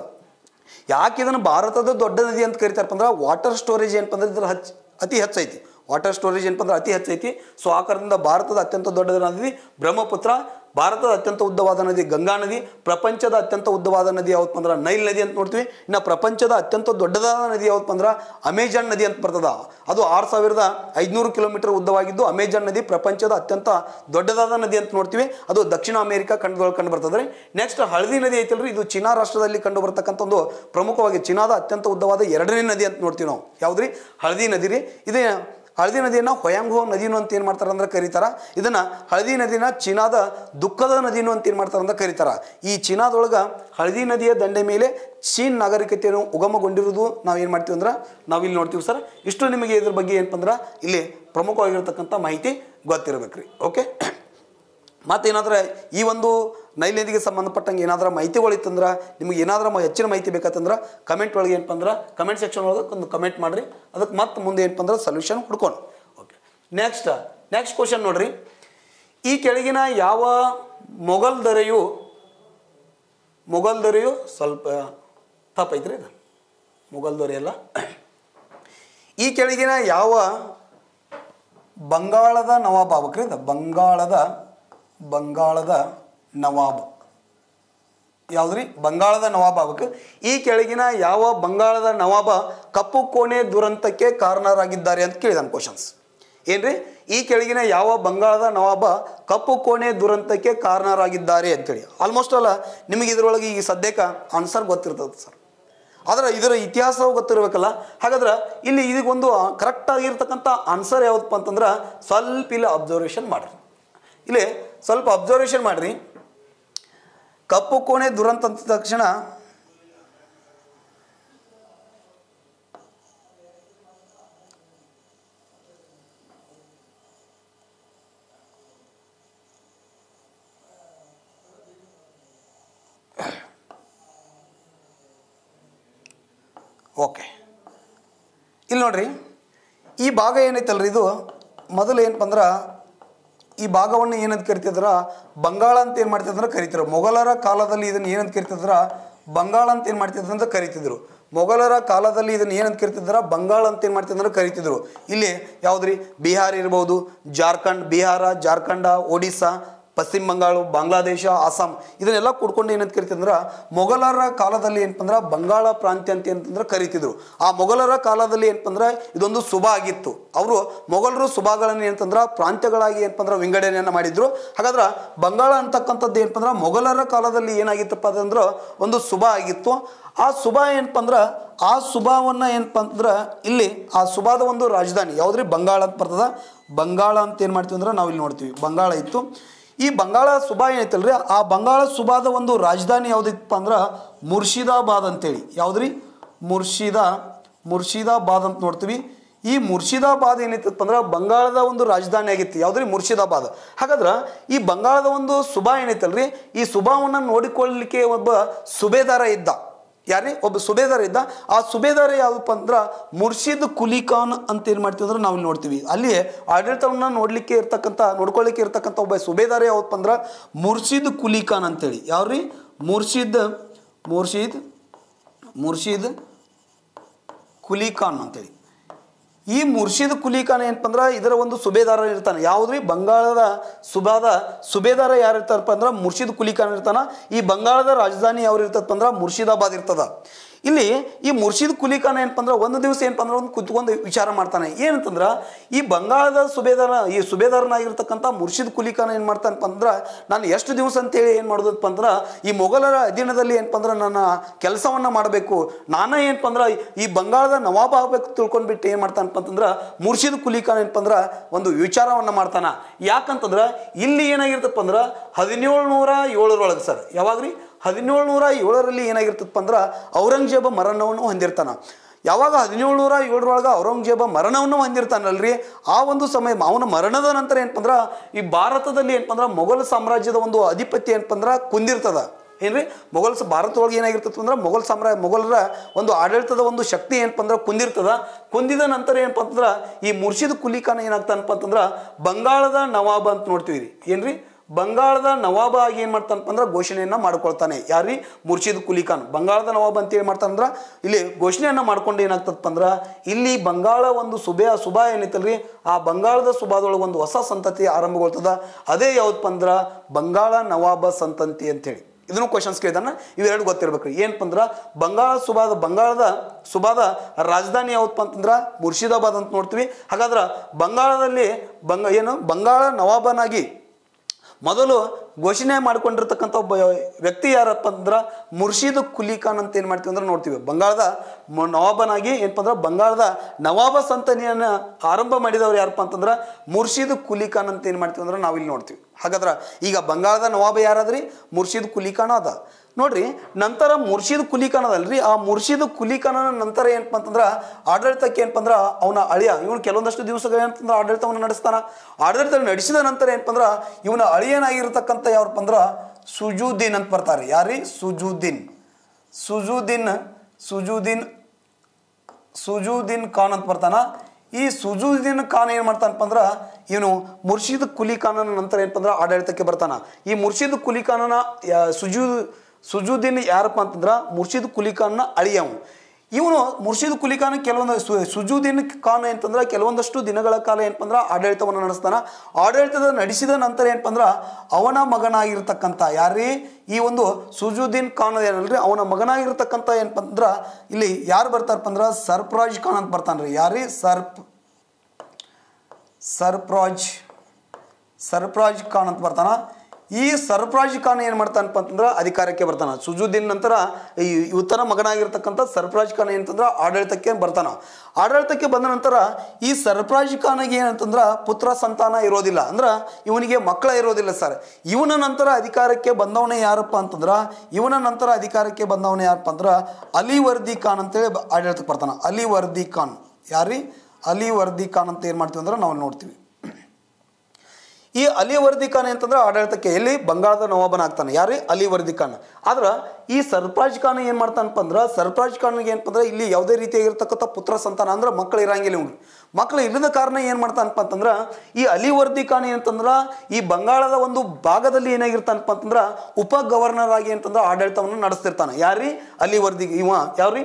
ಯಾಕೆ ಇದನ್ನು ಭಾರತದ ದೊಡ್ಡ ನದಿ ಅಂತ ಕರಿತಾರಪ್ಪ ಅಂದ್ರೆ ವಾಟರ್ ಸ್ಟೋರೇಜ್ ಏನಪ್ಪ ಅಂದ್ರೆ ಇದ್ರ ಹಚ್ಚ ಅತಿ ಹೆಚ್ಚೈತಿ ವಾಟರ್ ಸ್ಟೋರೇಜ್ ಏನಪ್ಪ ಅಂದ್ರೆ ಅತಿ ಹೆಚ್ಚೈತಿ ಸೊ ಆ ಕಾರಣದಿಂದ ಭಾರತದ ಅತ್ಯಂತ ದೊಡ್ಡದ ನದಿ ಬ್ರಹ್ಮಪುತ್ರ ಭಾರತದ ಅತ್ಯಂತ ಉದ್ದವಾದ ನದಿ ಗಂಗಾ ನದಿ ಪ್ರಪಂಚದ ಅತ್ಯಂತ ಉದ್ದವಾದ ನದಿ ಯಾವತ್ತಪ್ಪ ಅಂದ್ರೆ ನೈಲ್ ನದಿ ಅಂತ ನೋಡ್ತೀವಿ ಇನ್ನು ಪ್ರಪಂಚದ ಅತ್ಯಂತ ದೊಡ್ಡದಾದ ನದಿ ಯಾವತ್ತಪ್ಪ ಅಂದ್ರೆ ಅಮೆಜಾನ್ ನದಿ ಅಂತ ಬರ್ತದ ಅದು ಆರು ಸಾವಿರದ ಐದುನೂರು ಕಿಲೋಮೀಟರ್ ಉದ್ದವಾಗಿದ್ದು ಅಮೆಜಾನ್ ನದಿ ಪ್ರಪಂಚದ ಅತ್ಯಂತ ದೊಡ್ಡದಾದ ನದಿ ಅಂತ ನೋಡ್ತೀವಿ ಅದು ದಕ್ಷಿಣ ಅಮೆರಿಕಾ ಕಂಡುದೊಳಗೆ ಕಂಡು ಬರ್ತದೆ ನೆಕ್ಸ್ಟ್ ಹಳದಿ ನದಿ ಐತಲ್ರಿ ಇದು ಚೀನಾ ರಾಷ್ಟ್ರದಲ್ಲಿ ಕಂಡು ಬರ್ತಕ್ಕಂಥ ಒಂದು ಪ್ರಮುಖವಾಗಿ ಚೀನಾದ ಅತ್ಯಂತ ಉದ್ದವಾದ ಎರಡನೇ ನದಿ ಅಂತ ನೋಡ್ತೀವಿ ನಾವು ಯಾವುದ್ರಿ ಹಳದಿ ನದಿ ರೀ ಇದೇ ಹಳದಿ ನದಿಯನ್ನ ಹೊಯಾಂಗೋ ನದಿನೂ ಅಂತ ಏನು ಮಾಡ್ತಾರೆ ಅಂದ್ರೆ ಕರೀತಾರೆ ಇದನ್ನು ಹಳದಿ ನದಿನ ಚೀನಾದ ದುಃಖದ ನದಿನೂ ಅಂತ ಏನು ಮಾಡ್ತಾರೆ ಅಂತ ಕರೀತಾರೆ ಈ ಚೀನಾದೊಳಗೆ ಹಳದಿ ನದಿಯ ದಂಡೆ ಮೇಲೆ ಚೀನ್ ನಾಗರಿಕತೆಯನ್ನು ಉಗಮಗೊಂಡಿರುವುದು ನಾವು ಏನು ಮಾಡ್ತೀವಿ ಅಂದ್ರೆ ನಾವು ಇಲ್ಲಿ ನೋಡ್ತೀವಿ ಸರ್ ಇಷ್ಟು ನಿಮಗೆ ಇದ್ರ ಬಗ್ಗೆ ಏನಪ್ಪ ಅಂದ್ರೆ ಇಲ್ಲಿ ಪ್ರಮುಖವಾಗಿರತಕ್ಕಂಥ ಮಾಹಿತಿ ಗೊತ್ತಿರಬೇಕ್ರಿ ಓಕೆ ಮತ್ತೇನಾದ್ರೆ ಈ ಒಂದು ನೈಲೇಂದಿಗೆ ಸಂಬಂಧಪಟ್ಟಂಗೆ ಏನಾದರೂ ಮಾಹಿತಿಗಳಿತ್ತಂದ್ರೆ ನಿಮಗೆ ಏನಾದರೂ ಹೆಚ್ಚಿನ ಮಾಹಿತಿ ಬೇಕಂತಂದ್ರೆ ಕಮೆಂಟ್ ಒಳಗೆ ಏನಪ್ಪ ಅಂದ್ರೆ ಕಮೆಂಟ್ ಸೆಕ್ಷನ್ ಒಳಗೆ ಒಂದು ಕಮೆಂಟ್ ಮಾಡಿರಿ ಅದಕ್ಕೆ ಮತ್ತೆ ಮುಂದೆ ಏನಪ್ಪ ಅಂದ್ರೆ ಸೊಲ್ಯೂಷನ್ ಹುಡ್ಕೋಣ ಓಕೆ ನೆಕ್ಸ್ಟ್ ನೆಕ್ಸ್ಟ್ ಕ್ವಶನ್ ನೋಡ್ರಿ ಈ ಕೆಳಗಿನ ಯಾವ ಮೊಘಲ್ ದೊರೆಯು ಮೊಘಲ್ ದೊರೆಯು ಸ್ವಲ್ಪ ಐತ್ರಿ ಇದು ಮೊಘಲ್ ದೊರೆಯಲ್ಲ ಈ ಕೆಳಗಿನ ಯಾವ ಬಂಗಾಳದ ನವಾಬ್ ಆಗ್ಬೇಕ್ರಿ ಇದು ಬಂಗಾಳದ ಬಂಗಾಳದ ನವಾಬ್ ಯಾವುದ್ರಿ ಬಂಗಾಳದ ನವಾಬ್ ಆಗಬೇಕು ಈ ಕೆಳಗಿನ ಯಾವ ಬಂಗಾಳದ ನವಾಬ ಕಪ್ಪು ಕೋಣೆ ದುರಂತಕ್ಕೆ ಕಾರಣರಾಗಿದ್ದಾರೆ ಅಂತ ಕೇಳಿದಾನ ಕ್ವಶನ್ಸ್ ಏನ್ರಿ ಈ ಕೆಳಗಿನ ಯಾವ ಬಂಗಾಳದ ನವಾಬ ಕಪ್ಪು ಕೋಣೆ ದುರಂತಕ್ಕೆ ಕಾರಣರಾಗಿದ್ದಾರೆ ಅಂತೇಳಿ ಆಲ್ಮೋಸ್ಟ್ ಅಲ್ಲ ನಿಮಗೆ ಇದರೊಳಗೆ ಈಗ ಸದ್ಯಕ್ಕೆ ಆನ್ಸರ್ ಗೊತ್ತಿರ್ತದೆ ಸರ್ ಆದರೆ ಇದರ ಇತಿಹಾಸವು ಗೊತ್ತಿರಬೇಕಲ್ಲ ಹಾಗಾದ್ರೆ ಇಲ್ಲಿ ಇದಕ್ಕೊಂದು ಆಗಿರ್ತಕ್ಕಂಥ ಆನ್ಸರ್ ಯಾವುದಪ್ಪ ಅಂತಂದ್ರೆ ಸ್ವಲ್ಪ ಇಲ್ಲಿ ಅಬ್ಸರ್ವೇಷನ್ ಮಾಡ್ರಿ ಇಲ್ಲಿ ಸ್ವಲ್ಪ ಅಬ್ಸರ್ವೇಷನ್ ಮಾಡಿರಿ ಕಪ್ಪು ಕೋಣೆ ದುರಂತ ಅಂತ ತಕ್ಷಣ ಓಕೆ ಇಲ್ಲಿ ನೋಡ್ರಿ ಈ ಭಾಗ ಏನೈತಲ್ರಿ ಇದು ಮೊದಲು ಏನಪ್ಪ ಅಂದ್ರೆ ಈ ಭಾಗವನ್ನು ಏನಂತ ಕರಿತಿದ್ರ ಬಂಗಾಳ ಅಂತ ಏನು ಮಾಡ್ತಿದ್ರು ಕರಿತಿದ್ರು ಮೊಘಲರ ಕಾಲದಲ್ಲಿ ಇದನ್ನು ಏನಂತ ಕರಿತಿದ್ರ ಬಂಗಾಳ ಅಂತ ಏನು ಮಾಡ್ತಿದ್ರು ಅಂತ ಕರಿತಿದ್ರು ಮೊಘಲರ ಕಾಲದಲ್ಲಿ ಇದನ್ನು ಏನಂತ ಕರಿತಿದ್ರ ಬಂಗಾಳ ಅಂತ ಏನು ಮಾಡ್ತಿದ್ರು ಕರಿತಿದ್ರು ಇಲ್ಲಿ ಯಾವುದ್ರಿ ಬಿಹಾರ್ ಇರ್ಬೋದು ಜಾರ್ಖಂಡ್ ಬಿಹಾರ ಜಾರ್ಖಂಡ ಒಡಿಸ್ಸಾ ಪಶ್ಚಿಮ ಬಂಗಾಳ ಬಾಂಗ್ಲಾದೇಶ ಅಸ್ಸಾಂ ಇದನ್ನೆಲ್ಲ ಕೂಡ್ಕೊಂಡು ಏನಂತ ಕರಿತಂದ್ರೆ ಮೊಘಲರ ಕಾಲದಲ್ಲಿ ಏನಪ್ಪಂದ್ರೆ ಬಂಗಾಳ ಪ್ರಾಂತ್ಯ ಅಂತ ಏನಂತಂದ್ರೆ ಕರಿತಿದ್ರು ಆ ಮೊಘಲರ ಕಾಲದಲ್ಲಿ ಏನಪ್ಪಂದ್ರೆ ಇದೊಂದು ಸುಭ ಆಗಿತ್ತು ಅವರು ಮೊಘಲರು ಸುಭಾಗಳನ್ನು ಏನಂತಂದ್ರೆ ಪ್ರಾಂತ್ಯಗಳಾಗಿ ಏನಪ್ಪಂದ್ರೆ ವಿಂಗಡಣೆಯನ್ನು ಮಾಡಿದ್ರು ಹಾಗಾದ್ರೆ ಬಂಗಾಳ ಅಂತಕ್ಕಂಥದ್ದು ಏನಪ್ಪಂದ್ರೆ ಮೊಘಲರ ಕಾಲದಲ್ಲಿ ಏನಾಗಿತ್ತಪ್ಪ ಅಂದ್ರೆ ಒಂದು ಸುಭ ಆಗಿತ್ತು ಆ ಸುಭಾ ಏನಪ್ಪಂದ್ರೆ ಆ ಸುಭಾವನ್ನ ಏನಪ್ಪ ಅಂದ್ರೆ ಇಲ್ಲಿ ಆ ಸುಭಾದ ಒಂದು ರಾಜಧಾನಿ ಯಾವುದ್ರಿ ಬಂಗಾಳ ಅಂತ ಬರ್ತದ ಬಂಗಾಳ ಅಂತ ಏನು ಮಾಡ್ತೀವಿ ಅಂದ್ರೆ ನಾವು ಇಲ್ಲಿ ನೋಡ್ತೀವಿ ಬಂಗಾಳ ಇತ್ತು ಈ ಬಂಗಾಳ ಸುಬಾ ಏನೈತಲ್ರಿ ಆ ಬಂಗಾಳ ಸುಬಾದ ಒಂದು ರಾಜಧಾನಿ ಯಾವುದಿತ್ತಪ್ಪ ಅಂದ್ರೆ ಮುರ್ಷಿದಾಬಾದ್ ಅಂತೇಳಿ ಯಾವುದ್ರಿ ಮುರ್ಷಿದಾ ಮುರ್ಷಿದಾಬಾದ್ ಅಂತ ನೋಡ್ತೀವಿ ಈ ಮುರ್ಷಿದಾಬಾದ್ ಏನೈತಪ್ಪ ಅಂದ್ರೆ ಬಂಗಾಳದ ಒಂದು ರಾಜಧಾನಿ ಆಗಿತ್ತು ಯಾವುದ್ರಿ ಮುರ್ಷಿದಾಬಾದ್ ಹಾಗಾದ್ರೆ ಈ ಬಂಗಾಳದ ಒಂದು ಸುಬಾ ಏನೈತಲ್ರಿ ಈ ಸುಭಾವನ್ನು ನೋಡಿಕೊಳ್ಳಲಿಕ್ಕೆ ಒಬ್ಬ ಸುಬೇದಾರ ಇದ್ದ ಯಾರೇ ಒಬ್ಬ ಸುಬೇದಾರ ಇದ್ದ ಆ ಸುಬೇದಾರ ಯಾವಪ್ಪ ಅಂದ್ರೆ ಮುರ್ಷಿದ್ ಕುಲಿಖಾನ್ ಅಂತ ಏನು ಮಾಡ್ತೀವಿ ಅಂದ್ರೆ ನಾವು ನೋಡ್ತೀವಿ ಅಲ್ಲಿ ಆಡಳಿತವನ್ನು ನೋಡಲಿಕ್ಕೆ ಇರ್ತಕ್ಕಂಥ ನೋಡ್ಕೊಳ್ಲಿಕ್ಕೆ ಇರ್ತಕ್ಕಂಥ ಒಬ್ಬ ಸುಬೇದಾರ ಯಾವಪ್ಪ ಅಂದ್ರೆ ಮುರ್ಷಿದ್ ಕುಲಿಖಾನ್ ಅಂತೇಳಿ ಯಾವ್ರಿ ಮುರ್ಷಿದ್ ಮುರ್ಷಿದ್ ಮುರ್ಷಿದ್ ಕುಲಿಖಾನ್ ಅಂತೇಳಿ ಈ ಮುರ್ಷಿದ್ ಕುಲಿ ಖಾನ್ ಏನಪ್ಪ ಇದರ ಒಂದು ಸುಬೇದಾರ ಇರ್ತಾನೆ ಯಾವುದ್ರಿ ಬಂಗಾಳದ ಸುಬಾದ ಸುಬೇದಾರ ಯಾರು ಇರ್ತಾರಪ್ಪ ಅಂದ್ರೆ ಮುರ್ಷಿದ್ ಕುಲಿ ಖಾನ್ ಈ ಬಂಗಾಳದ ರಾಜಧಾನಿ ಯಾವ್ರು ಇರ್ತದಪ್ಪ ಅಂದ್ರೆ ಮುರ್ಷಿದಾಬಾದ್ ಇರ್ತದ ಇಲ್ಲಿ ಈ ಮುರ್ಷಿದ್ ಕುಲಿಕಾನ ಏನಪ್ಪಂದ್ರೆ ಒಂದು ದಿವಸ ಏನಪ್ಪ ಅಂದ್ರೆ ಒಂದು ಕುತ್ಕೊಂಡು ವಿಚಾರ ಮಾಡ್ತಾನೆ ಏನಂತಂದ್ರೆ ಈ ಬಂಗಾಳದ ಸುಬೇದಾರ ಈ ಸುಬೇದಾರನಾಗಿರ್ತಕ್ಕಂಥ ಮುರ್ಷಿದ್ ಕುಲಿಖಾನ್ ಏನು ಮಾಡ್ತಾನಪ್ಪ ಅಂದ್ರೆ ನಾನು ಎಷ್ಟು ದಿವಸ ಅಂತೇಳಿ ಏನು ಮಾಡೋದಪ್ಪ ಅಂದ್ರೆ ಈ ಮೊಘಲರ ಅಧೀನದಲ್ಲಿ ಏನಪ್ಪ ಅಂದ್ರೆ ನನ್ನ ಕೆಲಸವನ್ನು ಮಾಡಬೇಕು ನಾನೇ ಏನಪ್ಪ ಅಂದ್ರೆ ಈ ಬಂಗಾಳದ ನವಾಬ ಆಗಬೇಕು ತಿಳ್ಕೊಂಡ್ಬಿಟ್ಟು ಏನು ಮಾಡ್ತಾನಪ್ಪ ಅಂತಂದ್ರೆ ಮುರ್ಷಿದ್ ಕುಲಿಖಾನ್ ಏನಪ್ಪ ಅಂದ್ರೆ ಒಂದು ವಿಚಾರವನ್ನು ಮಾಡ್ತಾನೆ ಯಾಕಂತಂದ್ರೆ ಇಲ್ಲಿ ಏನಾಗಿರ್ತಪ್ಪ ಅಂದ್ರೆ ಹದಿನೇಳು ನೂರ ಏಳರೊಳಗೆ ಸರ್ ಯಾವಾಗ್ರಿ ನೂರ ಏಳರಲ್ಲಿ ಏನಾಗಿರ್ತದಪ್ಪ ಅಂದ್ರೆ ಔರಂಗಜೇಬ ಮರಣವನ್ನು ಹೊಂದಿರ್ತಾನೆ ಯಾವಾಗ ನೂರ ಏಳರೊಳಗೆ ಔರಂಗಜೇಬ ಮರಣವನ್ನು ಹೊಂದಿರ್ತಾನಲ್ರಿ ಆ ಒಂದು ಸಮಯ ಅವನ ಮರಣದ ನಂತರ ಏನಪ್ಪ ಈ ಭಾರತದಲ್ಲಿ ಏನಪ್ಪ ಮೊಘಲ್ ಸಾಮ್ರಾಜ್ಯದ ಒಂದು ಅಧಿಪತ್ಯ ಏನಪ್ಪ ಅಂದ್ರೆ ಕುಂದಿರ್ತದ ಏನ್ರಿ ಮೊಘಲ್ ಒಳಗೆ ಏನಾಗಿರ್ತದೆ ಅಂದ್ರೆ ಮೊಘಲ್ ಸಾಮ್ರಾಜ್ಯ ಮೊಘಲರ ಒಂದು ಆಡಳಿತದ ಒಂದು ಶಕ್ತಿ ಏನಪ್ಪ ಅಂದ್ರೆ ಕುಂದಿರ್ತದ ಕುಂದಿದ ನಂತರ ಏನಪ್ಪ ಅಂತಂದ್ರೆ ಈ ಮುರ್ಷಿದ್ ಕುಲಿಖಾನ ಏನಾಗ್ತಾನಪ್ಪ ಅಂತಂದ್ರೆ ಬಂಗಾಳದ ನವಾಬ್ ಅಂತ ನೋಡ್ತೀವಿ ರೀ ಏನ್ರಿ ಬಂಗಾಳದ ನವಾಬ ಆಗಿ ಏನು ಮಾಡ್ತಾನಪ್ಪ ಅಂದ್ರೆ ಘೋಷಣೆಯನ್ನು ಮಾಡ್ಕೊಳ್ತಾನೆ ಯಾರೀ ಮುರ್ಷಿದ್ ಕುಲಿಖಾನ್ ಬಂಗಾಳದ ನವಾಬ್ ಅಂತ ಏನು ಮಾಡ್ತಾನಂದ್ರೆ ಇಲ್ಲಿ ಘೋಷಣೆಯನ್ನು ಮಾಡ್ಕೊಂಡು ಏನಾಗ್ತದಪ್ಪ ಅಂದ್ರೆ ಇಲ್ಲಿ ಬಂಗಾಳ ಒಂದು ಸುಬೆ ಸುಭ ಏನೈತಲ್ರಿ ಆ ಬಂಗಾಳದ ಸುಭಾದೊಳಗೆ ಒಂದು ಹೊಸ ಸಂತತಿ ಆರಂಭಗೊಳ್ತದ ಅದೇ ಯಾವ್ದಪ್ಪ ಅಂದ್ರೆ ಬಂಗಾಳ ನವಾಬ ಸಂತತಿ ಅಂತೇಳಿ ಇದನ್ನು ಕ್ವಶನ್ಸ್ ಕೇಳಿದಾನ ಇವೆರಡು ಗೊತ್ತಿರ್ಬೇಕ್ರಿ ಏನಪ್ಪ ಅಂದ್ರೆ ಬಂಗಾಳ ಸುಬಾದ ಬಂಗಾಳದ ಸುಬಾದ ರಾಜಧಾನಿ ಯಾವ್ದಪ್ಪ ಅಂತಂದ್ರೆ ಮುರ್ಷಿದಾಬಾದ್ ಅಂತ ನೋಡ್ತೀವಿ ಹಾಗಾದ್ರೆ ಬಂಗಾಳದಲ್ಲಿ ಬಂಗ ಏನು ಬಂಗಾಳ ನವಾಬನಾಗಿ ಮೊದಲು ಘೋಷಣೆ ಮಾಡ್ಕೊಂಡಿರ್ತಕ್ಕಂಥ ಒಬ್ಬ ವ್ಯಕ್ತಿ ಯಾರಪ್ಪ ಅಂದ್ರೆ ಮುರ್ಷಿದ್ ಕುಲಿಖಾನ್ ಅಂತ ಏನು ಮಾಡ್ತೀವಿ ಅಂದ್ರೆ ನೋಡ್ತೀವಿ ಬಂಗಾಳದ ನವಾಬನಾಗಿ ಏನಪ್ಪ ಅಂದ್ರೆ ಬಂಗಾಳದ ನವಾಬ ಸಂತನಿಯನ್ನು ಆರಂಭ ಮಾಡಿದವರು ಯಾರಪ್ಪ ಅಂತಂದ್ರೆ ಮುರ್ಷಿದ್ ಕುಲಿಖಾನ್ ಅಂತ ಏನು ಮಾಡ್ತೀವಿ ಅಂದ್ರೆ ನಾವಿಲ್ಲಿ ನೋಡ್ತೀವಿ ಹಾಗಾದ್ರೆ ಈಗ ಬಂಗಾಳದ ನವಾಬ ಯಾರಾದ್ರಿ ಮುರ್ಷಿದ್ ಕುಲಿಖಾನ್ ಅದ ನೋಡ್ರಿ ನಂತರ ಮುರ್ಷಿದ್ ಅಲ್ರಿ ಆ ಮುರ್ಷಿದ್ ಕುಲಿಕನ ನಂತರ ಏನಪ್ಪ ಅಂತಂದ್ರೆ ಆಡಳಿತಕ್ಕೆ ಏನಪ್ಪ ಅಂದ್ರೆ ಅವನ ಅಳಿಯ ಇವನು ಕೆಲವೊಂದಷ್ಟು ದಿವಸಗಳು ಏನಂತಂದ್ರೆ ಆಡಳಿತವನ್ನು ನಡೆಸ್ತಾನ ಆಡಳಿತ ನಡೆಸಿದ ನಂತರ ಏನಪ್ಪ ಅಂದ್ರೆ ಇವನ ಅಳಿಯನಾಗಿರ್ತಕ್ಕಂಥ ಯಾರಪ್ಪ ಅಂದ್ರೆ ಸುಜುದ್ದೀನ್ ಅಂತ ಬರ್ತಾರೆ ಯಾರೀ ಸುಜುದ್ದೀನ್ ಸುಜುದ್ದೀನ್ ಸುಜುದ್ದೀನ್ ಸುಜುದ್ದೀನ್ ಖಾನ್ ಅಂತ ಬರ್ತಾನ ಈ ಸುಜುದ್ದೀನ್ ಖಾನ್ ಏನು ಮಾಡ್ತಾನಪ್ಪ ಅಂದ್ರೆ ಇವನು ಮುರ್ಷಿದ್ ಕುಲಿ ನಂತರ ಏನಪ್ಪ ಅಂದ್ರೆ ಆಡಳಿತಕ್ಕೆ ಬರ್ತಾನ ಈ ಮುರ್ಷಿದ್ ಕುಲಿ ಖಾನನ ಸುಜು ಸುಜುದ್ದೀನ್ ಯಾರಪ್ಪ ಅಂತಂದ್ರೆ ಮುರ್ಷಿದ್ ನ ಅಳಿಯವು ಇವನು ಮುರ್ಷಿದ್ ಕುಲಿಖಾನ್ ಕೆಲವೊಂದು ಸು ಸುಜುದ್ದೀನ್ ಖಾನ್ ಅಂತಂದ್ರೆ ಕೆಲವೊಂದಷ್ಟು ದಿನಗಳ ಕಾಲ ಏನಪ್ಪ ಅಂದ್ರೆ ಆಡಳಿತವನ್ನು ನಡೆಸ್ತಾನೆ ಆಡಳಿತದ ನಡೆಸಿದ ನಂತರ ಏನಪ್ಪ ಅವನ ಮಗನಾಗಿರ್ತಕ್ಕಂಥ ಯಾರೀ ಈ ಒಂದು ಸುಜುದ್ದೀನ್ ಖಾನ್ ಏನಲ್ರಿ ಅವನ ಮಗನಾಗಿರ್ತಕ್ಕಂಥ ಏನಪ್ಪ ಇಲ್ಲಿ ಯಾರು ಬರ್ತಾರಪ್ಪ ಅಂದ್ರೆ ಸರ್ಪ್ರಾಜ್ ಖಾನ್ ಅಂತ ಬರ್ತಾನ್ರಿ ಯಾರೀ ಸರ್ಪ್ ಸರ್ಪ್ರಾಜ್ ಸರ್ಪ್ರಾಜ್ ಖಾನ್ ಅಂತ ಬರ್ತಾನ ಈ ಸರ್ಪರಾಜ್ ಖಾನ್ ಏನು ಮಾಡ್ತಾನಪ್ಪ ಅಂತಂದ್ರೆ ಅಧಿಕಾರಕ್ಕೆ ಬರ್ತಾನೆ ಸುಜುದ್ದೀನ್ ನಂತರ ಈ ಇವತನ ಮಗನಾಗಿರ್ತಕ್ಕಂಥ ಸರ್ಪರಾಜ್ ಖಾನ್ ಏನಂತಂದ್ರೆ ಆಡಳಿತಕ್ಕೆ ಬರ್ತಾನ ಆಡಳಿತಕ್ಕೆ ಬಂದ ನಂತರ ಈ ಸರ್ಫ್ರಾಜ್ ಖಾನಿಗೆ ಏನಂತಂದ್ರೆ ಪುತ್ರ ಸಂತಾನ ಇರೋದಿಲ್ಲ ಅಂದ್ರೆ ಇವನಿಗೆ ಮಕ್ಕಳ ಇರೋದಿಲ್ಲ ಸರ್ ಇವನ ನಂತರ ಅಧಿಕಾರಕ್ಕೆ ಬಂದವನೇ ಯಾರಪ್ಪ ಅಂತಂದ್ರೆ ಇವನ ನಂತರ ಅಧಿಕಾರಕ್ಕೆ ಬಂದವನೇ ಯಾರಪ್ಪ ಅಂದ್ರೆ ಅಲಿ ವರ್ದಿ ಖಾನ್ ಅಂತೇಳಿ ಆಡಳಿತಕ್ಕೆ ಬರ್ತಾನೆ ಅಲಿ ವರ್ದಿ ಖಾನ್ ಯಾರೀ ಅಲಿ ವರ್ದಿ ಖಾನ್ ಅಂತ ಏನು ಮಾಡ್ತೀವಿ ಅಂದ್ರೆ ನಾವು ನೋಡ್ತೀವಿ ಈ ಅಲಿ ಖಾನ್ ಅಂತಂದ್ರೆ ಆಡಳಿತಕ್ಕೆ ಎಲ್ಲಿ ಬಂಗಾಳದ ನವಾಬನ ಆಗ್ತಾನೆ ಯಾರೀ ಅಲಿ ಖಾನ್ ಆದ್ರೆ ಈ ಸರ್ಪ್ರಾಜ್ ಖಾನ್ ಏನು ಮಾಡ್ತಾನಪ್ಪ ಅಂದ್ರೆ ಸರ್ಫರಾಜ್ ಖಾನ್ಗೆ ಏನಪ್ಪ ಅಂದ್ರೆ ಇಲ್ಲಿ ಯಾವುದೇ ರೀತಿಯಾಗಿರ್ತಕ್ಕಂಥ ಪುತ್ರ ಸಂತಾನ ಅಂದ್ರೆ ಮಕ್ಕಳು ಇರಂಗಿಲ್ಲ ಇವ್ರು ಮಕ್ಕಳು ಇಲ್ಲದ ಕಾರಣ ಏನು ಮಾಡ್ತಾನಪ್ಪ ಅಂತಂದ್ರೆ ಈ ಅಲಿ ಖಾನ್ ಏನಂತಂದ್ರೆ ಈ ಬಂಗಾಳದ ಒಂದು ಭಾಗದಲ್ಲಿ ಏನಾಗಿರ್ತಾನಪ್ಪ ಅಂತಂದ್ರೆ ಉಪ ಗವರ್ನರ್ ಆಗಿ ಅಂತಂದ್ರೆ ಆಡಳಿತವನ್ನು ನಡೆಸ್ತಿರ್ತಾನೆ ಯಾರೀ ಅಲಿ ಇವ ಯಾವ್ರಿ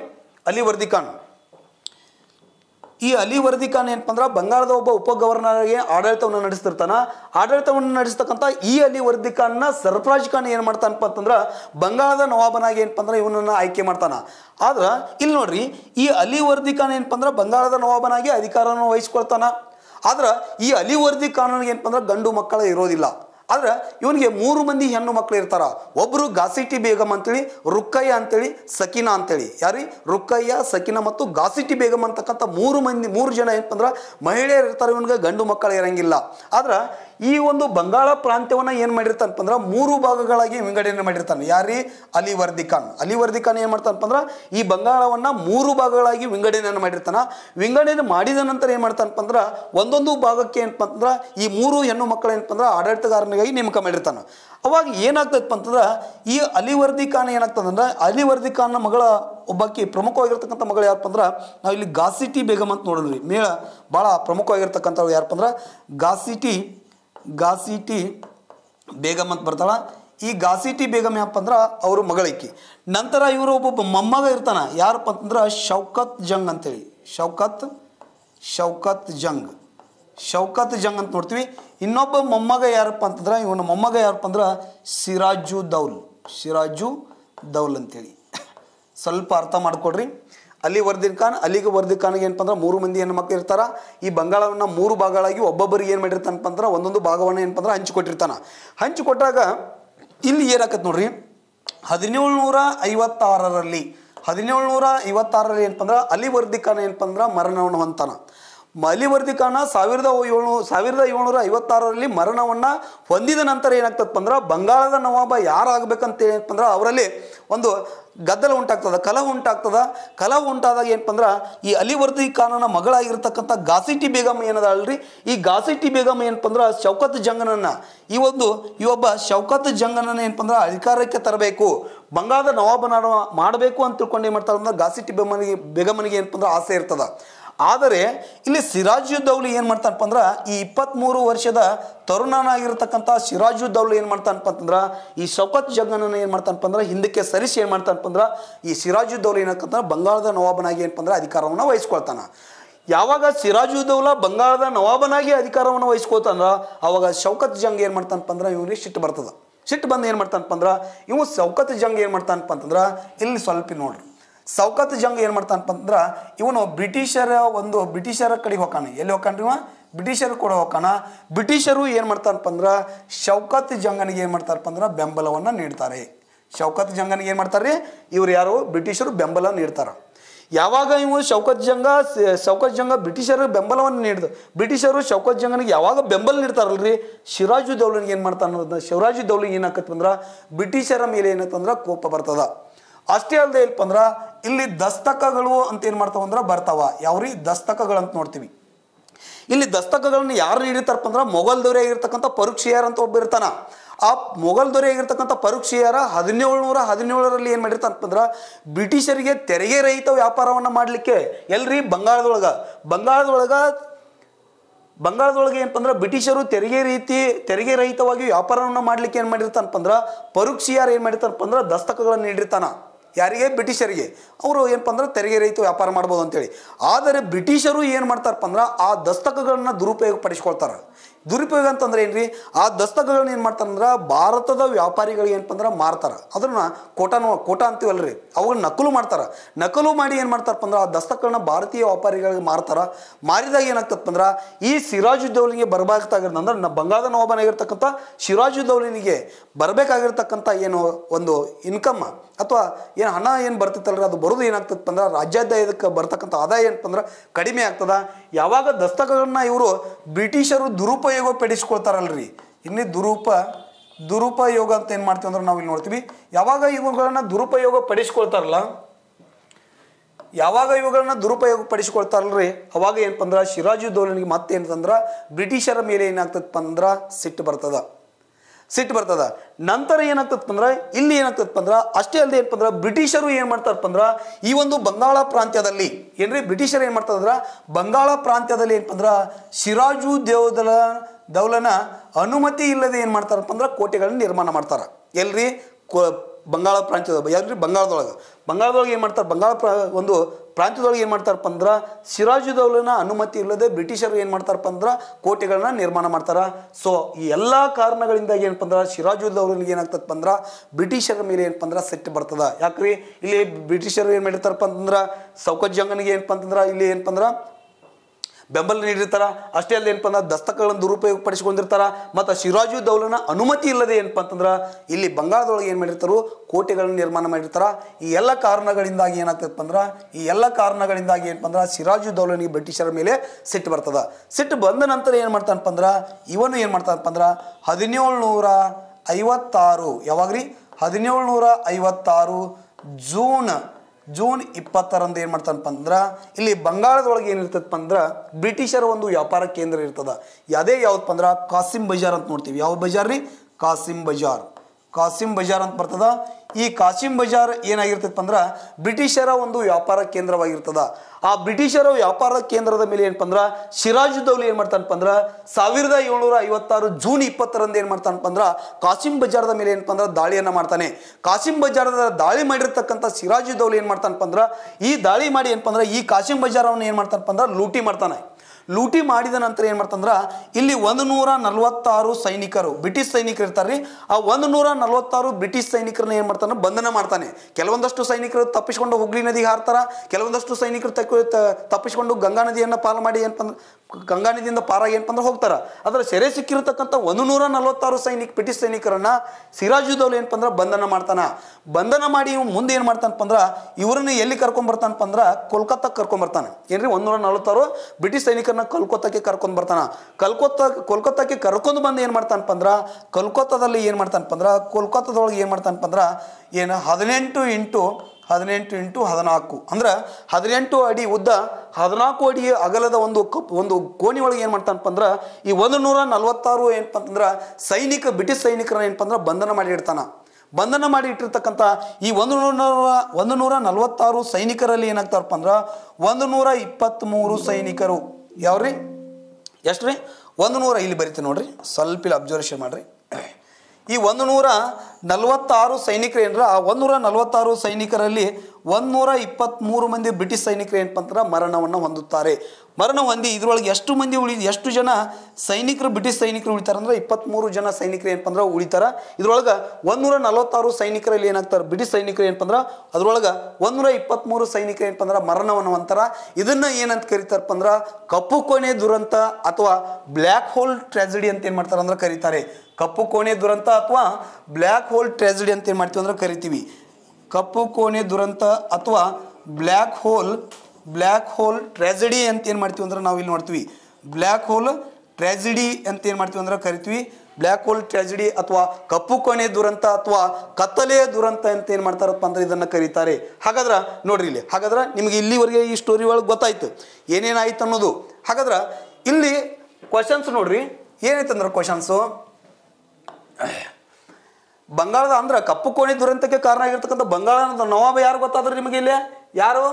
ಅಲಿ ಖಾನ್ ಈ ಅಲಿ ವರದಿ ಖಾನ್ ಏನಪ್ಪ ಬಂಗಾಳದ ಒಬ್ಬ ಉಪ ಗವರ್ನರ್ಗೆ ಆಡಳಿತವನ್ನು ನಡೆಸ್ತಿರ್ತಾನ ಆಡಳಿತವನ್ನು ನಡೆಸ್ತಕ್ಕಂಥ ಈ ಅಲಿ ವರದಿ ಖಾನ್ನ ಸರ್ಫರಾಜ್ ಖಾನ್ ಏನು ಮಾಡ್ತಾನಪ್ಪ ಅಂತಂದ್ರೆ ಬಂಗಾಳದ ನವಾಬನಾಗಿ ಏನಪ್ಪ ಅಂದ್ರೆ ಇವನನ್ನು ಆಯ್ಕೆ ಮಾಡ್ತಾನ ಆದ್ರೆ ಇಲ್ಲಿ ನೋಡ್ರಿ ಈ ಅಲಿ ವರದಿ ಖಾನ್ ಏನಪ್ಪ ಬಂಗಾಳದ ನವಾಬನಾಗಿ ಅಧಿಕಾರವನ್ನು ವಹಿಸ್ಕೊಳ್ತಾನ ಆದ್ರೆ ಈ ಅಲಿ ವರದಿ ಖಾನ್ ಏನಪ್ಪ ಅಂದ್ರೆ ಗಂಡು ಮಕ್ಕಳ ಇರೋದಿಲ್ಲ ಆದ್ರೆ ಇವನಿಗೆ ಮೂರು ಮಂದಿ ಹೆಣ್ಣು ಮಕ್ಕಳು ಇರ್ತಾರ ಒಬ್ಬರು ಘಾಸಿಟಿ ಬೇಗಮ್ ಅಂತೇಳಿ ರುಕ್ಕಯ್ಯ ಅಂತೇಳಿ ಸಕಿನ ಅಂತೇಳಿ ಯಾರಿ ರುಕ್ಕಯ್ಯ ಸಕಿನ ಮತ್ತು ಘಾಸಿಟಿ ಬೇಗಮ್ ಅಂತಕ್ಕಂಥ ಮೂರು ಮಂದಿ ಮೂರು ಜನ ಏನಪ್ಪ ಅಂದ್ರೆ ಮಹಿಳೆಯರು ಇರ್ತಾರೆ ಇವನಿಗೆ ಗಂಡು ಮಕ್ಕಳು ಇರಂಗಿಲ್ಲ ಆದ್ರೆ ಈ ಒಂದು ಬಂಗಾಳ ಪ್ರಾಂತ್ಯವನ್ನು ಏನು ಮಾಡಿರ್ತಾನಪ್ಪಂದ್ರೆ ಮೂರು ಭಾಗಗಳಾಗಿ ವಿಂಗಡಣೆ ಮಾಡಿರ್ತಾನೆ ಯಾರೀ ಅಲಿ ವರ್ದಿ ಖಾನ್ ಅಲಿ ವರ್ದಿ ಖಾನ್ ಏನು ಮಾಡ್ತಾನಪ್ಪ ಅಂದ್ರೆ ಈ ಬಂಗಾಳವನ್ನು ಮೂರು ಭಾಗಗಳಾಗಿ ವಿಂಗಡಣೆಯನ್ನು ಮಾಡಿರ್ತಾನೆ ವಿಂಗಡಣೆ ಮಾಡಿದ ನಂತರ ಏನು ಮಾಡ್ತಾನಪ್ಪ ಅಂದ್ರೆ ಒಂದೊಂದು ಭಾಗಕ್ಕೆ ಏನಪ್ಪ ಈ ಮೂರು ಹೆಣ್ಣು ಮಕ್ಕಳು ಏನಪ್ಪಂದ್ರೆ ಆಡಳಿತಗಾರನಿಗಾಗಿ ನೇಮಕ ಮಾಡಿರ್ತಾನೆ ಅವಾಗ ಏನಾಗ್ತದಪ್ಪ ಅಂತಂದ್ರೆ ಈ ಅಲಿವರ್ದಿ ಖಾನ್ ಏನಾಗ್ತದಂದ್ರೆ ಅಲಿವರ್ದಿ ಖಾನ್ನ ಮಗಳ ಒಬ್ಬಾಕಿ ಪ್ರಮುಖವಾಗಿರ್ತಕ್ಕಂಥ ಮಗಳು ಯಾರಪ್ಪ ಅಂದ್ರೆ ನಾವು ಇಲ್ಲಿ ಗಾಸಿಟಿ ಬೇಗಮ್ ಅಂತ ನೋಡಿದ್ರಿ ಮೇಳ ಭಾಳ ಪ್ರಮುಖವಾಗಿರ್ತಕ್ಕಂಥವ್ರು ಯಾರಪ್ಪ ಅಂದ್ರೆ ಗಾಸಿಟಿ ಗಾಸಿಟಿ ಬೇಗಮ್ ಅಂತ ಬರ್ತಾಳೆ ಈ ಗಾಸಿಟಿ ಬೇಗಮ್ ಯಾಪ ಅಂದ್ರೆ ಅವರು ಮಗಳಕ್ಕಿ ನಂತರ ಇವರು ಒಬ್ಬೊಬ್ಬ ಮೊಮ್ಮಗ ಇರ್ತಾನೆ ಯಾರಪ್ಪ ಅಂತಂದ್ರೆ ಶೌಕತ್ ಜಂಗ್ ಅಂತೇಳಿ ಶೌಕತ್ ಶೌಕತ್ ಜಂಗ್ ಶೌಕತ್ ಜಂಗ್ ಅಂತ ನೋಡ್ತೀವಿ ಇನ್ನೊಬ್ಬ ಮೊಮ್ಮಗ ಯಾರಪ್ಪ ಅಂತಂದ್ರೆ ಇವನ ಮೊಮ್ಮಗ ಯಾರಪ್ಪ ಅಂದ್ರೆ ಸಿರಾಜು ದೌಲ್ ಸಿರಾಜು ದೌಲ್ ಅಂತೇಳಿ ಸ್ವಲ್ಪ ಅರ್ಥ ಮಾಡಿಕೊಡ್ರಿ ಅಲ್ಲಿ ವರ್ದಿನ್ ಖಾನ್ ಅಲ್ಲಿಗೆ ವರ್ದಿ ಖಾನ್ಗೆ ಏನಪ್ಪ ಮೂರು ಮಂದಿ ಏನು ಈ ಬಂಗಾಳವನ್ನು ಮೂರು ಭಾಗಗಳಾಗಿ ಒಬ್ಬೊಬ್ಬರಿಗೆ ಏನು ಮಾಡಿರ್ತಾನಪ್ಪ ಅಂದ್ರೆ ಒಂದೊಂದು ಭಾಗವನ್ನು ಏನಪ್ಪ ಅಂದ್ರೆ ಹಂಚಿಕೊಟ್ಟಿರ್ತಾನ ಹಂಚಿಕೊಟ್ಟಾಗ ಇಲ್ಲಿ ಏನಾಕತ್ ನೋಡ್ರಿ ಹದಿನೇಳು ನೂರ ಐವತ್ತಾರರಲ್ಲಿ ಹದಿನೇಳು ಐವತ್ತಾರರಲ್ಲಿ ಏನಪ್ಪ ಅಂದ್ರೆ ಅಲಿವರ್ದಿ ಖಾನ್ ಏನಪ್ಪ ಅಂದ್ರೆ ಮರಣವನ್ನು ಹೊಂತಾನ ಅಲಿವರ್ದಿ ಖಾನ್ ಸಾವಿರದ ಏಳ್ನೂ ಸಾವಿರದ ಏಳ್ನೂರ ಐವತ್ತಾರರಲ್ಲಿ ಮರಣವನ್ನು ಹೊಂದಿದ ನಂತರ ಏನಾಗ್ತದಪ್ಪ ಅಂದ್ರೆ ಬಂಗಾಳದ ನವಾಬ ಯಾರಾಗಬೇಕಂತ ಏನಪ್ಪ ಅಂದ್ರೆ ಅವರಲ್ಲಿ ಒಂದು ಗದ್ದಲ ಉಂಟಾಗ್ತದೆ ಕಲಹ ಉಂಟಾಗ್ತದ ಕಲಹ ಉಂಟಾದಾಗ ಏನಪ್ಪ ಈ ಅಲಿವರ್ದಿ ಖಾನನ ಮಗಳಾಗಿರ್ತಕ್ಕಂಥ ಘಾಸಿಟಿ ಬೇಗಮ್ ಏನದಲ್ರಿ ಈ ಗಾಸಿಟಿ ಬೇಗಮ್ ಏನಪ್ಪಂದ್ರೆ ಶೌಕತ್ ಜಂಗನನ್ನು ಈ ಒಂದು ಈ ಒಬ್ಬ ಶೌಕತ್ ಜಂಗನನ್ನು ಏನಪ್ಪ ಅಧಿಕಾರಕ್ಕೆ ತರಬೇಕು ಬಂಗಾಳದ ನವಾಬನ ಮಾಡಬೇಕು ಅಂತ ತಿಳ್ಕೊಂಡು ಏನು ಮಾಡ್ತಾರೆ ಅಂದ್ರೆ ಘಾಸಿಟಿ ಬೇಗಮನಿಗೆ ಬೇಗಮನಿಗೆ ಏನಪ್ಪ ಅಂದ್ರೆ ಆಸೆ ಇರ್ತದೆ ಆದರೆ ಇಲ್ಲಿ ಸಿರಾಜುದ್ದೌಲಿ ಏನು ಮಾಡ್ತಾನಪ್ಪ ಅಂದ್ರೆ ಈ ಇಪ್ಪತ್ತ್ಮೂರು ವರ್ಷದ ತರುಣನಾಗಿರ್ತಕ್ಕಂಥ ಸಿರಾಜುದ್ದೌಲಿ ಏನು ಮಾಡ್ತಾನಪ್ಪ ಅಂತಂದ್ರೆ ಈ ಶೌಕತ್ ಜಗನನ್ನು ಏನು ಮಾಡ್ತಾನಪ್ಪ ಅಂದ್ರೆ ಹಿಂದಕ್ಕೆ ಸರಿಸಿ ಏನು ಮಾಡ್ತಾನಪ್ಪ ಅಂದ್ರೆ ಈ ಸಿರಾಜುದ್ದೌಲಿ ಏನಕ್ಕಂತಂದ್ರೆ ಬಂಗಾಳದ ನವಾಬನಾಗಿ ಏನಪ್ಪ ಅಂದ್ರೆ ಅಧಿಕಾರವನ್ನು ವಹಿಸ್ಕೊಳ್ತಾನೆ ಯಾವಾಗ ಉದ್ದೌಲ ಬಂಗಾಳದ ನವಾಬನಾಗಿ ಅಧಿಕಾರವನ್ನು ವಹಿಸ್ಕೊಳ್ತಂದ್ರೆ ಅವಾಗ ಶೌಕತ್ ಜಂಗ್ ಏನು ಮಾಡ್ತಾನಪ್ಪ ಅಂದ್ರೆ ಇವ್ರಿಗೆ ಸಿಟ್ಟು ಬರ್ತದೆ ಸಿಟ್ಟು ಬಂದು ಏನು ಮಾಡ್ತಾನಪ್ಪ ಅಂದ್ರೆ ಇವು ಶೌಕತ್ ಜಂಗ್ ಏನು ಮಾಡ್ತಾನಪ್ಪ ಅಂತಂದ್ರೆ ಇಲ್ಲಿ ಸ್ವಲ್ಪ ನೋಡ್ರಿ ಸೌಕತ್ ಜಂಗ್ ಏನು ಮಾಡ್ತಾನಪ್ಪ ಅಂದ್ರೆ ಇವನು ಬ್ರಿಟಿಷರ ಒಂದು ಬ್ರಿಟಿಷರ ಕಡೆಗೆ ಹೋಗಾನೆ ಎಲ್ಲಿ ಇವ ಬ್ರಿಟಿಷರ್ ಕೂಡ ಹೋಗಾನ ಬ್ರಿಟಿಷರು ಏನು ಮಾಡ್ತಾನಪ್ಪ ಅಂದ್ರೆ ಶೌಕತ್ ಜಂಗನಿಗೆ ಏನು ಮಾಡ್ತಾರಪ್ಪ ಅಂದ್ರೆ ಬೆಂಬಲವನ್ನು ನೀಡ್ತಾರೆ ಶೌಕತ್ ಜಂಗನಿಗೆ ಏನು ಮಾಡ್ತಾರೆ ಇವ್ರು ಯಾರು ಬ್ರಿಟಿಷರು ಬೆಂಬಲ ನೀಡ್ತಾರೆ ಯಾವಾಗ ಇವನು ಶೌಕತ್ ಜಂಗ ಶೌಕತ್ ಜಂಗ ಬ್ರಿಟಿಷರ ಬೆಂಬಲವನ್ನು ನೀಡಿದ್ರು ಬ್ರಿಟಿಷರು ಶೌಕತ್ ಜಂಗನಿಗೆ ಯಾವಾಗ ಬೆಂಬಲ ನೀಡ್ತಾರಲ್ರಿ ಶಿರಾಜು ದೌಲನಿಗೆ ಏನು ಮಾಡ್ತಾನೆ ಶಿವರಾಜು ದೌಲಿಗೆ ಏನಾಕತ್ತಂದ್ರೆ ಬ್ರಿಟಿಷರ ಮೇಲೆ ಏನಂತಂದ್ರೆ ಕೋಪ ಬರ್ತದ ಅಷ್ಟೇ ಅಲ್ಲದೆ ಇಲ್ಪ ಅಂದ್ರೆ ಇಲ್ಲಿ ದಸ್ತಕಗಳು ಅಂತ ಏನು ಮಾಡ್ತಾವ ಅಂದ್ರೆ ಬರ್ತಾವ ಯಾವ್ರಿ ದಸ್ತಕಗಳಂತ ನೋಡ್ತೀವಿ ಇಲ್ಲಿ ದಸ್ತಕಗಳನ್ನ ಯಾರು ನೀಡಿರ್ತಾರಪ್ಪ ಅಂದ್ರೆ ಮೊಘಲ್ ದೊರೆ ಆಗಿರ್ತಕ್ಕಂಥ ಪರೀಕ್ಷೆಯಾರ ಅಂತ ಒಬ್ಬ ಇರ್ತಾನ ಆ ಮೊಘಲ್ ದೊರೆಯಾಗಿರ್ತಕ್ಕಂಥ ಹದಿನೇಳು ನೂರ ಹದಿನೇಳರಲ್ಲಿ ಏನು ಅಂತಂದ್ರೆ ಬ್ರಿಟಿಷರಿಗೆ ತೆರಿಗೆ ರಹಿತ ವ್ಯಾಪಾರವನ್ನು ಮಾಡಲಿಕ್ಕೆ ಎಲ್ರಿ ಬಂಗಾಳದೊಳಗೆ ಬಂಗಾಳದೊಳಗೆ ಬಂಗಾಳದೊಳಗೆ ಏನಪ್ಪ ಅಂದ್ರೆ ಬ್ರಿಟಿಷರು ತೆರಿಗೆ ರೀತಿ ತೆರಿಗೆ ರಹಿತವಾಗಿ ವ್ಯಾಪಾರವನ್ನು ಮಾಡ್ಲಿಕ್ಕೆ ಏನು ಮಾಡಿರ್ತಾನಪ್ಪ ಅಂದ್ರೆ ಪರೀಕ್ಷೆಯಾರ ಏನು ಮಾಡಿರ್ತಾರಪ್ಪ ಅಂದ್ರೆ ದಸ್ತಕಗಳನ್ನು ನೀಡಿರ್ತಾನ ಯಾರಿಗೆ ಬ್ರಿಟಿಷರಿಗೆ ಅವರು ಏನಪ್ಪ ಅಂದ್ರೆ ತೆರಿಗೆ ರೈತ ವ್ಯಾಪಾರ ಮಾಡ್ಬೋದು ಅಂತೇಳಿ ಆದರೆ ಬ್ರಿಟಿಷರು ಏನು ಮಾಡ್ತಾರಪ್ಪ ಅಂದ್ರೆ ಆ ದಸ್ತಕಗಳನ್ನು ದುರುಪಯೋಗ ಪಡಿಸ್ಕೊಳ್ತಾರೆ ದುರುಪಯೋಗ ಅಂತಂದ್ರೆ ಏನು ರೀ ಆ ದಸ್ತಕಗಳನ್ನ ಏನು ಮಾಡ್ತಾರಂದ್ರೆ ಭಾರತದ ವ್ಯಾಪಾರಿಗಳು ಏನಪ್ಪ ಅಂದ್ರೆ ಮಾರ್ತಾರೆ ಅದನ್ನು ಕೋಟಾನು ಕೋಟ ಅಂತೀವಲ್ಲ ರೀ ನಕಲು ಮಾಡ್ತಾರೆ ನಕಲು ಮಾಡಿ ಏನು ಮಾಡ್ತಾರಪ್ಪ ಅಂದ್ರೆ ಆ ದಸ್ತಕಗಳನ್ನ ಭಾರತೀಯ ವ್ಯಾಪಾರಿಗಳಿಗೆ ಮಾರ್ತಾರ ಮಾರಿದಾಗ ಏನಾಗ್ತದಪ್ಪ ಅಂದ್ರೆ ಈ ಸಿರಾಜುದ್ದೌಲಿಗೆ ಬರಬೇಕಾಗಿರೋದಂದ್ರೆ ನಮ್ಮ ಬಂಗಾಳದ ನವಾಬನಾಗಿರ್ತಕ್ಕಂಥ ಉದ್ದೌಲಿನಿಗೆ ಬರಬೇಕಾಗಿರ್ತಕ್ಕಂಥ ಏನು ಒಂದು ಇನ್ಕಮ್ ಅಥವಾ ಏನು ಹಣ ಏನು ಬರ್ತಿತ್ತಲ್ರಿ ಅದು ಬರೋದು ಏನಾಗ್ತದಪ್ಪ ಅಂದ್ರೆ ರಾಜ್ಯಾದಾಯದಕ್ಕೆ ಬರ್ತಕ್ಕಂಥ ಆದಾಯ ಏನಪ್ಪ ಅಂದ್ರೆ ಕಡಿಮೆ ಆಗ್ತದ ಯಾವಾಗ ದಸ್ತಕಗಳನ್ನ ಇವರು ಬ್ರಿಟಿಷರು ದುರುಪಯೋಗ ಪಡಿಸ್ಕೊಳ್ತಾರಲ್ರಿ ಇಲ್ಲಿ ದುರುಪ ದುರುಪಯೋಗ ಅಂತ ಏನು ಮಾಡ್ತೀವಿ ಅಂದ್ರೆ ನಾವು ಇಲ್ಲಿ ನೋಡ್ತೀವಿ ಯಾವಾಗ ಇವುಗಳನ್ನ ದುರುಪಯೋಗ ಪಡಿಸ್ಕೊಳ್ತಾರಲ್ಲ ಯಾವಾಗ ಇವುಗಳನ್ನ ದುರುಪಯೋಗ ಪಡಿಸ್ಕೊಳ್ತಾರಲ್ರಿ ಅವಾಗ ಏನಪ್ಪ ಅಂದ್ರೆ ಮತ್ತೆ ಮತ್ತೇನಂತಂದ್ರೆ ಬ್ರಿಟಿಷರ ಮೇಲೆ ಏನಾಗ್ತದಪ್ಪ ಅಂದ್ರೆ ಸಿಟ್ಟು ಬರ್ತದ ಸಿಟ್ಟು ಬರ್ತದ ನಂತರ ಏನಾಗ್ತದಪ್ಪ ಇಲ್ಲಿ ಏನಾಗ್ತದಪ್ಪ ಅಂದ್ರೆ ಅಷ್ಟೇ ಅಲ್ಲದೆ ಏನಪ್ಪ ಅಂದ್ರೆ ಬ್ರಿಟಿಷರು ಏನು ಮಾಡ್ತಾರಪ್ಪ ಅಂದ್ರೆ ಈ ಒಂದು ಬಂಗಾಳ ಪ್ರಾಂತ್ಯದಲ್ಲಿ ಏನ್ರಿ ಬ್ರಿಟಿಷರು ಏನು ಮಾಡ್ತಾರಂದ್ರೆ ಬಂಗಾಳ ಪ್ರಾಂತ್ಯದಲ್ಲಿ ಏನಪ್ಪ ಅಂದ್ರೆ ಶಿರಾಜು ದೇವದಲ ದೌಲನ ಅನುಮತಿ ಇಲ್ಲದೆ ಏನು ಮಾಡ್ತಾರಪ್ಪ ಅಂದ್ರೆ ಕೋಟೆಗಳನ್ನು ನಿರ್ಮಾಣ ಮಾಡ್ತಾರೆ ಎಲ್ರಿ ಬಂಗಾಳ ಪ್ರಾಂತ್ಯದ ಯಾಕಂದರೆ ಬಂಗಾಳದೊಳಗೆ ಬಂಗಾಳದೊಳಗೆ ಏನು ಮಾಡ್ತಾರೆ ಬಂಗಾಳ ಪ್ರಾ ಒಂದು ಪ್ರಾಂತ್ಯದೊಳಗೆ ಏನು ಮಾಡ್ತಾರಪ್ಪ ಅಂದ್ರೆ ಸಿರಾಜುದೌಲನ ಅನುಮತಿ ಇಲ್ಲದೆ ಬ್ರಿಟಿಷರು ಏನು ಮಾಡ್ತಾರಪ್ಪ ಅಂದ್ರೆ ಕೋಟೆಗಳನ್ನ ನಿರ್ಮಾಣ ಮಾಡ್ತಾರೆ ಸೊ ಈ ಎಲ್ಲ ಕಾರಣಗಳಿಂದಾಗಿ ಏನಪ್ಪ ಅಂದ್ರೆ ಸಿರಾಜುದ್ದವ್ರನಿಗೆ ಏನಾಗ್ತದಪ್ಪ ಅಂದ್ರೆ ಬ್ರಿಟಿಷರ ಮೇಲೆ ಏನಪ್ಪ ಅಂದ್ರೆ ಸೆಟ್ ಬರ್ತದೆ ಯಾಕ್ರಿ ಇಲ್ಲಿ ಬ್ರಿಟಿಷರು ಏನು ಮಾಡಿರ್ತಾರಪ್ಪ ಅಂತಂದ್ರೆ ಸೌಕಜ್ಜಂಗನಿಗೆ ಜಂಗನಿಗೆ ಏನಪ್ಪ ಅಂತಂದ್ರೆ ಇಲ್ಲಿ ಏನಪ್ಪ ಅಂದ್ರೆ ಬೆಂಬಲ ನೀಡಿರ್ತಾರ ಅಷ್ಟೇ ಅಲ್ಲದೆ ಏನಪ್ಪ ಅಂದ್ರೆ ದಸ್ತಕಗಳನ್ನು ದುರುಪಯೋಗ ಪಡಿಸಿಕೊಂಡಿರ್ತಾರ ಮತ್ತು ಶಿರಾಜು ದೌಲನ ಅನುಮತಿ ಇಲ್ಲದೆ ಏನಪ್ಪ ಅಂತಂದ್ರೆ ಇಲ್ಲಿ ಬಂಗಾಳದೊಳಗೆ ಏನು ಮಾಡಿರ್ತಾರೋ ಕೋಟೆಗಳನ್ನು ನಿರ್ಮಾಣ ಮಾಡಿರ್ತಾರ ಈ ಎಲ್ಲ ಕಾರಣಗಳಿಂದಾಗಿ ಏನಾಗ್ತದಪ್ಪ ಅಂದ್ರೆ ಈ ಎಲ್ಲ ಕಾರಣಗಳಿಂದಾಗಿ ಏನಪ್ಪ ಅಂದ್ರೆ ಸಿರಾಜು ದೌಲನಿಗೆ ಬ್ರಿಟಿಷರ ಮೇಲೆ ಸಿಟ್ಟು ಬರ್ತದೆ ಸಿಟ್ಟು ಬಂದ ನಂತರ ಏನು ಮಾಡ್ತಾನಪ್ಪ ಅಂದ್ರೆ ಇವನು ಏನು ಮಾಡ್ತಾನಪ್ಪ ಅಂದ್ರೆ ಹದಿನೇಳು ನೂರ ಐವತ್ತಾರು ಯಾವಾಗ್ರಿ ರೀ ಹದಿನೇಳು ನೂರ ಐವತ್ತಾರು ಜೂನ್ ಜೂನ್ ಇಪ್ಪತ್ತರಂದು ಏನು ಮಾಡ್ತಾನಪ್ಪ ಅಂದ್ರೆ ಇಲ್ಲಿ ಬಂಗಾಳದೊಳಗೆ ಏನಿರ್ತದಪ್ಪ ಅಂದ್ರೆ ಬ್ರಿಟಿಷರ ಒಂದು ವ್ಯಾಪಾರ ಕೇಂದ್ರ ಇರ್ತದ ಯಾವುದೇ ಯಾವ್ದಪ್ಪ ಅಂದ್ರೆ ಕಾಸಿಂ ಬಜಾರ್ ಅಂತ ನೋಡ್ತೀವಿ ಯಾವ ಬಜಾರ್ ರೀ ಕಾಸಿಂ ಬಜಾರ್ ಕಾಸಿಂ ಬಜಾರ್ ಅಂತ ಬರ್ತದ ಈ ಕಾಸಿಂ ಬಜಾರ್ ಏನಾಗಿರ್ತೈತಪ್ಪ ಅಂದ್ರೆ ಬ್ರಿಟಿಷರ ಒಂದು ವ್ಯಾಪಾರ ಕೇಂದ್ರವಾಗಿರ್ತದ ಆ ಬ್ರಿಟಿಷರ ವ್ಯಾಪಾರ ಕೇಂದ್ರದ ಮೇಲೆ ಏನಪ್ಪ ಅಂದ್ರೆ ಸಿರಾಜುದ್ದೌಲಿ ಏನು ಮಾಡ್ತಾನಪ್ಪ ಅಂದ್ರೆ ಸಾವಿರದ ಏಳ್ನೂರ ಐವತ್ತಾರು ಜೂನ್ ಇಪ್ಪತ್ತರಂದು ಏನು ಮಾಡ್ತಾನಪ್ಪ ಅಂದ್ರೆ ಕಾಸಿಂ ಬಜಾರದ ಮೇಲೆ ಏನಪ್ಪ ಅಂದ್ರೆ ದಾಳಿಯನ್ನು ಮಾಡ್ತಾನೆ ಕಾಸಿಂ ಬಜಾರದ ದಾಳಿ ಮಾಡಿರ್ತಕ್ಕಂಥ ಸಿರಾಜುದ್ದೌಲಿ ಏನು ಮಾಡ್ತಾನಪ್ಪ ಅಂದ್ರೆ ಈ ದಾಳಿ ಮಾಡಿ ಏನಪ್ಪ ಅಂದ್ರೆ ಈ ಕಾಸಿಂ ಬಜಾರವನ್ನು ಏನು ಮಾಡ್ತಾನಪ್ಪ ಅಂದ್ರೆ ಲೂಟಿ ಮಾಡ್ತಾನೆ ಲೂಟಿ ಮಾಡಿದ ನಂತರ ಏನು ಮಾಡ್ತಂದ್ರೆ ಇಲ್ಲಿ ಒಂದು ನೂರ ನಲವತ್ತಾರು ಸೈನಿಕರು ಬ್ರಿಟಿಷ್ ಸೈನಿಕರು ಇರ್ತಾರೆ ರೀ ಆ ಒಂದು ನೂರ ನಲವತ್ತಾರು ಬ್ರಿಟಿಷ್ ಸೈನಿಕರನ್ನ ಏನು ಮಾಡ್ತಾನೆ ಬಂಧನ ಮಾಡ್ತಾನೆ ಕೆಲವೊಂದಷ್ಟು ಸೈನಿಕರು ತಪ್ಪಿಸಿಕೊಂಡು ಹುಗ್ಲಿ ನದಿಗೆ ಹಾರ್ತಾರ ಕೆಲವೊಂದಷ್ಟು ಸೈನಿಕರು ತಪ್ಪಿಸಿಕೊಂಡು ಗಂಗಾ ನದಿಯನ್ನು ಪಾಲು ಮಾಡಿ ಏನಪ್ಪ ನದಿಯಿಂದ ಪಾರ ಅಂದ್ರೆ ಹೋಗ್ತಾರೆ ಅದರ ಸೆರೆ ಸಿಕ್ಕಿರತಕ್ಕಂಥ ಒಂದು ನೂರ ನಲವತ್ತಾರು ಸೈನಿಕ ಬ್ರಿಟಿಷ್ ಸೈನಿಕರನ್ನು ಸಿರಾಜುದ್ದೌಲ್ ಏನಪ್ಪ ಅಂದ್ರೆ ಬಂಧನ ಮಾಡ್ತಾನೆ ಬಂಧನ ಮಾಡಿ ಇವ್ ಮುಂದೆ ಏನು ಮಾಡ್ತಾನಪ್ಪ ಅಂದ್ರೆ ಇವರನ್ನು ಎಲ್ಲಿ ಕರ್ಕೊಂಬರ್ತಾನಪ್ಪ ಅಂದ್ರೆ ಕರ್ಕೊಂಡ್ ಕರ್ಕೊಂಬರ್ತಾನೆ ಏನ್ರಿ ಒಂದು ನೂರ ನಲವತ್ತಾರು ಬ್ರಿಟಿಷ್ ಸೈನಿಕರನ್ನ ಕಲ್ಕತ್ತಾಕ್ಕೆ ಕರ್ಕೊಂಡು ಬರ್ತಾನೆ ಕಲ್ಕೊತ್ತ ಕೋಲ್ಕತ್ತಾಕ್ಕೆ ಕರ್ಕೊಂಡು ಬಂದು ಏನು ಮಾಡ್ತಾನಪ್ಪ ಅಂದ್ರೆ ಕಲ್ಕತ್ತಾದಲ್ಲಿ ಏನು ಮಾಡ್ತಾನಪ್ಪ ಕೋಲ್ಕತ್ತಾದೊಳಗೆ ಏನು ಮಾಡ್ತಾನಪ್ಪ ಅಂದ್ರೆ ಏನು ಹದಿನೆಂಟು ಇಂಟು ಹದಿನೆಂಟು ಇಂಟು ಹದಿನಾಲ್ಕು ಅಂದ್ರೆ ಹದಿನೆಂಟು ಅಡಿ ಉದ್ದ ಹದಿನಾಲ್ಕು ಅಡಿ ಅಗಲದ ಒಂದು ಕಪ್ ಒಂದು ಕೋಣಿ ಒಳಗೆ ಏನು ಮಾಡ್ತಾನಪ್ಪ ಅಂದ್ರೆ ಈ ಒಂದು ನೂರ ನಲ್ವತ್ತಾರು ಏನಪ್ಪ ಅಂತಂದ್ರೆ ಸೈನಿಕ ಬ್ರಿಟಿಷ್ ಸೈನಿಕರ ಏನಪ್ಪ ಅಂದ್ರೆ ಬಂಧನ ಮಾಡಿ ಇಡ್ತಾನೆ ಬಂಧನ ಮಾಡಿ ಇಟ್ಟಿರ್ತಕ್ಕಂಥ ಈ ಒಂದು ನೂರ ಒಂದು ನೂರ ನಲ್ವತ್ತಾರು ಸೈನಿಕರಲ್ಲಿ ಏನಾಗ್ತಾರಪ್ಪ ಅಂದ್ರೆ ಒಂದು ನೂರ ಇಪ್ಪತ್ತ್ಮೂರು ಸೈನಿಕರು ಯಾವ್ರಿ ಎಷ್ಟು ರೀ ಒಂದು ನೂರ ಇಲ್ಲಿ ಬರೀತೀನಿ ನೋಡ್ರಿ ಸ್ವಲ್ಪ ಇಲ್ಲಿ ಅಬ್ಸರ್ವೇಷನ್ ಮಾಡಿರಿ ಈ ಒಂದು ನೂರ ನಲವತ್ತಾರು ಸೈನಿಕರೇನರ ಆ ಒಂದು ನೂರ ನಲವತ್ತಾರು ಸೈನಿಕರಲ್ಲಿ ಇಪ್ಪತ್ತ್ ಇಪ್ಪತ್ತ್ಮೂರು ಮಂದಿ ಬ್ರಿಟಿಷ್ ಸೈನಿಕರು ಏನಪ್ಪಂದ್ರೆ ಮರಣವನ್ನು ಹೊಂದುತ್ತಾರೆ ಮರಣ ಹೊಂದಿ ಇದರೊಳಗೆ ಎಷ್ಟು ಮಂದಿ ಉಳಿ ಎಷ್ಟು ಜನ ಸೈನಿಕರು ಬ್ರಿಟಿಷ್ ಸೈನಿಕರು ಉಳಿತಾರೆ ಅಂದ್ರೆ ಇಪ್ಪತ್ತ್ಮೂರು ಜನ ಸೈನಿಕರು ಏನಪ್ಪ ಅಂದ್ರೆ ಉಳಿತಾರೆ ಇದ್ರೊಳಗೆ ಒಂದೂರ ನಲವತ್ತಾರು ಸೈನಿಕರಲ್ಲಿ ಏನಾಗ್ತಾರೆ ಬ್ರಿಟಿಷ್ ಸೈನಿಕರು ಏನಪ್ಪ ಅಂದ್ರೆ ಅದ್ರೊಳಗೆ ಒಂದೂರ ಇಪ್ಪತ್ತ್ಮೂರು ಸೈನಿಕರು ಏನಪ್ಪ ಅಂದ್ರೆ ಮರಣವನ್ನು ಅಂತಾರ ಇದನ್ನು ಏನಂತ ಕರೀತಾರಪ್ಪ ಅಂದ್ರೆ ಕಪ್ಪು ಕೋಣೆ ದುರಂತ ಅಥವಾ ಬ್ಲ್ಯಾಕ್ ಹೋಲ್ ಟ್ರಾಜಿಡಿ ಅಂತ ಏನು ಮಾಡ್ತಾರೆ ಅಂದ್ರೆ ಕರೀತಾರೆ ಕಪ್ಪು ಕೋಣೆ ದುರಂತ ಅಥವಾ ಬ್ಲ್ಯಾಕ್ ಹೋಲ್ ಟ್ರಾಜಿಡಿ ಅಂತ ಏನು ಮಾಡ್ತೀವಿ ಅಂದ್ರೆ ಕರಿತೀವಿ ಕಪ್ಪು ಕೋಣೆ ದುರಂತ ಅಥವಾ black hole black hole tragedy ಅಂತ ಏನು ಮಾಡ್ತೀವಿ ಅಂದ್ರೆ ನಾವು ಇಲ್ಲಿ ನೋಡ್ತೀವಿ ಬ್ಲ್ಯಾಕ್ ಹೋಲ್ ಟ್ರ್ಯಾಜಡಿ ಅಂತ ಏನು ಮಾಡ್ತೀವಿ ಅಂದ್ರೆ ಕರಿತೀವಿ ಬ್ಲ್ಯಾಕ್ ಹೋಲ್ ಟ್ರ್ಯಾಜಡಿ ಅಥವಾ ಕಪ್ಪು ಕೋಣೆ ದುರಂತ ಅಥವಾ ಕತ್ತಲೆಯ ದುರಂತ ಅಂತ ಏನು ಮಾಡ್ತಾರಪ್ಪ ಅಂದ್ರೆ ಇದನ್ನು ಕರೀತಾರೆ ಹಾಗಾದ್ರೆ ನೋಡ್ರಿ ಇಲ್ಲಿ ಹಾಗಾದ್ರೆ ನಿಮಗೆ ಇಲ್ಲಿವರೆಗೆ ಈ ಸ್ಟೋರಿ ಒಳಗೆ ಗೊತ್ತಾಯ್ತು ಏನೇನಾಯ್ತು ಅನ್ನೋದು ಹಾಗಾದ್ರೆ ಇಲ್ಲಿ ಕ್ವಶನ್ಸ್ ನೋಡ್ರಿ ಏನಾಯ್ತಂದ್ರೆ ಅಂದ್ರೆ ಕ್ವಶನ್ಸು ಬಂಗಾಳದ ಅಂದ್ರೆ ಕಪ್ಪು ಕೋಣೆ ದುರಂತಕ್ಕೆ ಕಾರಣ ಆಗಿರ್ತಕ್ಕಂಥ ಬಂಗಾಳದ ನವಾಬ ಯಾರು ಗೊತ್ತಾದ್ರಿ ನಿಮಗೆ ಇಲ್ಲಿ ಯಾರು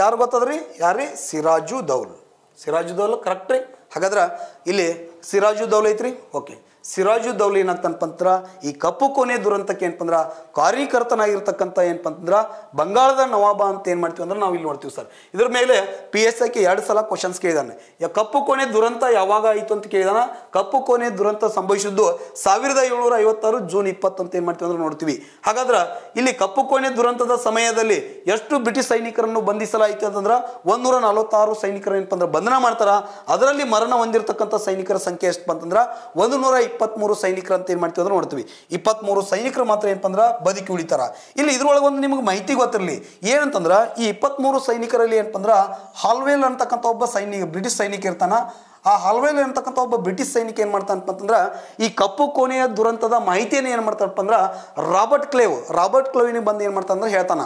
ಯಾರು ಗೊತ್ತಾದ್ರಿ ಯಾರೀ ಸಿರಾಜು ದೌಲ್ ಸಿರಾಜು ದೌಲ್ ಕರೆಕ್ಟ್ ರೀ ಹಾಗಾದ್ರೆ ಇಲ್ಲಿ ಸಿರಾಜು ದೌಲ್ ಐತ್ರಿ ಓಕೆ ಸಿರಾಜು ಸಿರಾಜುದ್ದೌಲಿ ಏನಂತಂದ್ರೆ ಈ ಕಪ್ಪು ಕೋಣೆ ದುರಂತಕ್ಕೆ ಏನಪ್ಪಂದ್ರೆ ಕಾರ್ಯಕರ್ತನಾಗಿರ್ತಕ್ಕಂಥ ಏನಪ್ಪ ಅಂತಂದ್ರೆ ಬಂಗಾಳದ ನವಾಬ ಅಂತ ಏನು ಮಾಡ್ತೀವಿ ಅಂದ್ರೆ ನಾವು ಇಲ್ಲಿ ನೋಡ್ತೀವಿ ಸರ್ ಇದ್ರ ಮೇಲೆ ಪಿ ಎಸ್ ಕೆ ಎರಡು ಸಲ ಕ್ವಶನ್ಸ್ ಕೇಳಿದಾನೆ ಯಾ ಕಪ್ಪು ಕೋಣೆ ದುರಂತ ಯಾವಾಗ ಆಯಿತು ಅಂತ ಕೇಳಿದಾನ ಕಪ್ಪು ಕೋಣೆ ದುರಂತ ಸಂಭವಿಸಿದ್ದು ಸಾವಿರದ ಏಳ್ನೂರ ಐವತ್ತಾರು ಜೂನ್ ಇಪ್ಪತ್ತಂತ ಏನು ಮಾಡ್ತೀವಿ ಅಂದ್ರೆ ನೋಡ್ತೀವಿ ಹಾಗಾದ್ರೆ ಇಲ್ಲಿ ಕಪ್ಪು ಕೋಣೆ ದುರಂತದ ಸಮಯದಲ್ಲಿ ಎಷ್ಟು ಬ್ರಿಟಿಷ್ ಸೈನಿಕರನ್ನು ಬಂಧಿಸಲಾಯಿತು ಅಂತಂದ್ರೆ ಒಂದೂರ ನಲವತ್ತಾರು ಸೈನಿಕರನ್ನು ಏನಪ್ಪ ಅಂದ್ರೆ ಬಂಧನ ಮಾಡ್ತಾರ ಅದರಲ್ಲಿ ಮರಣ ಹೊಂದಿರತಕ್ಕಂಥ ಸೈನಿಕರ ಸಂಖ್ಯೆ ಎಷ್ಟು ಅಂತಂದ್ರೆ ಒಂದು ನೂರ ಇಪ್ಪತ್ತ್ಮೂರು ಅಂತ ಏನು ಮಾಡ್ತೀವಿ ಅಂದ್ರೆ ನೋಡ್ತೀವಿ ಇಪ್ಪತ್ತ್ಮೂರು ಸೈನಿಕರು ಮಾತ್ರ ಏನಪ್ಪ ಅಂದ್ರೆ ಬದುಕಿ ಉಳಿತಾರ ಇಲ್ಲಿ ಇದ್ರೊಳಗೊಂದು ನಿಮಗೆ ಮಾಹಿತಿ ಗೊತ್ತಿರಲಿ ಏನಂತಂದ್ರೆ ಈ ಇಪ್ಪತ್ತ್ಮೂರು ಸೈನಿಕರಲ್ಲಿ ಏನಪ್ಪ ಅಂದ್ರೆ ಹಾಲ್ವೇಲ್ ಅಂತಕ್ಕಂಥ ಒಬ್ಬ ಸೈನಿಕ ಬ್ರಿಟಿಷ್ ಸೈನಿಕ ಇರ್ತಾನ ಆ ಹಾಲ್ವೇಲ್ ಅಂತಕ್ಕಂಥ ಒಬ್ಬ ಬ್ರಿಟಿಷ್ ಸೈನಿಕ ಏನು ಅಂತಂದ್ರೆ ಈ ಕಪ್ಪು ಕೋಣೆಯ ದುರಂತದ ಮಾಹಿತಿಯನ್ನು ಏನು ಮಾಡ್ತಾನಪ್ಪ ಅಂದ್ರೆ ರಾಬರ್ಟ್ ಕ್ಲೇವ್ ರಾಬರ್ಟ್ ಕ್ಲೇವಿನಿಗೆ ಬಂದು ಏನು ಮಾಡ್ತಾನಂದ್ರೆ ಹೇಳ್ತಾನ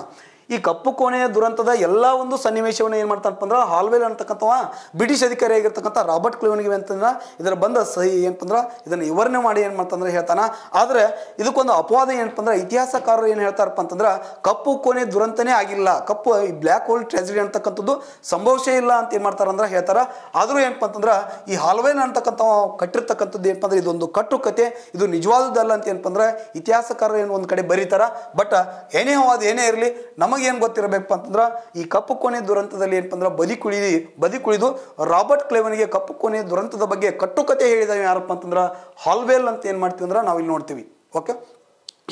ಈ ಕಪ್ಪು ಕೋಣೆಯ ದುರಂತದ ಎಲ್ಲ ಒಂದು ಸನ್ನಿವೇಶವನ್ನು ಏನು ಮಾಡ್ತಾರಪ್ಪ ಅಂದ್ರೆ ಹಾಲ್ವೆಲ್ ಅಂತಕ್ಕಂಥವ ಬ್ರಿಟಿಷ್ ಅಧಿಕಾರಿ ಆಗಿರ್ತಕ್ಕಂಥ ರಾಬರ್ಟ್ ಕ್ಲೋನಿಗೆ ಅಂತಂದ್ರೆ ಇದರ ಬಂದ ಸಹಿ ಏನಪ್ಪಂದ್ರೆ ಇದನ್ನು ವಿವರಣೆ ಮಾಡಿ ಏನು ಮಾಡ್ತಂದ್ರೆ ಹೇಳ್ತಾನೆ ಆದರೆ ಇದಕ್ಕೊಂದು ಅಪವಾದ ಏನಪ್ಪ ಅಂದ್ರೆ ಇತಿಹಾಸಕಾರರು ಏನು ಹೇಳ್ತಾರಪ್ಪ ಅಂತಂದ್ರೆ ಕಪ್ಪು ಕೋಣೆ ದುರಂತನೇ ಆಗಿಲ್ಲ ಕಪ್ಪು ಈ ಬ್ಲ್ಯಾಕ್ ಹೋಲ್ ಟ್ರಾಜಿಡಿ ಅಂತಕ್ಕಂಥದ್ದು ಸಂಭವಿಸೇ ಇಲ್ಲ ಅಂತ ಏನು ಅಂದ್ರೆ ಹೇಳ್ತಾರೆ ಆದರೂ ಏನಪ್ಪ ಅಂತಂದ್ರೆ ಈ ಹಾಲ್ವೆಲ್ ಅಂತಕ್ಕಂಥ ಕಟ್ಟಿರ್ತಕ್ಕಂಥದ್ದು ಏನಪ್ಪ ಅಂದ್ರೆ ಇದೊಂದು ಕಟ್ಟು ಕತೆ ಇದು ನಿಜವಾದದ್ದಲ್ಲ ಅಂತ ಏನಪ್ಪ ಅಂದ್ರೆ ಇತಿಹಾಸಕಾರರು ಏನು ಒಂದು ಕಡೆ ಬರೀತಾರ ಬಟ್ ಏನೇ ಅದು ಏನೇ ಇರಲಿ ನಮಗೆ ಏನ್ ಗೊತ್ತಿರಬೇಕು ಅಂತಂದ್ರೆ ಈ ಕಪ್ಪು ಕೋಣೆ ದುರಂತದಲ್ಲಿ ಏನಪ್ಪ ಬದಿ ಕುಳಿದು ಬದಿ ಕುಳಿದು ರಾಬರ್ಟ್ ಗೆ ಕಪ್ಪು ಕೊನೆ ದುರಂತದ ಬಗ್ಗೆ ಕಟ್ಟುಕತೆ ಹೇಳಿದ ಯಾರಪ್ಪ ಅಂತಂದ್ರೆ ಹಾಲ್ವೇಲ್ ಅಂತ ಏನು ಮಾಡ್ತೀವಿ ಅಂದ್ರೆ ನಾವು ಇಲ್ಲಿ ನೋಡ್ತೀವಿ ಓಕೆ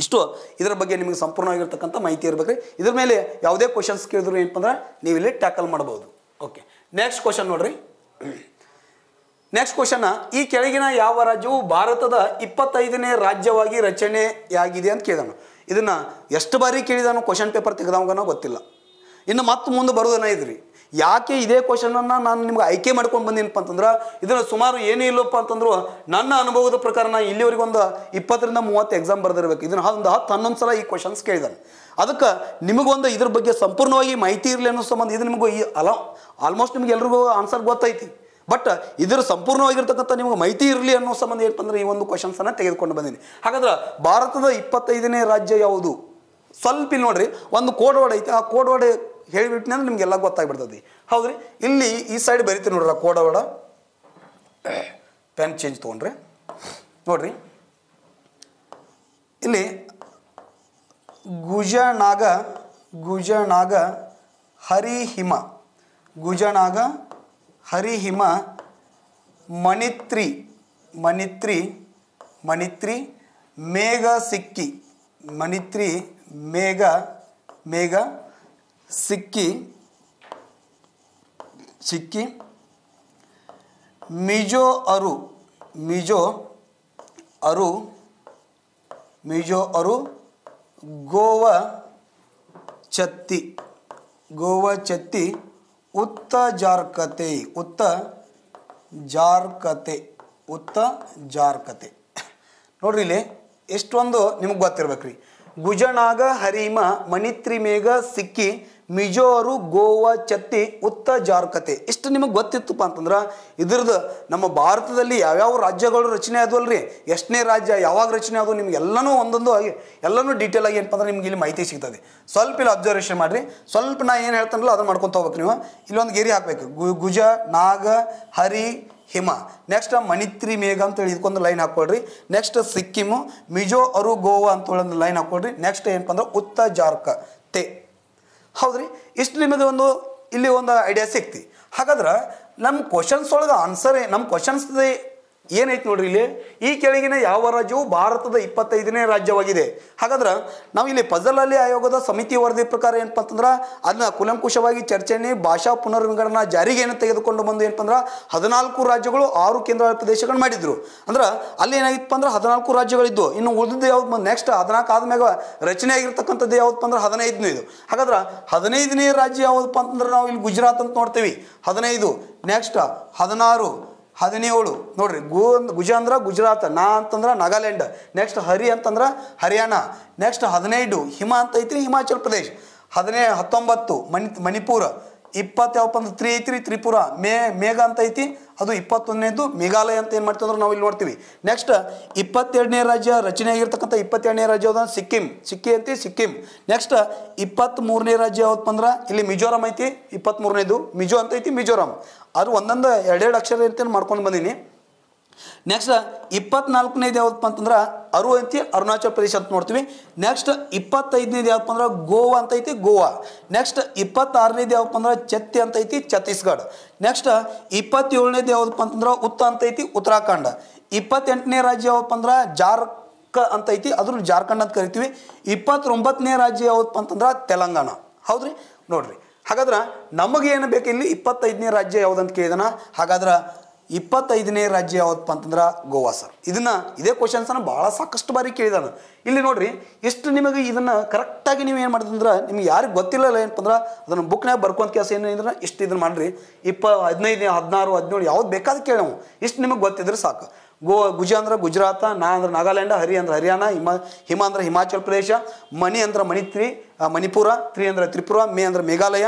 ಇಷ್ಟು ಇದರ ಬಗ್ಗೆ ನಿಮಗೆ ಸಂಪೂರ್ಣವಾಗಿರ್ತಕ್ಕಂಥ ಮಾಹಿತಿ ಇರಬೇಕು ಇದ್ರ ಮೇಲೆ ಯಾವುದೇ ಕ್ವಶನ್ಸ್ ಕೇಳಿದ್ರು ಏನಪ್ಪ ನೀವು ಇಲ್ಲಿ ಟ್ಯಾಕಲ್ ಮಾಡಬಹುದು ಓಕೆ ನೆಕ್ಸ್ಟ್ ಕ್ವಶನ್ ನೋಡ್ರಿ ನೆಕ್ಸ್ಟ್ ಕ್ವಶನ್ ಈ ಕೆಳಗಿನ ಯಾವ ರಾಜ್ಯವು ಭಾರತದ ಇಪ್ಪತ್ತೈದನೇ ರಾಜ್ಯವಾಗಿ ರಚನೆಯಾಗಿದೆ ಅಂತ ಕೇಳೋಣ ಇದನ್ನು ಎಷ್ಟು ಬಾರಿ ಕೇಳಿದಾನು ಕ್ವಶನ್ ಪೇಪರ್ ತೆಗೆದವಾಗನೋ ಗೊತ್ತಿಲ್ಲ ಇನ್ನು ಮತ್ತೆ ಮುಂದೆ ಬರೋದನ್ನ ಇದ್ರಿ ಯಾಕೆ ಇದೇ ಕ್ವಶನನ್ನು ನಾನು ನಿಮ್ಗೆ ಆಯ್ಕೆ ಮಾಡ್ಕೊಂಡು ಬಂದಿನಪ್ಪ ಅಂತಂದ್ರೆ ಇದನ್ನು ಸುಮಾರು ಏನೂ ಇಲ್ಲಪ್ಪ ಅಂತಂದ್ರೂ ನನ್ನ ಅನುಭವದ ಪ್ರಕಾರ ನಾನು ಇಲ್ಲಿವರೆಗೆ ಒಂದು ಇಪ್ಪತ್ತರಿಂದ ಮೂವತ್ತು ಎಕ್ಸಾಮ್ ಬರೆದಿರ್ಬೇಕು ಇದನ್ನು ಒಂದು ಹತ್ತು ಹನ್ನೊಂದು ಸಲ ಈ ಕ್ವಶನ್ಸ್ ಕೇಳಿದಾನೆ ಅದಕ್ಕೆ ನಿಮಗೊಂದು ಇದ್ರ ಬಗ್ಗೆ ಸಂಪೂರ್ಣವಾಗಿ ಮಾಹಿತಿ ಇರಲಿ ಅನ್ನೋ ಸಂಬಂಧ ಇದು ನಿಮಗೂ ಈ ಅಲ ಆಲ್ಮೋಸ್ಟ್ ನಿಮ್ಗೆ ಎಲ್ರಿಗೂ ಆನ್ಸರ್ ಗೊತ್ತೈತಿ ಬಟ್ uh, ಇದರ ಸಂಪೂರ್ಣವಾಗಿರ್ತಕ್ಕಂಥ ನಿಮಗೆ ಮಾಹಿತಿ ಇರಲಿ ಅನ್ನೋ ಸಂಬಂಧ ಏನಂದ್ರೆ ಈ ಒಂದು ಕ್ವಶನ್ಸನ್ನು ತೆಗೆದುಕೊಂಡು ಬಂದೀನಿ ಹಾಗಾದ್ರೆ ಭಾರತದ ಇಪ್ಪತ್ತೈದನೇ ರಾಜ್ಯ ಯಾವುದು ಸ್ವಲ್ಪ ಇಲ್ಲಿ ನೋಡ್ರಿ ಒಂದು ಕೋಡವಾಡ ಐತೆ ಆ ಕೋಡ್ ವರ್ಡ್ ಅಂದ್ರೆ ನಿಮ್ಗೆಲ್ಲ ಗೊತ್ತಾಗ್ಬಿಡ್ತದೆ ಹೌದ್ರಿ ಇಲ್ಲಿ ಈ ಸೈಡ್ ಬರೀತೀನಿ ನೋಡ್ರಿ ಕೋಡವಾಡ ಪ್ಯಾನ್ ಪೆನ್ ಚೇಂಜ್ ತಗೊಂಡ್ರೆ ನೋಡ್ರಿ ಇಲ್ಲಿ ಗುಜನಾಗ ಗುಜನಾಗ ಹರಿಹಿಮ ಗುಜನಾಗ हरिहिम मणित्री मणित्री मणित्री मेघ सिक्की मणित्री मेघ मेघ सिक्की सिक्की मिजो अरु मिजो अरु मिजो अरु गोवा चत्ती गोवा चत्ती उत्त जारकते उत्त जारकते उत्त जारकते ನೋಡಿಲಿ 1ಷ್ಟೊಂದು ನಿಮಗೆ ಗೊತ್ತಿರಬೇಕು ಗುಜನಾಗ ಹರಿಮ ಮನಿತ್ರಿ ಮೇಗ ಸಿಕ್ಕಿ ಮಿಜೋರು ಗೋವಾ ಛತ್ತಿ ಉತ್ತ ಜಾರ್ಕತೆ ಇಷ್ಟು ನಿಮಗೆ ಗೊತ್ತಿತ್ತಪ್ಪ ಅಂತಂದ್ರೆ ಇದ್ರದ್ದು ನಮ್ಮ ಭಾರತದಲ್ಲಿ ಯಾವ್ಯಾವ ರಾಜ್ಯಗಳು ರಚನೆ ರೀ ಎಷ್ಟನೇ ರಾಜ್ಯ ಯಾವಾಗ ರಚನೆ ಆದವು ನಿಮ್ಗೆ ಎಲ್ಲನೂ ಒಂದೊಂದು ಆಗಿ ಎಲ್ಲನೂ ಡೀಟೇಲ್ ಆಗಿ ಏನಪ್ಪ ಅಂದ್ರೆ ನಿಮ್ಗೆ ಇಲ್ಲಿ ಮಾಹಿತಿ ಸಿಗ್ತದೆ ಸ್ವಲ್ಪ ಇಲ್ಲಿ ಅಬ್ಸರ್ವೇಷನ್ ಮಾಡಿರಿ ಸ್ವಲ್ಪ ನಾ ಏನು ಹೇಳ್ತಾನಲ್ಲ ಅದನ್ನ ಮಾಡ್ಕೊತ ಹೋಗ್ಬೇಕು ನೀವು ಇಲ್ಲೊಂದು ಗೇರಿ ಹಾಕ್ಬೇಕು ಗು ಗುಜ ನಾಗ ಹರಿ ಹಿಮ ನೆಕ್ಸ್ಟ್ ಮಣಿತ್ರಿ ಮೇಘ ಅಂತೇಳಿ ಇದಕ್ಕೊಂದು ಲೈನ್ ಹಾಕ್ಕೊಳ್ರಿ ನೆಕ್ಸ್ಟ್ ಸಿಕ್ಕಿಮು ಮಿಜೋ ಅರು ಗೋವಾ ಅಂತ ಒಂದು ಲೈನ್ ಹಾಕ್ಕೊಳ್ರಿ ನೆಕ್ಸ್ಟ್ ಏನಪ್ಪ ಅಂದ್ರೆ ಉತ್ತ ಜಾರ್ಕ ತೆ ಹೌದ್ರಿ ಇಷ್ಟು ನಿಮಗೆ ಒಂದು ಇಲ್ಲಿ ಒಂದು ಐಡಿಯಾ ಸಿಕ್ತಿ ಹಾಗಾದ್ರೆ ನಮ್ಮ ಕ್ವಶನ್ಸ್ ಒಳಗೆ ಆನ್ಸರ್ ನಮ್ಮ ಕ್ವಶನ್ಸ್ ಏನೈತೆ ನೋಡ್ರಿ ಇಲ್ಲಿ ಈ ಕೆಳಗಿನ ಯಾವ ರಾಜ್ಯವು ಭಾರತದ ಇಪ್ಪತ್ತೈದನೇ ರಾಜ್ಯವಾಗಿದೆ ಹಾಗಾದ್ರೆ ನಾವು ಇಲ್ಲಿ ಪಜಲ್ ಅಲ್ಲಿ ಆಯೋಗದ ಸಮಿತಿ ವರದಿ ಪ್ರಕಾರ ಏನಪ್ಪ ಅಂತಂದ್ರೆ ಅದನ್ನ ಕುಲಂಕುಷವಾಗಿ ಚರ್ಚೆನೆ ಭಾಷಾ ಜಾರಿಗೆ ಏನು ತೆಗೆದುಕೊಂಡು ಬಂದು ಏನಪ್ಪ ಅಂದ್ರೆ ಹದಿನಾಲ್ಕು ರಾಜ್ಯಗಳು ಆರು ಕೇಂದ್ರ ಪ್ರದೇಶಗಳು ಮಾಡಿದ್ರು ಅಂದ್ರೆ ಅಲ್ಲಿ ಏನಾಗಿತ್ತು ಅಂದ್ರೆ ಹದಿನಾಲ್ಕು ರಾಜ್ಯಗಳಿದ್ದು ಇನ್ನು ಉಳಿದಿದ್ದು ಯಾವ್ದು ನೆಕ್ಸ್ಟ್ ಹದಿನಾಲ್ಕು ಆದ್ಮ್ಯಾಗ ರಚನೆ ಆಗಿರ್ತಕ್ಕಂಥದ್ದು ಯಾವ್ದಪ್ಪ ಅಂದ್ರೆ ಹದಿನೈದನೇ ಇದು ಹಾಗಾದ್ರೆ ಹದಿನೈದನೇ ರಾಜ್ಯ ಯಾವುದಪ್ಪ ಅಂತಂದ್ರೆ ನಾವು ಇಲ್ಲಿ ಗುಜರಾತ್ ಅಂತ ನೋಡ್ತೀವಿ ಹದಿನೈದು ನೆಕ್ಸ್ಟ್ ಹದಿನಾರು ಹದಿನೇಳು ನೋಡ್ರಿ ಗು ಗುಜ ಅಂದ್ರೆ ಗುಜರಾತ್ ನಾ ಅಂತಂದ್ರೆ ನಾಗಾಲ್ಯಾಂಡ್ ನೆಕ್ಸ್ಟ್ ಹರಿ ಅಂತಂದ್ರೆ ಹರಿಯಾಣ ನೆಕ್ಸ್ಟ್ ಹದಿನೈದು ಹಿಮ ಅಂತ ಐತ್ರಿ ಹಿಮಾಚಲ್ ಪ್ರದೇಶ್ ಹದಿನೇ ಹತ್ತೊಂಬತ್ತು ಮಣಿ ಮಣಿಪುರ ಇಪ್ಪತ್ತು ಯಾವಪ್ಪ ಅಂದ್ರೆ ತ್ರೀ ತ್ರಿಪುರ ಮೇ ಮೇಘ ಅಂತ ಐತಿ ಅದು ಇಪ್ಪತ್ತೊಂದನೇದು ಮೇಘಾಲಯ ಅಂತ ಏನು ಮಾಡ್ತೀವಿ ನಾವು ಇಲ್ಲಿ ನೋಡ್ತೀವಿ ನೆಕ್ಸ್ಟ್ ಇಪ್ಪತ್ತೆರಡನೇ ರಾಜ್ಯ ರಚನೆ ಆಗಿರ್ತಕ್ಕಂಥ ಇಪ್ಪತ್ತೆರಡನೇ ರಾಜ್ಯ ಯಾವ್ದು ಸಿಕ್ಕಿಂ ಸಿಕ್ಕಿ ಅಂತ ಸಿಕ್ಕಿಂ ನೆಕ್ಸ್ಟ್ ಮೂರನೇ ರಾಜ್ಯ ಯಾವತ್ತಪ್ಪ ಅಂದ್ರೆ ಇಲ್ಲಿ ಮಿಜೋರಾಂ ಐತಿ ಇಪ್ಪತ್ತ್ಮೂರನೇದು ಮಿಜೋ ಅಂತ ಐತಿ ಮಿಜೋರಾಂ ಅದು ಒಂದೊಂದು ಎರಡೆರಡು ಅಕ್ಷರ ಅಂತ ಮಾಡ್ಕೊಂಡು ಬಂದೀನಿ ನೆಕ್ಸ್ಟ್ ಇಪ್ಪತ್ನಾಲ್ಕನೇದು ಯಾವ್ದಪ್ಪ ಅಂತಂದ್ರೆ ಅರು ಐತಿ ಅರುಣಾಚಲ ಪ್ರದೇಶ ಅಂತ ನೋಡ್ತೀವಿ ನೆಕ್ಸ್ಟ್ ಇಪ್ಪತ್ತೈದನೇದು ಯಾವಪ್ಪ ಅಂದ್ರೆ ಗೋವಾ ಅಂತ ಐತಿ ಗೋವಾ ನೆಕ್ಸ್ಟ್ ಇಪ್ಪತ್ತಾರನೇದು ಯಾವಪ್ಪ ಅಂದ್ರೆ ಛತ್ತಿ ಅಂತ ಐತಿ ಛತ್ತೀಸ್ಗಢ ನೆಕ್ಸ್ಟ್ ಇಪ್ಪತ್ತೇಳನೇದು ಯಾವುದಪ್ಪ ಅಂತಂದ್ರೆ ಉತ್ತ ಅಂತ ಐತಿ ಉತ್ತರಾಖಂಡ ಇಪ್ಪತ್ತೆಂಟನೇ ರಾಜ್ಯ ಯಾವಪ್ಪ ಅಂದ್ರೆ ಜಾರ್ಕ ಅಂತ ಐತಿ ಅದ್ರ ಜಾರ್ಖಂಡ್ ಅಂತ ಕರಿತೀವಿ ಇಪ್ಪತ್ತೊಂಬತ್ತನೇ ರಾಜ್ಯ ಯಾವ್ದಪ್ಪ ಅಂತಂದ್ರೆ ತೆಲಂಗಾಣ ಹೌದ್ರಿ ನೋಡ್ರಿ ಹಾಗಾದ್ರೆ ನಮಗೇನು ಬೇಕು ಇಲ್ಲಿ ಇಪ್ಪತ್ತೈದನೇ ರಾಜ್ಯ ಯಾವುದಂತ ಕೇಳಿದನ ಹಾಗಾದ್ರೆ ಇಪ್ಪತ್ತೈದನೇ ರಾಜ್ಯ ಯಾವತ್ತಪ್ಪ ಅಂತಂದ್ರೆ ಗೋವಾ ಸರ್ ಇದನ್ನು ಇದೇ ಕ್ವಶನ್ಸನ್ನು ಭಾಳ ಸಾಕಷ್ಟು ಬಾರಿ ಕೇಳಿದಾನ ಇಲ್ಲಿ ನೋಡ್ರಿ ಎಷ್ಟು ನಿಮಗೆ ಇದನ್ನು ಕರೆಕ್ಟಾಗಿ ನೀವು ಏನು ಅಂದ್ರೆ ನಿಮ್ಗೆ ಯಾರಿಗೆ ಗೊತ್ತಿಲ್ಲ ಏನಪ್ಪ ಅಂದ್ರೆ ಅದನ್ನು ಬುಕ್ನಾಗ ಬರ್ಕೊಂತ ಕೆಲಸ ಏನಿದ್ರೆ ಇಷ್ಟು ಇದನ್ನು ಮಾಡಿರಿ ಇಪ್ಪ ಹದಿನೈದು ಹದಿನಾರು ಹದಿನೇಳು ಯಾವ್ದು ಬೇಕಾದ ಕೇಳಿ ನಾವು ಇಷ್ಟು ನಿಮಗೆ ಗೊತ್ತಿದ್ರೆ ಸಾಕು ಗೋ ಗುಜ ಅಂದ್ರೆ ಗುಜರಾತ್ ನಾ ಅಂದ್ರೆ ನಾಗಾಲ್ಯಾಂಡ್ ಹರಿ ಅಂದ್ರೆ ಹರಿಯಾಣ ಹಿಮ ಹಿಮ ಅಂದ್ರೆ ಹಿಮಾಚಲ್ ಪ್ರದೇಶ ಮಣಿ ಅಂದ್ರೆ ಮಣಿತ್ರಿ ಮಣಿಪುರ ತ್ರಿ ಅಂದ್ರೆ ತ್ರಿಪುರ ಮೇ ಅಂದ್ರೆ ಮೇಘಾಲಯ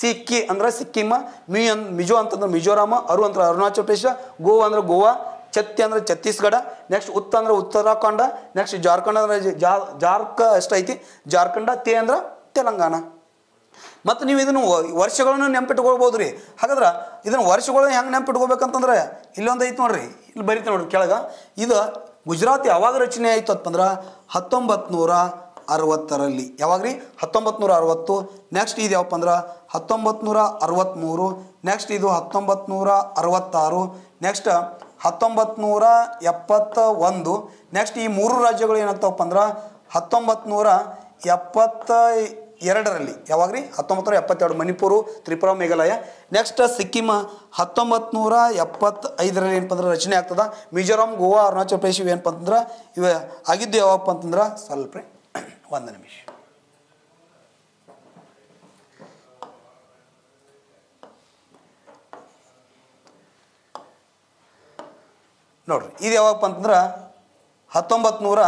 ಸಿಕ್ಕಿ ಅಂದ್ರೆ ಸಿಕ್ಕಿಮ ಮಿ ಅನ್ ಮಿಜೋ ಅಂತಂದ್ರೆ ಮಿಜೋರಾಮ ಅರು ಅಂದ್ರೆ ಅರುಣಾಚಲ ಪ್ರದೇಶ ಗೋವಾ ಅಂದ್ರೆ ಗೋವಾ ಛತ್ತಿ ಅಂದ್ರೆ ಛತ್ತೀಸ್ಗಢ ನೆಕ್ಸ್ಟ್ ಉತ್ತ ಅಂದ್ರೆ ಉತ್ತರಾಖಂಡ ನೆಕ್ಸ್ಟ್ ಜಾರ್ಖಂಡ್ ಜಾರ್ಖ ಅಷ್ಟ ಐತಿ ಜಾರ್ಖಂಡ ತೇ ಅಂದ್ರೆ ತೆಲಂಗಾಣ ಮತ್ತು ನೀವು ಇದನ್ನು ವರ್ಷಗಳನ್ನು ನೆನಪಿಟ್ಕೊಳ್ಬೋದು ರೀ ಹಾಗಾದ್ರೆ ಇದನ್ನು ವರ್ಷಗಳನ್ನ ಹೆಂಗೆ ನೆನಪಿಟ್ಕೋಬೇಕಂತಂದ್ರೆ ಇಲ್ಲೊಂದು ಐತೆ ನೋಡ್ರಿ ಇಲ್ಲಿ ಬರೀತೀನಿ ನೋಡ್ರಿ ಕೆಳಗೆ ಇದು ಗುಜರಾತ್ ಯಾವಾಗ ರಚನೆ ಆಯಿತು ಅಂತಂದ್ರೆ ಹತ್ತೊಂಬತ್ತು ನೂರ ಅರವತ್ತರಲ್ಲಿ ಯಾವಾಗ ರೀ ಹತ್ತೊಂಬತ್ತು ನೂರ ಅರವತ್ತು ನೆಕ್ಸ್ಟ್ ಇದು ಯಾವಪ್ಪ ಅಂದ್ರೆ ಹತ್ತೊಂಬತ್ತು ನೂರ ಅರವತ್ತ್ಮೂರು ನೆಕ್ಸ್ಟ್ ಇದು ಹತ್ತೊಂಬತ್ತು ನೂರ ಅರವತ್ತಾರು ನೆಕ್ಸ್ಟ್ ಹತ್ತೊಂಬತ್ತು ನೂರ ಎಪ್ಪತ್ತ ಒಂದು ನೆಕ್ಸ್ಟ್ ಈ ಮೂರು ರಾಜ್ಯಗಳು ಏನಾಗ್ತಾವಪ್ಪ ಅಂದ್ರೆ ಹತ್ತೊಂಬತ್ತು ನೂರ ಎಪ್ಪತ್ತ ಎರಡರಲ್ಲಿ ಯಾವಾಗ ರೀ ಹತ್ತೊಂಬತ್ತು ನೂರ ಎಪ್ಪತ್ತೆರಡು ಮಣಿಪುರ ತ್ರಿಪುರ ಮೇಘಾಲಯ ನೆಕ್ಸ್ಟ್ ಸಿಕ್ಕಿಮ್ ಹತ್ತೊಂಬತ್ತು ನೂರ ಎಪ್ಪತ್ತೈದರಲ್ಲಿ ಏನಪ್ಪ ಅಂದ್ರೆ ರಚನೆ ಆಗ್ತದೆ ಮಿಜೋರಾಂ ಗೋವಾ ಅರುಣಾಚಲ ಪ್ರದೇಶ ಇವೇನಪ್ಪ ಅಂತಂದ್ರೆ ಇವ ಆಗಿದ್ದು ಯಾವಪ್ಪ ಅಂತಂದ್ರೆ ಸ್ವಲ್ಪ ಒಂದು ನಿಮಿಷ ನೋಡ್ರಿ ಇದು ಯಾವಾಗಪ್ಪ ಅಂತಂದ್ರೆ ಹತ್ತೊಂಬತ್ತು ನೂರ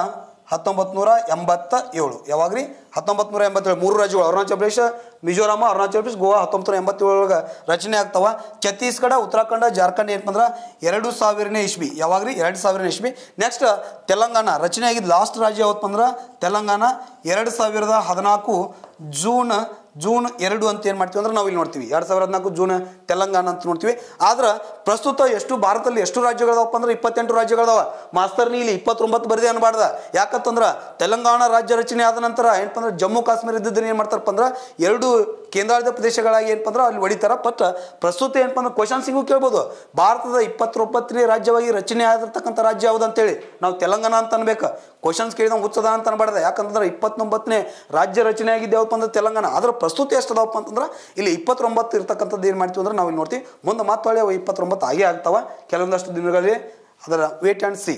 ಹತ್ತೊಂಬತ್ತು ನೂರ ಎಂಬತ್ತ ಏಳು ಯಾವಾಗ್ರಿ ಹತ್ತೊಂಬತ್ತು ನೂರ ಎಂಬತ್ತೇಳು ಮೂರು ರಾಜ್ಯಗಳು ಅರುಣಾಚಲ ಪ್ರದೇಶ ಮಿಜೋರಾಮ ಅರುಣಾಚಲ ಪ್ರದೇಶ ಗೋವಾ ಹತ್ತೊಂಬತ್ತು ನೂರ ಎಂಬತ್ತೇಳೊಳಗೆ ರಚನೆ ಆಗ್ತಾವ ಛತ್ತೀಸ್ಗಢ ಉತ್ತರಾಖಂಡ ಜಾರ್ಖಂಡ್ ಏನಪ್ಪಂದ್ರೆ ಎರಡು ಸಾವಿರನೇ ಇಸ್ವಿ ಯಾವಾಗ್ರಿ ಎರಡು ಸಾವಿರನೇ ಇಸ್ವಿ ನೆಕ್ಸ್ಟ್ ತೆಲಂಗಾಣ ರಚನೆ ಆಗಿದ್ದು ಲಾಸ್ಟ್ ರಾಜ್ಯ ಯಾವತ್ತಂದ್ರೆ ತೆಲಂಗಾಣ ಎರಡು ಸಾವಿರದ ಹದಿನಾಲ್ಕು ಜೂನ್ ಜೂನ್ ಎರಡು ಅಂತ ಏನು ಮಾಡ್ತೀವಿ ಅಂದ್ರೆ ನಾವು ಇಲ್ಲಿ ನೋಡ್ತೀವಿ ಎರಡು ಸಾವಿರದ ಹದಿನಾಲ್ಕು ಜೂನ್ ತೆಲಂಗಾಣ ಅಂತ ನೋಡ್ತೀವಿ ಆದ್ರೆ ಪ್ರಸ್ತುತ ಎಷ್ಟು ಭಾರತದಲ್ಲಿ ಎಷ್ಟು ರಾಜ್ಯಗಳದಾವಪ್ಪ ಅಂದ್ರೆ ಇಪ್ಪತ್ತೆಂಟು ರಾಜ್ಯಗಳದಾವ ಮಾಸ್ತರ್ನಿ ಇಲ್ಲಿ ಇಪ್ಪತ್ತೊಂಬತ್ತು ಬರದೆ ಅನ್ಬಾರ್ದ ಯಾಕಂತಂದ್ರೆ ತೆಲಂಗಾಣ ರಾಜ್ಯ ರಚನೆ ಆದ ನಂತರ ಏನಪ್ಪ ಅಂದ್ರೆ ಜಮ್ಮು ಕಾಶ್ಮೀರ ಇದ್ದಿದ್ದನ್ನು ಏನು ಮಾಡ್ತಾರಪ್ಪ ಅಂದ್ರೆ ಎರಡು ಕೇಂದ್ರಾಡಳಿತ ಪ್ರದೇಶಗಳಾಗಿ ಏನಪ್ಪ ಅಂದ್ರೆ ಅಲ್ಲಿ ಹೊಡಿತಾರೆ ಬಟ್ ಪ್ರಸ್ತುತ ಏನಪ್ಪ ಅಂದ್ರೆ ಕ್ವಶನ್ ಕೇಳ್ಬೋದು ಭಾರತದ ಇಪ್ಪತ್ತೊಂಬತ್ತನೇ ರಾಜ್ಯವಾಗಿ ರಚನೆ ಆಗಿರ್ತಕ್ಕಂಥ ರಾಜ್ಯ ಯಾವುದು ಅಂತೇಳಿ ನಾವು ತೆಲಂಗಾಣ ಅಂತ ಅನ್ಬೇಕು ಕ್ವಶನ್ಸ್ ಕೇಳಿದ ಉತ್ಸದ ಅಂತ ಅನ್ಬಾರ್ದು ಯಾಕಂತಂದ್ರೆ ಇಪ್ಪತ್ತೊಂಬತ್ತನೇ ರಾಜ್ಯ ರಚನೆ ಆಗಿದ್ದು ಯಾವಪ್ಪ ಅಂದ್ರೆ ತೆಲಂಗಾಣ ಅದರ ಪ್ರಸ್ತುತಿ ಎಷ್ಟದವಪ್ಪ ಅಂತಂದ್ರೆ ಇಲ್ಲಿ ಇಪ್ಪತ್ತೊಂಬತ್ತು ಇರ್ತಕ್ಕಂಥದ್ದು ಏನು ಮಾಡ್ತೀವಿ ಅಂದ್ರೆ ನಾವು ಇಲ್ಲಿ ನೋಡ್ತೀವಿ ಮುಂದೆ ಮಾತಾಡಿ ಅವು ಇಪ್ಪತ್ತೊಂಬತ್ತು ಆಗೇ ಆಗ್ತಾವೆ ಕೆಲವೊಂದಷ್ಟು ದಿನಗಳಲ್ಲಿ ಅದರ ವೇಟ್ ಆ್ಯಂಡ್ ಸಿ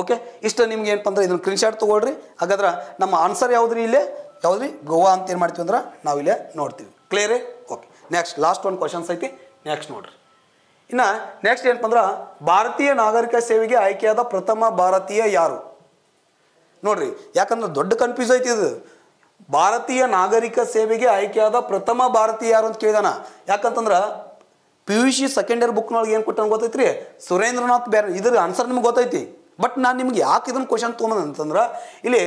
ಓಕೆ ಇಷ್ಟ ನಿಮ್ಗೆ ಏನಪ್ಪ ಅಂದ್ರೆ ಇದನ್ನು ಶಾರ್ಟ್ ತೊಗೊಳ್ರಿ ಹಾಗಾದ್ರೆ ನಮ್ಮ ಆನ್ಸರ್ ಯಾವುದ್ರಿ ಇಲ್ಲಿ ಯಾವ್ದು ಗೋವಾ ಅಂತ ಏನು ಮಾಡ್ತೀವಿ ಅಂದ್ರೆ ನಾವು ಇಲ್ಲೇ ನೋಡ್ತೀವಿ ಕ್ಲಿಯರೇ ಓಕೆ ನೆಕ್ಸ್ಟ್ ಲಾಸ್ಟ್ ಒಂದು ಕ್ವಶನ್ಸ್ ಐತಿ ನೆಕ್ಸ್ಟ್ ನೋಡ್ರಿ ಇನ್ನು ನೆಕ್ಸ್ಟ್ ಏನಪ್ಪ ಅಂದ್ರೆ ಭಾರತೀಯ ನಾಗರಿಕ ಸೇವೆಗೆ ಆಯ್ಕೆಯಾದ ಪ್ರಥಮ ಭಾರತೀಯ ಯಾರು ನೋಡ್ರಿ ಯಾಕಂದ್ರೆ ದೊಡ್ಡ ಕನ್ಫ್ಯೂಸ್ ಐತಿ ಇದು ಭಾರತೀಯ ನಾಗರಿಕ ಸೇವೆಗೆ ಆಯ್ಕೆಯಾದ ಪ್ರಥಮ ಭಾರತೀಯ ಯಾರು ಅಂತ ಕೇಳಿದಾನ ಯಾಕಂತಂದ್ರೆ ಪಿ ಯು ಸಿ ಸೆಕೆಂಡ್ ಬುಕ್ನೊಳಗೆ ಏನು ಕೊಟ್ಟಂಗೆ ಗೊತ್ತೈತಿ ರೀ ಸುರೇಂದ್ರನಾಥ್ ಬ್ಯಾರ ಇದ್ರ ಆನ್ಸರ್ ನಿಮ್ಗೆ ಗೊತ್ತೈತಿ ಬಟ್ ನಾನು ನಿಮ್ಗೆ ಯಾಕೆ ಇದನ್ನ ಕ್ವಶನ್ ತೊಗೊಂಬಂದು ಅಂತಂದ್ರೆ ಇಲ್ಲಿ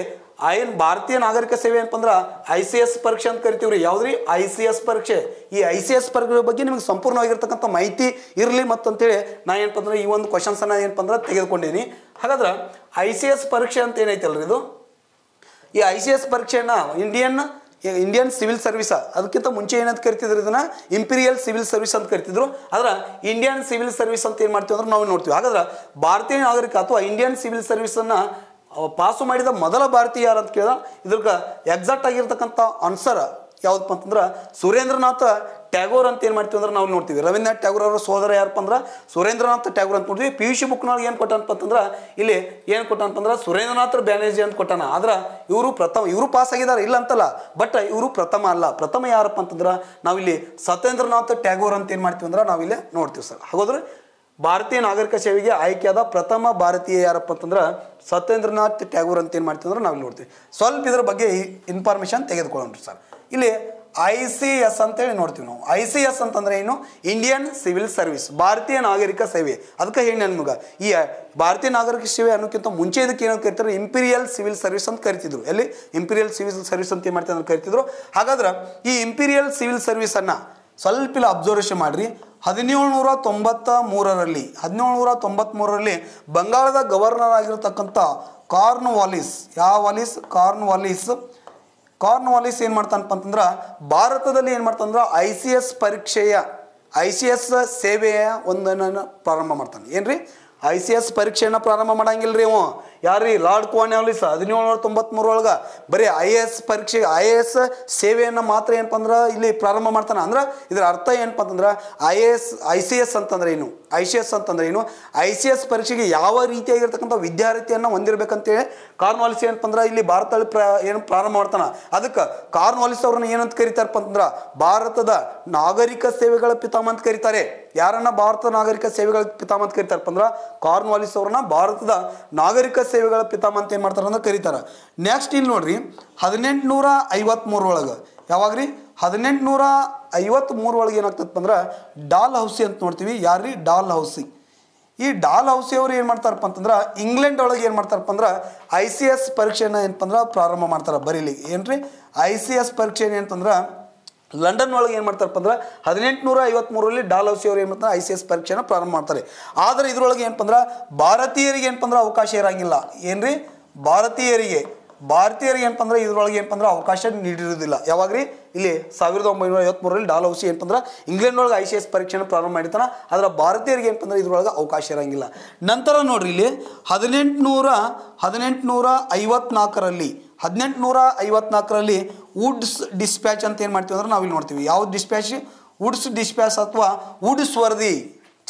ಆ ಭಾರತೀಯ ನಾಗರಿಕ ಸೇವೆ ಅಂತಂದ್ರೆ ಐ ಸಿ ಎಸ್ ಪರೀಕ್ಷೆ ಅಂತ ಕರಿತೀವಿ ರೀ ಯಾವ್ದು ಐ ಸಿ ಎಸ್ ಪರೀಕ್ಷೆ ಈ ಐ ಸಿ ಎಸ್ ಪರೀಕ್ಷೆ ಬಗ್ಗೆ ನಿಮಗೆ ಸಂಪೂರ್ಣವಾಗಿರ್ತಕ್ಕಂಥ ಮಾಹಿತಿ ಇರಲಿ ಮತ್ತಂತೇಳಿ ನಾ ಏನಪ್ಪ ಈ ಒಂದು ಕ್ವಶನ್ಸನ್ನು ಏನಪ್ಪ ಅಂದ್ರೆ ತೆಗೆದುಕೊಂಡಿನಿ ಹಾಗಾದ್ರೆ ಐ ಸಿ ಎಸ್ ಪರೀಕ್ಷೆ ಅಂತ ಏನೈತಲ್ಲ ಇದು ಈ ಐ ಸಿ ಎಸ್ ಪರೀಕ್ಷೆಯನ್ನ ಇಂಡಿಯನ್ ಇಂಡಿಯನ್ ಸಿವಿಲ್ ಸರ್ವಿಸ್ ಅದಕ್ಕಿಂತ ಮುಂಚೆ ಏನಂತ ಕರಿತಿದ್ರು ಇದನ್ನ ಇಂಪೀರಿಯಲ್ ಸಿವಿಲ್ ಸರ್ವಿಸ್ ಅಂತ ಕರಿತಿದ್ರು ಆದ್ರೆ ಇಂಡಿಯನ್ ಸಿವಿಲ್ ಸರ್ವಿಸ್ ಅಂತ ಏನು ಮಾಡ್ತೀವಿ ಅಂದ್ರೆ ನಾವು ನೋಡ್ತೀವಿ ಹಾಗಾದ್ರೆ ಭಾರತೀಯ ನಾಗರಿಕ ಅಥವಾ ಇಂಡಿಯನ್ ಸಿವಿಲ್ ಸರ್ವಿಸ್ ಅನ್ನ ಪಾಸು ಮಾಡಿದ ಮೊದಲ ಭಾರತೀಯ ಅಂತ ಕೇಳಿದ ಇದ್ರಕ್ಕೆ ಎಕ್ಸಾಕ್ಟ್ ಆಗಿರ್ತಕ್ಕಂಥ ಆನ್ಸರ್ ಯಾವುದಪ್ಪ ಅಂತಂದ್ರೆ ಸುರೇಂದ್ರನಾಥ ಟ್ಯಾಗೋರ್ ಅಂತ ಏನು ಮಾಡ್ತೀವಿ ಅಂದ್ರೆ ನಾವು ನೋಡ್ತೀವಿ ರವೀಂದ್ರನಾಥ್ ಟ್ಯಾಗೋರ್ ಅವರ ಸೋದರ ಯಾರಪ್ಪ ಅಂದ್ರೆ ಸುರೇಂದ್ರನಾಥ್ ಟ್ಯಾಗೋರ್ ಅಂತ ನೋಡ್ತೀವಿ ಪಿ ಯು ಸಿ ಬುಕ್ನೊಳಗೆ ಏನು ಕೊಟ್ಟನಪ್ಪ ಅಂತಂದ್ರೆ ಇಲ್ಲಿ ಏನು ಅಂತಂದ್ರೆ ಸುರೇಂದ್ರನಾಥ್ ಬ್ಯಾನರ್ಜಿ ಅಂತ ಕೊಟ್ಟಾನ ಆದ್ರೆ ಇವರು ಪ್ರಥಮ ಇವರು ಪಾಸ್ ಆಗಿದ್ದಾರೆ ಇಲ್ಲ ಅಂತಲ್ಲ ಬಟ್ ಇವರು ಪ್ರಥಮ ಅಲ್ಲ ಪ್ರಥಮ ಯಾರಪ್ಪ ಅಂತಂದ್ರೆ ನಾವಿಲ್ಲಿ ಸತೇಂದ್ರನಾಥ್ ಟ್ಯಾಗೋರ್ ಅಂತ ಏನು ಮಾಡ್ತೀವಿ ಅಂದ್ರೆ ನಾವಿಲ್ಲಿ ನೋಡ್ತೀವಿ ಸರ್ ಹಾಗಾದ್ರೆ ಭಾರತೀಯ ನಾಗರಿಕ ಸೇವೆಗೆ ಆಯ್ಕೆಯಾದ ಪ್ರಥಮ ಭಾರತೀಯ ಯಾರಪ್ಪ ಅಂತಂದ್ರೆ ಸತ್ಯೇಂದ್ರನಾಥ್ ಟ್ಯಾಗೂರ್ ಅಂತ ಏನು ಮಾಡ್ತೀವಿ ಅಂದ್ರೆ ನಾವು ನೋಡ್ತೀವಿ ಸ್ವಲ್ಪ ಇದ್ರ ಬಗ್ಗೆ ಇನ್ಫಾರ್ಮೇಷನ್ ತೆಗೆದುಕೊಳ್ಳೋಣ ಸರ್ ಇಲ್ಲಿ ಐ ಸಿ ಎಸ್ ಅಂತೇಳಿ ನೋಡ್ತೀವಿ ನಾವು ಐ ಸಿ ಎಸ್ ಅಂತಂದ್ರೆ ಏನು ಇಂಡಿಯನ್ ಸಿವಿಲ್ ಸರ್ವಿಸ್ ಭಾರತೀಯ ನಾಗರಿಕ ಸೇವೆ ಅದಕ್ಕೆ ಹೇಳಿ ನನ್ ಮಗ ಈ ಭಾರತೀಯ ನಾಗರಿಕ ಸೇವೆ ಅನ್ನೋಕ್ಕಿಂತ ಮುಂಚೆ ಇದಕ್ಕೆ ಏನಂತ ಕರಿತಾರೆ ಇಂಪೀರಿಯಲ್ ಸಿವಿಲ್ ಸರ್ವಿಸ್ ಅಂತ ಕರಿತಿದ್ರು ಎಲ್ಲಿ ಇಂಪೀರಿಯಲ್ ಸಿವಿಲ್ ಸರ್ವಿಸ್ ಅಂತ ಏನು ಮಾಡ್ತಾರೆ ಅಂತ ಕರಿತಿದ್ರು ಹಾಗಾದ್ರೆ ಈ ಇಂಪೀರಿಯಲ್ ಸಿವಿಲ್ ಅನ್ನ ಸ್ವಲ್ಪ ಇಲ್ಲಿ ಅಬ್ಸರ್ವೇಷನ್ ಮಾಡಿರಿ ಹದಿನೇಳುನೂರ ತೊಂಬತ್ತ ಮೂರರಲ್ಲಿ ಹದಿನೇಳುನೂರ ಮೂರರಲ್ಲಿ ಬಂಗಾಳದ ಗವರ್ನರ್ ಆಗಿರತಕ್ಕಂಥ ಕಾರ್ನ್ ವಾಲಿಸ್ ಯಾವ Wallis Cornwallis Cornwallis ಏನು ಮಾಡ್ತಾನಪ್ಪ ಅಂತಂದ್ರೆ ಭಾರತದಲ್ಲಿ ಏನು ಮಾಡ್ತಾನಂದ್ರೆ ಐ ಸಿ ಎಸ್ ಪರೀಕ್ಷೆಯ ಐ ಸಿ ಎಸ್ ಸೇವೆಯ ಒಂದನ್ನು ಪ್ರಾರಂಭ ಮಾಡ್ತಾನೆ ಏನು ರೀ ಐ ಸಿ ಎಸ್ ಪರೀಕ್ಷೆಯನ್ನು ಪ್ರಾರಂಭ ಮಾಡಂಗಿಲ್ಲ ರೀ ಅವು ಯಾರೀ ಲಾರ್ಡ್ ಕೋನ್ಯಾವ್ಲಿ ಹದಿನೇಳು ಹದಿನೇಳುನೂರ ತೊಂಬತ್ಮೂರ ಒಳಗೆ ಬರೀ ಐ ಎ ಎಸ್ ಪರೀಕ್ಷೆಗೆ ಐ ಎ ಎಸ್ ಸೇವೆಯನ್ನು ಮಾತ್ರ ಏನಪ್ಪ ಅಂದ್ರೆ ಇಲ್ಲಿ ಪ್ರಾರಂಭ ಮಾಡ್ತಾನೆ ಅಂದ್ರೆ ಇದರ ಅರ್ಥ ಏನಪ್ಪ ಅಂತಂದ್ರೆ I A S I C S ಅಂತಂದ್ರೆ ಏನು ಐ ಸಿ ಎಸ್ ಅಂತಂದ್ರೆ ಏನು ಐ ಸಿ ಎಸ್ ಪರೀಕ್ಷೆಗೆ ಯಾವ ರೀತಿಯಾಗಿರ್ತಕ್ಕಂಥ ವಿದ್ಯಾರ್ಥಿಯನ್ನು ಹೊಂದಿರಬೇಕಂತೇಳಿ ಕಾರ್ನ್ವಾಲಿಸ್ ಏನಪ್ಪ ಅಂದ್ರೆ ಇಲ್ಲಿ ಭಾರತದಲ್ಲಿ ಪ್ರ ಏನು ಪ್ರಾರಂಭ ಮಾಡ್ತಾನೆ ಅದಕ್ಕೆ ವಾಲಿಸ್ ಅವ್ರನ್ನ ಏನಂತ ಕರೀತಾರಪ್ಪ ಅಂತಂದ್ರೆ ಭಾರತದ ನಾಗರಿಕ ಸೇವೆಗಳ ಪಿತಾಮ ಅಂತ ಕರೀತಾರೆ ಯಾರನ್ನ ಭಾರತ ನಾಗರಿಕ ಸೇವೆಗಳ ಪಿತಾಮಂತ ಕರೀತಾರಪ್ಪ ಅಂದ್ರೆ ಕಾರ್ನ್ವಾಲಿಸ್ ಅವ್ರನ್ನ ಭಾರತದ ನಾಗರಿಕ ಸೇವೆಗಳ ಪಿತಾಮಂತ ಏನು ಮಾಡ್ತಾರ ಅಂದ್ರೆ ಕರೀತಾರ ನೆಕ್ಸ್ಟ್ ಇಲ್ಲಿ ನೋಡ್ರಿ ಹದಿನೆಂಟುನೂರ ಐವತ್ಮೂರೊಳಗೆ ಯಾವಾಗ ರೀ ಹದಿನೆಂಟುನೂರ ಐವತ್ತ್ಮೂರೊಳಗೆ ಏನಾಗ್ತದಪ್ಪ ಅಂದ್ರೆ ಡಾಲ್ ಹೌಸಿ ಅಂತ ನೋಡ್ತೀವಿ ಯಾರ್ರಿ ಡಾಲ್ ಹೌಸಿ ಈ ಡಾಲ್ ಹೌಸಿ ಅವರು ಏನು ಮಾಡ್ತಾರಪ್ಪ ಅಂತಂದ್ರೆ ಇಂಗ್ಲೆಂಡ್ ಒಳಗೆ ಏನು ಮಾಡ್ತಾರಪ್ಪ ಅಂದ್ರೆ ಐ ಸಿ ಎಸ್ ಪರೀಕ್ಷೆನ ಏನಪ್ಪ ಅಂದ್ರೆ ಪ್ರಾರಂಭ ಮಾಡ್ತಾರೆ ಬರೀಲಿ ಏನ್ರಿ ಐ ಸಿ ಎಸ್ ಪರೀಕ್ಷೆ ಏನಂತಂದ್ರೆ ಲಂಡನ್ ಒಳಗೆ ಏನು ಮಾಡ್ತಾರಪ್ಪ ಅಂದ್ರೆ ಹದಿನೆಂಟುನೂರ ಐವತ್ತ್ಮೂರಲ್ಲಿ ಡಾಲ್ ಹೌಸಿ ಅವರು ಏನು ಮಾಡ್ತಾರೆ ಐ ಸಿ ಎಸ್ ಪರೀಕ್ಷೆನ ಪ್ರಾರಂಭ ಮಾಡ್ತಾರೆ ಆದರೆ ಇದರೊಳಗೆ ಏನಪ್ಪ ಅಂದ್ರೆ ಭಾರತೀಯರಿಗೆ ಏನಪ್ಪ ಅಂದ್ರೆ ಅವಕಾಶ ಇರೋಂಗಿಲ್ಲ ಏನ್ರಿ ಭಾರತೀಯರಿಗೆ ಭಾರತೀಯರಿಗೆ ಏನಪ್ಪ ಅಂದ್ರೆ ಇದ್ರೊಳಗೆ ಏನಪ್ಪ ಅಂದ್ರೆ ಅವಕಾಶ ನೀಡಿರುವುದಿಲ್ಲ ಯಾವಾಗ್ರಿ ಇಲ್ಲಿ ಸಾವಿರದ ಒಂಬೈನೂರ ಐವತ್ಮೂರಲ್ಲಿ ಡಾಲ್ ಹೌಸಿ ಏನಪ್ಪ ಅಂದ್ರೆ ಇಂಗ್ಲೆಂಡ್ ಒಳಗೆ ಐ ಸಿ ಎಸ್ ಪರೀಕ್ಷೆನ ಪ್ರಾರಂಭ ಮಾಡಿರ್ತಾನೆ ಆದರೆ ಭಾರತೀಯರಿಗೆ ಏನಪ್ಪ ಅಂದ್ರೆ ಇದ್ರೊಳಗೆ ಅವಕಾಶ ಇರೋಂಗಿಲ್ಲ ನಂತರ ನೋಡ್ರಿ ಇಲ್ಲಿ ಹದಿನೆಂಟುನೂರ ಹದಿನೆಂಟುನೂರ ಐವತ್ನಾಲ್ಕರಲ್ಲಿ ಹದಿನೆಂಟುನೂರ ಐವತ್ನಾಲ್ಕರಲ್ಲಿ ವುಡ್ಸ್ ಡಿಸ್ಪ್ಯಾಚ್ ಅಂತ ಏನು ಮಾಡ್ತೀವಿ ಅಂದ್ರೆ ಇಲ್ಲಿ ನೋಡ್ತೀವಿ ಯಾವ್ದು ಡಿಸ್ಪ್ಯಾಚ್ ವುಡ್ಸ್ ಡಿಸ್ಪ್ಯಾಚ್ ಅಥವಾ ವುಡ್ಸ್ ವರದಿ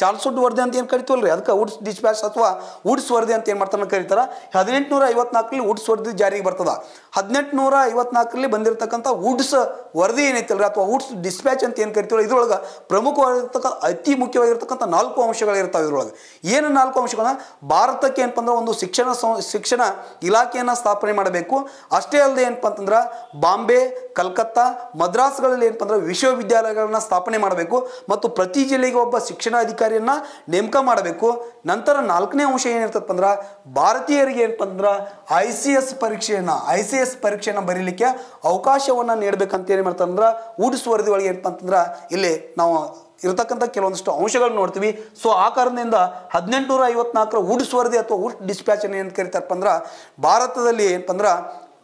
ವುಡ್ ವರದಿ ಅಂತ ಏನು ಕರಿತೀವಲ್ಲ ರೀ ಅದಕ್ಕೆ ವುಡ್ಸ್ ಡಿಸ್ಪ್ಯಾಚ್ ಅಥವಾ ವುಡ್ಸ್ ವರದಿ ಅಂತ ಏನು ಮಾಡ್ತಾರೆ ಕರೀತಾರೆ ಹದಿನೆಂಟುನೂರ ಐವತ್ನಾಲ್ಕರಲ್ಲಿ ವುಡ್ಸ್ ವರದಿ ಜಾರಿಗೆ ಬರ್ತದೆ ಹದಿನೆಂಟುನೂರ ಐವತ್ನಾಲ್ಕರಲ್ಲಿ ಬಂದಿರತಕ್ಕಂಥ ವುಡ್ಸ್ ವರದಿ ಏನೈತಲ್ಲ ಅಥವಾ ವುಡ್ಸ್ ಡಿಸ್ಪ್ಯಾಚ್ ಅಂತ ಏನು ಕರಿತೀವಲ್ಲ ಇದ್ರೊಳಗೆ ಪ್ರಮುಖವಾಗಿರ್ತಕ್ಕಂಥ ಅತಿ ಮುಖ್ಯವಾಗಿರ್ತಕ್ಕಂಥ ನಾಲ್ಕು ಅಂಶಗಳಿರ್ತಾವೆ ಇದ್ರೊಳಗೆ ಏನು ನಾಲ್ಕು ಅಂಶಗಳನ್ನ ಭಾರತಕ್ಕೆ ಏನಪ್ಪಂದ್ರೆ ಒಂದು ಶಿಕ್ಷಣ ಸಂ ಶಿಕ್ಷಣ ಇಲಾಖೆಯನ್ನು ಸ್ಥಾಪನೆ ಮಾಡಬೇಕು ಅಷ್ಟೇ ಅಲ್ಲದೆ ಏನಪ್ಪ ಅಂತಂದ್ರೆ ಬಾಂಬೆ ಕಲ್ಕತ್ತಾ ಮದ್ರಾಸ್ಗಳಲ್ಲಿ ಏನಪ್ಪ ಅಂದ್ರೆ ವಿಶ್ವವಿದ್ಯಾಲಯಗಳನ್ನ ಸ್ಥಾಪನೆ ಮಾಡಬೇಕು ಮತ್ತು ಪ್ರತಿ ಜಿಲ್ಲೆಗೆ ಒಬ್ಬ ಶಿಕ್ಷಣಾಧಿಕಾರಿ ಅಧಿಕಾರಿಯನ್ನು ನೇಮಕ ಮಾಡಬೇಕು ನಂತರ ನಾಲ್ಕನೇ ಅಂಶ ಏನಿರ್ತದಪ್ಪ ಅಂದ್ರೆ ಭಾರತೀಯರಿಗೆ ಏನಪ್ಪ ಅಂದ್ರೆ ಐ ಸಿ ಎಸ್ ಪರೀಕ್ಷೆಯನ್ನು ಐ ಸಿ ಎಸ್ ಪರೀಕ್ಷೆಯನ್ನು ಬರೀಲಿಕ್ಕೆ ಅವಕಾಶವನ್ನು ನೀಡಬೇಕಂತ ಏನು ಮಾಡ್ತಾರೆ ಅಂದ್ರೆ ಊಟಿಸ್ ವರದಿ ಒಳಗೆ ಏನಪ್ಪ ಅಂತಂದ್ರೆ ಇಲ್ಲಿ ನಾವು ಇರತಕ್ಕಂಥ ಕೆಲವೊಂದಿಷ್ಟು ಅಂಶಗಳನ್ನ ನೋಡ್ತೀವಿ ಸೊ ಆ ಕಾರಣದಿಂದ ಹದಿನೆಂಟುನೂರ ಐವತ್ನಾಲ್ಕರ ಊಟಿಸ್ ವರದಿ ಅಥವಾ ಊಟ ಡಿಸ್ಪ್ಯಾಚ್ ಏನು ಕರಿತಾರಪ್ಪ ಅಂದ್ರೆ ಭಾರತದಲ್ಲಿ ಏನಪ್ಪ ಅಂದ್ರೆ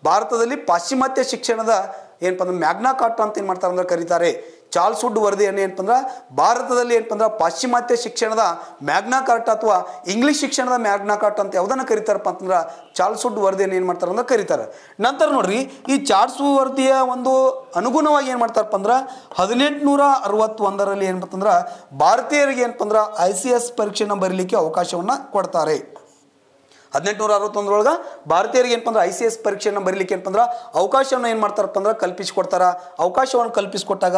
ಭಾರತದಲ್ಲಿ ಪಾಶ್ಚಿಮಾತ್ಯ ಶಿಕ್ಷಣದ ಏನಪ್ಪ ಅಂದ್ರೆ ಮ್ಯಾಗ್ನಾ ಕಾರ್ಟ್ ಅಂತ ಏನು ಮಾಡ್ತಾರೆ ಅಂದ್ರೆ ಕರೀತಾರೆ ಚಾರ್ಲ್ಸ್ ವುಡ್ ವರದಿಯನ್ನು ಏನಪ್ಪ ಭಾರತದಲ್ಲಿ ಏನಪ್ಪ ಅಂದ್ರೆ ಪಾಶ್ಚಿಮಾತ್ಯ ಶಿಕ್ಷಣದ ಮ್ಯಾಗ್ನಾ ಕಾರ್ಟ್ ಅಥವಾ ಇಂಗ್ಲಿಷ್ ಶಿಕ್ಷಣದ ಮ್ಯಾಗ್ನಾ ಕಾರ್ಟ್ ಅಂತ ಯಾವುದನ್ನು ಕರೀತಾರಪ್ಪ ಅಂತಂದ್ರೆ ಚಾರ್ಲ್ಸ್ ವುಡ್ ವರದಿಯನ್ನು ಏನು ಮಾಡ್ತಾರೆ ಅಂದ್ರೆ ಕರೀತಾರೆ ನಂತರ ನೋಡ್ರಿ ಈ ಚಾರ್ಲ್ಸ್ ವರದಿಯ ಒಂದು ಅನುಗುಣವಾಗಿ ಏನು ಮಾಡ್ತಾರಪ್ಪ ಅಂದ್ರೆ ಹದಿನೆಂಟುನೂರ ಅರವತ್ತೊಂದರಲ್ಲಿ ಏನಪ್ಪ ಅಂದ್ರೆ ಭಾರತೀಯರಿಗೆ ಏನಪ್ಪಂದ್ರೆ ಐ ಸಿ ಎಸ್ ಪರೀಕ್ಷೆನ ಬರೀಲಿಕ್ಕೆ ಅವಕಾಶವನ್ನು ಕೊಡ್ತಾರೆ ಹದಿನೆಂಟುನೂರ ಅರವತ್ತೊಂದರೊಳಗೆ ಭಾರತೀಯರಿಗೆ ಏನಪ್ಪ ಅಂದ್ರೆ ಐ ಸಿ ಎಸ್ ಪರೀಕ್ಷೆಯನ್ನು ಬರೀಲಿಕ್ಕೆ ಏನಪ್ಪ ಅಂದ್ರೆ ಅವಕಾಶವನ್ನು ಏನು ಮಾಡ್ತಾರಪ್ಪ ಅಂದ್ರೆ ಕಲ್ಪಿಸಿಕೊಡ್ತಾರ ಅವಕಾಶವನ್ನು ಕಲ್ಪಿಸಿಕೊಟ್ಟಾಗ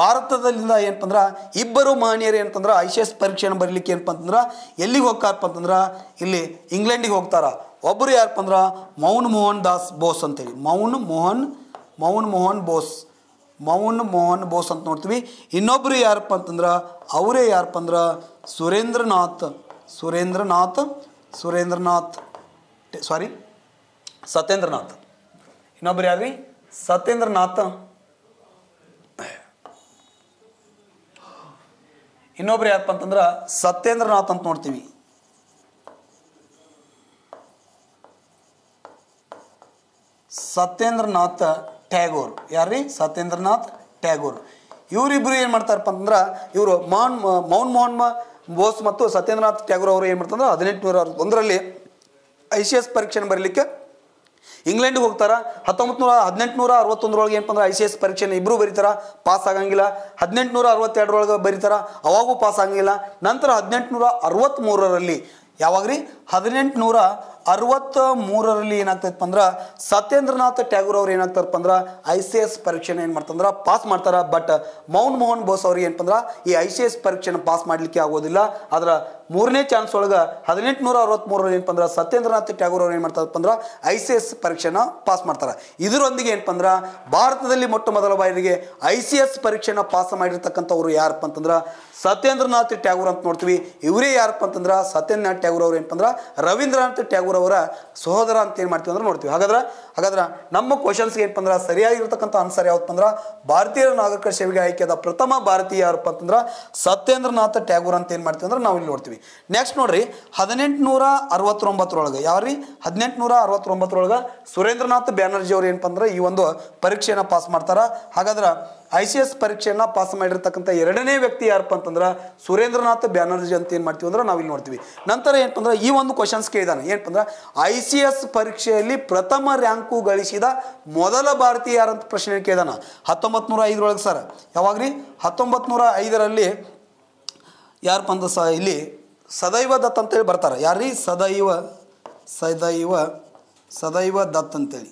ಭಾರತದಲ್ಲಿಂದ ಏನಪ್ಪ ಅಂದ್ರೆ ಇಬ್ಬರು ಮಹನೀಯರು ಏನಪ್ಪ ಐ ಸಿ ಎಸ್ ಪರೀಕ್ಷೆಯನ್ನು ಬರೀಲಿಕ್ಕೆ ಏನಪ್ಪ ಅಂತಂದ್ರೆ ಎಲ್ಲಿಗೆ ಹೋಗ್ತಾರಪ್ಪ ಅಂತಂದ್ರೆ ಇಲ್ಲಿ ಇಂಗ್ಲೆಂಡಿಗೆ ಹೋಗ್ತಾರ ಒಬ್ಬರು ಯಾರಪ್ಪ ಅಂದ್ರೆ ಮೌನ್ ಮೋಹನ್ ದಾಸ್ ಬೋಸ್ ಅಂತೇಳಿ ಮೌನ್ ಮೋಹನ್ ಮೌನ್ ಮೋಹನ್ ಬೋಸ್ ಮೌನ್ ಮೋಹನ್ ಬೋಸ್ ಅಂತ ನೋಡ್ತೀವಿ ಇನ್ನೊಬ್ಬರು ಯಾರಪ್ಪ ಅಂತಂದ್ರೆ ಅವರೇ ಯಾರಪ್ಪ ಅಂದ್ರೆ ಸುರೇಂದ್ರನಾಥ್ ಸುರೇಂದ್ರನಾಥ್ ಸುರೇಂದ್ರನಾಥ್ ಸಾರಿ ಸತ್ಯೇಂದ್ರನಾಥ್ ಇನ್ನೊಬ್ಬರು ಯಾರ್ರಿ ಸತ್ಯೇಂದ್ರನಾಥ್ ಇನ್ನೊಬ್ರು ಯಾರಪ್ಪ ಅಂತಂದ್ರ ಸತ್ಯೇಂದ್ರನಾಥ್ ಅಂತ ನೋಡ್ತೀವಿ ಸತ್ಯೇಂದ್ರನಾಥ್ ಟ್ಯಾಗೋರ್ ಯಾರ್ರಿ ಸತ್ಯೇಂದ್ರನಾಥ್ ಟ್ಯಾಗೋರ್ ಇವರಿಬ್ಬರು ಏನು ಮಾಡ್ತಾರಪ್ಪ ಅಂತಂದ್ರ ಇವರು ಮೌನ್ ಮೌನ್ ಮೋಹನ್ ಬೋಸ್ ಮತ್ತು ಸತ್ಯೇಂದ್ರನಾಥ್ ಟ್ಯಾಗೂರ್ ಅವರು ಏನು ಮಾಡ್ತಂದ್ರೆ ಹದಿನೆಂಟುನೂರ ಒಂದರಲ್ಲಿ ಐ ಸಿ ಎಸ್ ಪರೀಕ್ಷೆನ ಬರಲಿಕ್ಕೆ ಇಂಗ್ಲೆಂಡ್ಗೆ ಹೋಗ್ತಾರೆ ಹತ್ತೊಂಬತ್ತು ನೂರ ಹದಿನೆಂಟುನೂರ ಅರವತ್ತೊಂದರೊಳಗೆ ಏನಪ್ಪ ಅಂದ್ರೆ ಐ ಸಿ ಎಸ್ ಪರೀಕ್ಷೆನ ಇಬ್ಬರು ಬರೀತಾರೆ ಪಾಸ್ ಆಗಂಗಿಲ್ಲ ಹದಿನೆಂಟುನೂರ ಅರವತ್ತೆರಡರೊಳಗೆ ಬರೀತಾರೆ ಅವಾಗೂ ಪಾಸ್ ಆಗಂಗಿಲ್ಲ ನಂತರ ಹದಿನೆಂಟುನೂರ ಅರವತ್ತ್ಮೂರರಲ್ಲಿ ಯಾವಾಗ ರೀ ಹದಿನೆಂಟುನೂರ ಅರವತ್ತ ಮೂರರಲ್ಲಿ ಏನಾಗ್ತೈತಪ್ಪ ಅಂದ್ರೆ ಸತ್ಯೇಂದ್ರನಾಥ್ ಟ್ಯಾಗೂರ್ ಅವ್ರು ಏನಾಗ್ತಾರಪ್ಪ ಅಂದ್ರೆ ಐ ಸಿ ಎಸ್ ಪರೀಕ್ಷೆನ ಏನು ಮಾಡ್ತಂದ್ರೆ ಪಾಸ್ ಮಾಡ್ತಾರೆ ಬಟ್ ಮೌನ್ ಮೋಹನ್ ಬೋಸ್ ಅವ್ರಿಗೆ ಏನಪ್ಪ ಅಂದ್ರೆ ಈ ಐ ಸಿ ಎಸ್ ಪರೀಕ್ಷೆನ ಪಾಸ್ ಮಾಡಲಿಕ್ಕೆ ಆಗೋದಿಲ್ಲ ಅದರ ಮೂರನೇ ಚಾನ್ಸ್ ಒಳಗೆ ಹದಿನೆಂಟು ನೂರ ಅರವತ್ತ್ಮೂರಲ್ಲಿ ಏನಪ್ಪ ಅಂದ್ರೆ ಸತ್ಯೇಂದ್ರನಾಥ್ ಟ್ಯಾಗೋರ್ ಅವ್ರು ಏನು ಮಾಡ್ತಾರಪ್ಪ ಅಂದ್ರೆ ಐ ಸಿ ಎಸ್ ಪರೀಕ್ಷೆನ ಪಾಸ್ ಮಾಡ್ತಾರೆ ಇದರೊಂದಿಗೆ ಏನಪ್ಪ ಅಂದ್ರೆ ಭಾರತದಲ್ಲಿ ಮೊಟ್ಟ ಮೊದಲ ಬಾರಿಗೆ ಐ ಸಿ ಎಸ್ ಪರೀಕ್ಷೆನ ಪಾಸ್ ಮಾಡಿರ್ತಕ್ಕಂಥವ್ರು ಯಾರಪ್ಪ ಅಂತಂದ್ರೆ ಸತ್ಯೇಂದ್ರನಾಥ್ ಟ್ಯಾಗೋರ್ ಅಂತ ನೋಡ್ತೀವಿ ಇವರೇ ಯಾರಪ್ಪ ಅಂತಂದ್ರೆ ಸತ್ಯೇಂದ್ರನಾಥ್ ಟ್ಯಾಗೋರ್ ಅವ್ರು ಏನಪ್ಪ ರವೀಂದ್ರನಾಥ್ ಟ್ಯಾಗೋರ್ ಅವರ ಸಹೋದರ ಅಂತ ಏನು ಮಾಡ್ತೀವಿ ಅಂದ್ರೆ ನೋಡ್ತೀವಿ ಹಾಗಾದ್ರೆ ಹಾಗಾದ್ರೆ ನಮ್ಮ ಕ್ವಶನ್ಸ್ಗೆ ಏನಪ್ಪ ಅಂದ್ರೆ ಸರಿಯಾಗಿರ್ತಕ್ಕಂಥ ಆನ್ಸರ್ ಯಾವತ್ತಪ್ಪ ಅಂದ್ರೆ ಭಾರತೀಯ ನಾಗರಿಕ ಸೇವೆಗೆ ಆಯ್ಕೆಯಾದ ಪ್ರಥಮ ಭಾರತೀಯ ಯಾರಪ್ಪ ಅಂತಂದ್ರೆ ಸತ್ಯೇಂದ್ರನಾಥ್ ಟ್ಯಾಗೋರ್ ಅಂತ ಏನು ಮಾಡ್ತೀವಿ ಅಂದ್ರೆ ನಾವು ಇಲ್ಲಿ ನೋಡ್ತೀವಿ ರೀ ನೆಕ್ಸ್ಟ್ ನೋಡ್ರಿ ನೂರ ಅರವತ್ತೊಂಬತ್ತರೊಳಗೆ ಯಾವ ರೀ ನೂರ ಅರವತ್ತೊಂಬತ್ತರೊಳಗೆ ಸುರೇಂದ್ರನಾಥ್ ಬ್ಯಾನರ್ಜಿ ಅವ್ರು ಏನಪ್ಪ ಅಂದ್ರೆ ಈ ಒಂದು ಪರೀಕ್ಷೆಯನ್ನು ಪಾಸ್ ಮಾಡ್ತಾರೆ ಹಾಗಾದ್ರೆ ಐ ಸಿ ಎಸ್ ಪರೀಕ್ಷೆಯನ್ನು ಪಾಸ್ ಮಾಡಿರ್ತಕ್ಕಂಥ ಎರಡನೇ ವ್ಯಕ್ತಿ ಯಾರಪ್ಪ ಅಂತಂದ್ರೆ ಸುರೇಂದ್ರನಾಥ್ ಬ್ಯಾನರ್ಜಿ ಅಂತ ಏನು ಮಾಡ್ತೀವಿ ಅಂದ್ರೆ ನಾವು ಇಲ್ಲಿ ನೋಡ್ತೀವಿ ನಂತರ ಏನಪ್ಪ ಅಂದ್ರೆ ಈ ಒಂದು ಕ್ವಶನ್ಸ್ ಕೇಳಿದಾನೆ ಏನಪ್ಪ ಅಂದ್ರೆ ಐ ಸಿ ಎಸ್ ಪರೀಕ್ಷೆಯಲ್ಲಿ ಪ್ರಥಮ ರ್ಯಾಂಕು ಗಳಿಸಿದ ಮೊದಲ ಭಾರತೀಯ ಯಾರಂತ ಪ್ರಶ್ನೆ ಕೇಳಿದಾನ ಹತ್ತೊಂಬತ್ತು ನೂರ ಐದರೊಳಗೆ ಸರ್ ಯಾವಾಗ್ರಿ ರೀ ಹತ್ತೊಂಬತ್ತು ನೂರ ಐದರಲ್ಲಿ ಯಾರಪ್ಪ ಅಂದ್ರೆ ಸ ಇಲ್ಲಿ ಸದೈವ ದತ್ ಅಂತೇಳಿ ಬರ್ತಾರೆ ಯಾರೀ ಸದೈವ ಸದೈವ ಸದೈವ ದತ್ ಅಂತೇಳಿ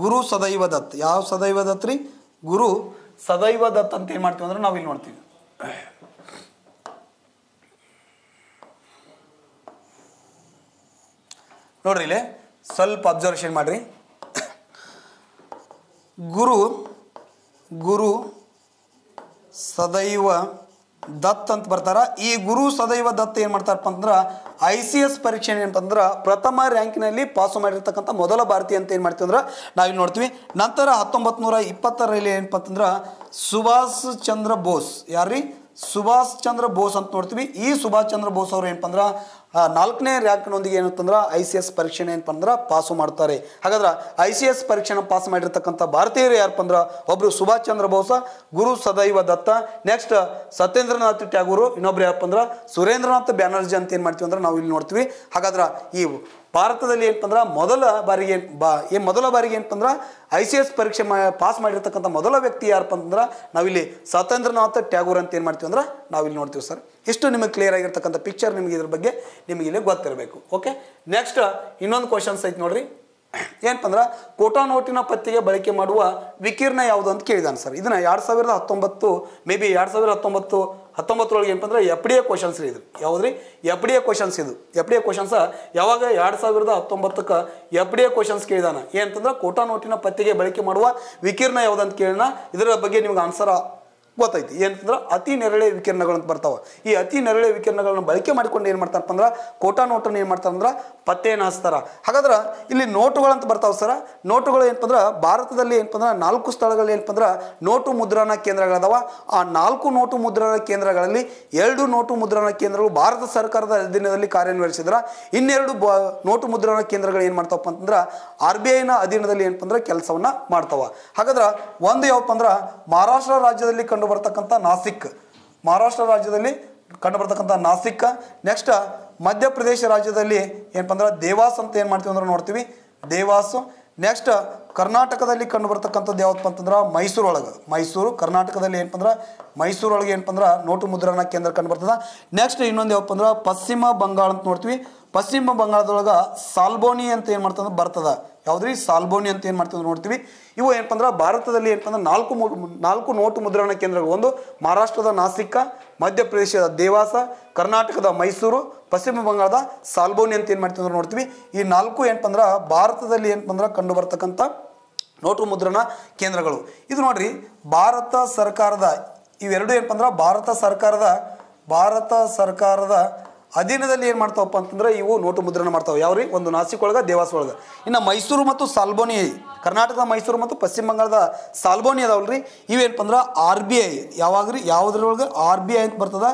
ಗುರು ಸದೈವ ದತ್ ಯಾವ ಸದೈವ ದತ್ ರೀ ಗುರು ಸದೈವ ದತ್ ಅಂತ ಏನು ಮಾಡ್ತೀವಿ ಅಂದ್ರೆ ನಾವು ಇಲ್ಲಿ ನೋಡ್ತೀವಿ ನೋಡ್ರಿ ಇಲ್ಲಿ ಸ್ವಲ್ಪ ಅಬ್ಸರ್ವೇಷನ್ ಮಾಡ್ರಿ ಗುರು ಗುರು ಸದೈವ ದತ್ ಅಂತ ಬರ್ತಾರೆ ಈ ಗುರು ಸದೈವ ದತ್ ಏನು ಮಾಡ್ತಾರಪ್ಪ ಅಂದ್ರೆ ಐ ಸಿ ಎಸ್ ಪರೀಕ್ಷೆ ಏನಂತಂದ್ರೆ ಪ್ರಥಮ ರ್ಯಾಂಕಿನಲ್ಲಿ ಪಾಸು ಮಾಡಿರ್ತಕ್ಕಂಥ ಮೊದಲ ಭಾರತೀಯ ಅಂತ ಏನು ಮಾಡ್ತೀವಿ ಅಂದ್ರೆ ನಾವಿಲ್ಲಿ ನೋಡ್ತೀವಿ ನಂತರ ಹತ್ತೊಂಬತ್ತು ನೂರ ಇಪ್ಪತ್ತರಲ್ಲಿ ಏನಪ್ಪ ಅಂತಂದ್ರೆ ಸುಭಾಷ್ ಚಂದ್ರ ಬೋಸ್ ಯಾರ್ರೀ ಸುಭಾಷ್ ಚಂದ್ರ ಬೋಸ್ ಅಂತ ನೋಡ್ತೀವಿ ಈ ಸುಭಾಷ್ ಚಂದ್ರ ಬೋಸ್ ಅವರು ಏನಪ್ಪ ಅಂದ್ರೆ ನಾಲ್ಕನೇ ರ್ಯಾಂಕ್ನೊಂದಿಗೆ ಏನಂತಂದ್ರೆ ಐ ಸಿ ಎಸ್ ಪರೀಕ್ಷೆ ಏನಪ್ಪ ಅಂದ್ರೆ ಪಾಸು ಮಾಡ್ತಾರೆ ಹಾಗಾದ್ರೆ ಐ ಸಿ ಎಸ್ ಪರೀಕ್ಷೆನ ಪಾಸ್ ಮಾಡಿರ್ತಕ್ಕಂಥ ಭಾರತೀಯರು ಯಾರಪ್ಪ ಅಂದ್ರೆ ಒಬ್ಬರು ಸುಭಾಷ್ ಚಂದ್ರ ಬೋಸ ಗುರು ಸದೈವ ದತ್ತ ನೆಕ್ಸ್ಟ್ ಸತ್ಯೇಂದ್ರನಾಥ್ ಟ್ಯಾಗೂರು ಇನ್ನೊಬ್ರು ಯಾರಪ್ಪ ಅಂದ್ರೆ ಸುರೇಂದ್ರನಾಥ್ ಬ್ಯಾನರ್ಜಿ ಅಂತ ಏನು ಮಾಡ್ತೀವಿ ಅಂದ್ರೆ ನಾವು ಇಲ್ಲಿ ನೋಡ್ತೀವಿ ಹಾಗಾದ್ರೆ ಈ ಭಾರತದಲ್ಲಿ ಏನಂತಂದ್ರೆ ಮೊದಲ ಬಾರಿಗೆ ಏನು ಬಾ ಏನು ಮೊದಲ ಬಾರಿಗೆ ಏನಂತಂದ್ರೆ ಐ ಸಿ ಎಸ್ ಪರೀಕ್ಷೆ ಮಾ ಪಾಸ್ ಮಾಡಿರ್ತಕ್ಕಂಥ ಮೊದಲ ವ್ಯಕ್ತಿ ಯಾರಪ್ಪ ಅಂತಂದ್ರೆ ನಾವಿಲ್ಲಿ ಸ್ವಾತಂತ್ರ್ಯನಾಥ ಟ್ಯಾಗೂರ್ ಅಂತ ಏನು ಮಾಡ್ತೀವಿ ಅಂದ್ರೆ ನಾವಿಲ್ಲಿ ನೋಡ್ತೀವಿ ಸರ್ ಇಷ್ಟು ನಿಮಗೆ ಕ್ಲಿಯರ್ ಆಗಿರ್ತಕ್ಕಂಥ ಪಿಕ್ಚರ್ ನಿಮಗೆ ಇದ್ರ ಬಗ್ಗೆ ನಿಮಗೆ ಇಲ್ಲಿ ಗೊತ್ತಿರಬೇಕು ಓಕೆ ನೆಕ್ಸ್ಟ್ ಇನ್ನೊಂದು ಕ್ವಶನ್ಸ್ ಐತೆ ನೋಡ್ರಿ ಏನಪ್ಪ ಕೋಟಾ ನೋಟಿನ ಪತ್ತೆಗೆ ಬಳಕೆ ಮಾಡುವ ವಿಕಿರಣ ಯಾವುದು ಅಂತ ಕೇಳಿದಾನೆ ಸರ್ ಇದನ್ನ ಎರಡು ಸಾವಿರದ ಹತ್ತೊಂಬತ್ತು ಮೇ ಬಿ ಎರಡು ಸಾವಿರದ ಹತ್ತೊಂಬತ್ತು ಹತ್ತೊಂಬತ್ತರೊಳಗೆ ಏನಪ್ಪ ಅಂದರೆ ಎಫ್ ಡಿ ಎ ಕ್ವಶನ್ಸ್ ರೀ ಇದು ಯಾವುದ್ರಿ ರೀ ಎಫ್ ಡಿ ಎ ಕ್ವಶನ್ಸ್ ಇದು ಎಫ್ ಡಿ ಎ ಕ್ವಶನ್ಸ್ ಯಾವಾಗ ಎರಡು ಸಾವಿರದ ಹತ್ತೊಂಬತ್ತಕ್ಕೆ ಎಫ್ ಡಿ ಎ ಕ್ವಶನ್ಸ್ ಕೇಳಿದಾನ ಏನಂತಂದ್ರೆ ಕೋಟಾ ನೋಟಿನ ಪತ್ತೆಗೆ ಬಳಕೆ ಮಾಡುವ ವಿಕಿರಣ ಯಾವುದಂತ ಕೇಳೋಣ ಇದರ ಬಗ್ಗೆ ನಿಮ್ಗೆ ಆನ್ಸರ್ ಗೊತ್ತೈತಿ ಏನಂತಂದ್ರೆ ಅತಿ ನೆರಳೆ ವಿಕಿರಣಗಳು ಬರ್ತಾವೆ ಈ ಅತಿ ನೆರಳೆ ವಿಕಿರಣಗಳನ್ನು ಬಳಕೆ ಮಾಡಿಕೊಂಡು ಏನು ಮಾಡ್ತಾರಪ್ಪ ಅಂದ್ರೆ ಕೋಟಾ ನೋಟನ್ನು ಏನು ಅಂದ್ರೆ ಪತ್ತೆಯನ್ನು ಹಚ್ತಾರೆ ಹಾಗಾದ್ರೆ ಇಲ್ಲಿ ನೋಟುಗಳಂತ ಬರ್ತಾವೆ ಸರ ನೋಟುಗಳು ಏನಪ್ಪ ಅಂದ್ರೆ ಭಾರತದಲ್ಲಿ ಏನಪ್ಪ ಅಂದ್ರೆ ನಾಲ್ಕು ಸ್ಥಳಗಳಲ್ಲಿ ಏನಪ್ಪ ಅಂದ್ರೆ ನೋಟು ಮುದ್ರಣ ಕೇಂದ್ರಗಳದಾವ ಆ ನಾಲ್ಕು ನೋಟು ಮುದ್ರಣ ಕೇಂದ್ರಗಳಲ್ಲಿ ಎರಡು ನೋಟು ಮುದ್ರಣ ಕೇಂದ್ರಗಳು ಭಾರತ ಸರ್ಕಾರದ ಅಧೀನದಲ್ಲಿ ಕಾರ್ಯನಿರ್ವಹಿಸಿದ್ರ ಇನ್ನೆರಡು ಬ ನೋಟು ಮುದ್ರಣ ಕೇಂದ್ರಗಳು ಏನು ಮಾಡ್ತಾವಪ್ಪ ಅಂತಂದ್ರೆ ಆರ್ ಬಿ ಐನ ಅಧೀನದಲ್ಲಿ ಏನಪ್ಪ ಅಂದ್ರೆ ಕೆಲಸವನ್ನು ಮಾಡ್ತಾವ ಹಾಗಾದ್ರೆ ಒಂದು ಯಾವಪ್ಪ ಅಂದ್ರೆ ಮಹಾರಾಷ್ಟ್ರ ರಾಜ್ಯದಲ್ಲಿ ಕಂಡು ಬರ್ತಕ್ಕಂಥ ನಾಸಿಕ್ ಮಹಾರಾಷ್ಟ್ರ ರಾಜ್ಯದಲ್ಲಿ ಬರ್ತಕ್ಕಂಥ ನಾಸಿಕ್ ನೆಕ್ಸ್ಟ್ ಮಧ್ಯಪ್ರದೇಶ ರಾಜ್ಯದಲ್ಲಿ ಏನಪ್ಪ ಅಂದ್ರೆ ದೇವಾಸ್ ಅಂತ ಏನು ಮಾಡ್ತೀವಿ ಅಂದ್ರೆ ನೋಡ್ತೀವಿ ದೇವಾಸು ನೆಕ್ಸ್ಟ್ ಕರ್ನಾಟಕದಲ್ಲಿ ಕಂಡು ಬರ್ತಕ್ಕಂಥದ್ದು ಯಾವತ್ತಪ್ಪ ಅಂತಂದ್ರೆ ಮೈಸೂರು ಮೈಸೂರು ಕರ್ನಾಟಕದಲ್ಲಿ ಏನಪ್ಪ ಅಂದ್ರೆ ಮೈಸೂರೊಳಗೆ ಏನಪ್ಪ ಅಂದ್ರೆ ನೋಟು ಮುದ್ರಣ ಕೇಂದ್ರ ಕಂಡುಬರ್ತದೆ ನೆಕ್ಸ್ಟ್ ಇನ್ನೊಂದು ಯಾವಪ್ಪ ಅಂದ್ರೆ ಪಶ್ಚಿಮ ಬಂಗಾಳ ಅಂತ ನೋಡ್ತೀವಿ ಪಶ್ಚಿಮ ಬಂಗಾಳದೊಳಗೆ ಸಾಲ್ಬೋನಿ ಅಂತ ಏನು ಮಾಡ್ತಂದ್ರೆ ಬರ್ತದೆ ಯಾವುದ್ರಿ ಸಾಲ್ಬೋನಿ ಅಂತ ಏನು ಮಾಡ್ತೀವಿ ನೋಡ್ತೀವಿ ಇವು ಏನಪ್ಪ ಅಂದ್ರೆ ಭಾರತದಲ್ಲಿ ಏನಪ್ಪ ಅಂದ್ರೆ ನಾಲ್ಕು ನಾಲ್ಕು ನೋಟು ಮುದ್ರಣ ಕೇಂದ್ರಗಳು ಒಂದು ಮಹಾರಾಷ್ಟ್ರದ ನಾಸಿಕ ಮಧ್ಯಪ್ರದೇಶದ ದೇವಾಸ ಕರ್ನಾಟಕದ ಮೈಸೂರು ಪಶ್ಚಿಮ ಬಂಗಾಳದ ಸಾಲ್ಬೋನಿ ಅಂತ ಏನು ಮಾಡ್ತೀವಿ ಅಂದ್ರೆ ನೋಡ್ತೀವಿ ಈ ನಾಲ್ಕು ಏನಪ್ಪ ಅಂದ್ರೆ ಭಾರತದಲ್ಲಿ ಏನಪ್ಪ ಅಂದ್ರೆ ಕಂಡು ಬರ್ತಕ್ಕಂಥ ನೋಟು ಮುದ್ರಣ ಕೇಂದ್ರಗಳು ಇದು ನೋಡ್ರಿ ಭಾರತ ಸರ್ಕಾರದ ಇವೆರಡು ಏನಪ್ಪ ಅಂದ್ರೆ ಭಾರತ ಸರ್ಕಾರದ ಭಾರತ ಸರ್ಕಾರದ ಅಧೀನದಲ್ಲಿ ಏನು ಮಾಡ್ತಾವಪ್ಪ ಅಂತಂದ್ರೆ ಇವು ನೋಟು ಮುದ್ರಣ ಮಾಡ್ತಾವೆ ಯಾವ ರೀ ಒಂದು ನಾಸಿಕ್ ಒಳಗೆ ದೇವಾಸ ಒಳಗೆ ಇನ್ನು ಮೈಸೂರು ಮತ್ತು ಸಾಲ್ಬೋನಿ ಕರ್ನಾಟಕದ ಮೈಸೂರು ಮತ್ತು ಪಶ್ಚಿಮ ಬಂಗಾಳದ ಸಾಲ್ಬೋನಿ ಅದಾವಲ್ರಿ ಇವೇನಪ್ಪ ಅಂದ್ರೆ ಆರ್ ಬಿ ಐ ಯಾವಾಗ ರೀ ಯಾವುದ್ರೊಳಗೆ ಆರ್ ಬಿ ಐ ಅಂತ ಬರ್ತದೆ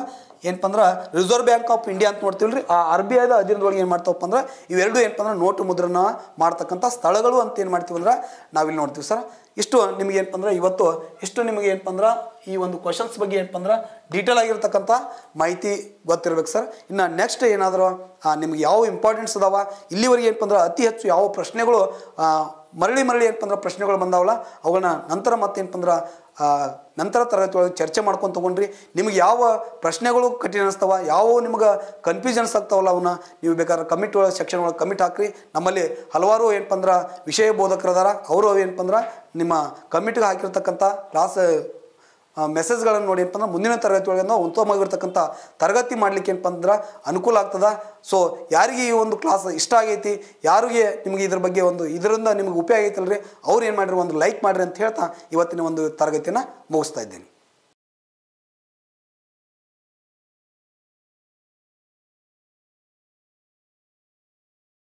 ಏನಪ್ಪ ಅಂದ್ರೆ ರಿಸರ್ವ್ ಬ್ಯಾಂಕ್ ಆಫ್ ಇಂಡಿಯಾ ಅಂತ ನೋಡ್ತೀವಿ ರೀ ಆ ಆರ್ ಬಿ ಐದ ಅಧೀನದೊಳಗೆ ಏನು ಮಾಡ್ತಾವಪ್ಪ ಅಂದ್ರೆ ಇವೆರಡು ಏನಪ್ಪ ಅಂದ್ರೆ ನೋಟು ಮುದ್ರಣ ಮಾಡ್ತಕ್ಕಂಥ ಸ್ಥಳಗಳು ಅಂತ ಏನು ಮಾಡ್ತೀವಿ ಅಂದ್ರೆ ನಾವಿಲ್ಲಿ ನೋಡ್ತೀವಿ ಸರ್ ಇಷ್ಟು ನಿಮಗೆ ಏನಪ್ಪ ಅಂದ್ರೆ ಇವತ್ತು ಇಷ್ಟು ನಿಮಗೆ ಏನಪ್ಪ ಅಂದ್ರೆ ಈ ಒಂದು ಕ್ವಶನ್ಸ್ ಬಗ್ಗೆ ಏನಪ್ಪ ಅಂದ್ರೆ ಡೀಟೇಲ್ ಆಗಿರ್ತಕ್ಕಂಥ ಮಾಹಿತಿ ಗೊತ್ತಿರ್ಬೇಕು ಸರ್ ಇನ್ನು ನೆಕ್ಸ್ಟ್ ಏನಾದರೂ ನಿಮ್ಗೆ ಯಾವ ಇಂಪಾರ್ಟೆನ್ಸ್ ಅದಾವ ಇಲ್ಲಿವರೆಗೆ ಏನಪ್ಪ ಅಂದ್ರೆ ಅತಿ ಹೆಚ್ಚು ಯಾವ ಪ್ರಶ್ನೆಗಳು ಮರಳಿ ಮರಳಿ ಏನಪ್ಪ ಅಂದ್ರೆ ಪ್ರಶ್ನೆಗಳು ಬಂದಾವಲ್ಲ ಅವುಗಳನ್ನ ನಂತರ ಮತ್ತೇನಪ್ಪ ಅಂದ್ರೆ ನಂತರ ತರಗತಿ ಒಳಗೆ ಚರ್ಚೆ ಮಾಡ್ಕೊಂಡು ತೊಗೊಂಡ್ರಿ ನಿಮಗೆ ಯಾವ ಪ್ರಶ್ನೆಗಳು ಕಠಿಣ ಅನಿಸ್ತಾವ ಯಾವ ನಿಮ್ಗೆ ಕನ್ಫ್ಯೂಷನ್ಸ್ ಆಗ್ತಾವಲ್ಲ ಅವನ್ನ ನೀವು ಬೇಕಾದ್ರೆ ಕಮಿಟ್ ಒಳಗೆ ಸೆಕ್ಷನ್ ಒಳಗೆ ಕಮಿಟ್ ಹಾಕ್ರಿ ನಮ್ಮಲ್ಲಿ ಹಲವಾರು ಏನಪ್ಪ ಅಂದ್ರೆ ವಿಷಯ ಬೋಧಕರದಾರ ಅವರು ಏನಪ್ಪ ಅಂದ್ರೆ ನಿಮ್ಮ ಕಮಿಟ್ಗೆ ಹಾಕಿರ್ತಕ್ಕಂಥ ಕ್ಲಾಸ್ ಮೆಸೇಜ್ಗಳನ್ನು ನೋಡಿ ಏನಪ್ಪ ಅಂದ್ರೆ ಮುಂದಿನ ತರಗತಿ ಒಳಗೆ ನಾವು ಉತ್ತಮವಾಗಿರ್ತಕ್ಕಂಥ ತರಗತಿ ಮಾಡಲಿಕ್ಕೆ ಏನಪ್ಪ ಅಂದ್ರೆ ಅನುಕೂಲ ಆಗ್ತದೆ ಸೊ ಯಾರಿಗೆ ಈ ಒಂದು ಕ್ಲಾಸ್ ಇಷ್ಟ ಆಗೈತಿ ಯಾರಿಗೆ ನಿಮಗೆ ಇದ್ರ ಬಗ್ಗೆ ಒಂದು ಇದರಿಂದ ನಿಮಗೆ ಉಪಯೋಗ ರೀ ಅವ್ರು ಏನು ಮಾಡಿರಿ ಒಂದು ಲೈಕ್ ಮಾಡಿರಿ ಅಂತ ಹೇಳ್ತಾ ಇವತ್ತಿನ ಒಂದು ತರಗತಿಯನ್ನು ಮುಗಿಸ್ತಾ ಇದ್ದೀನಿ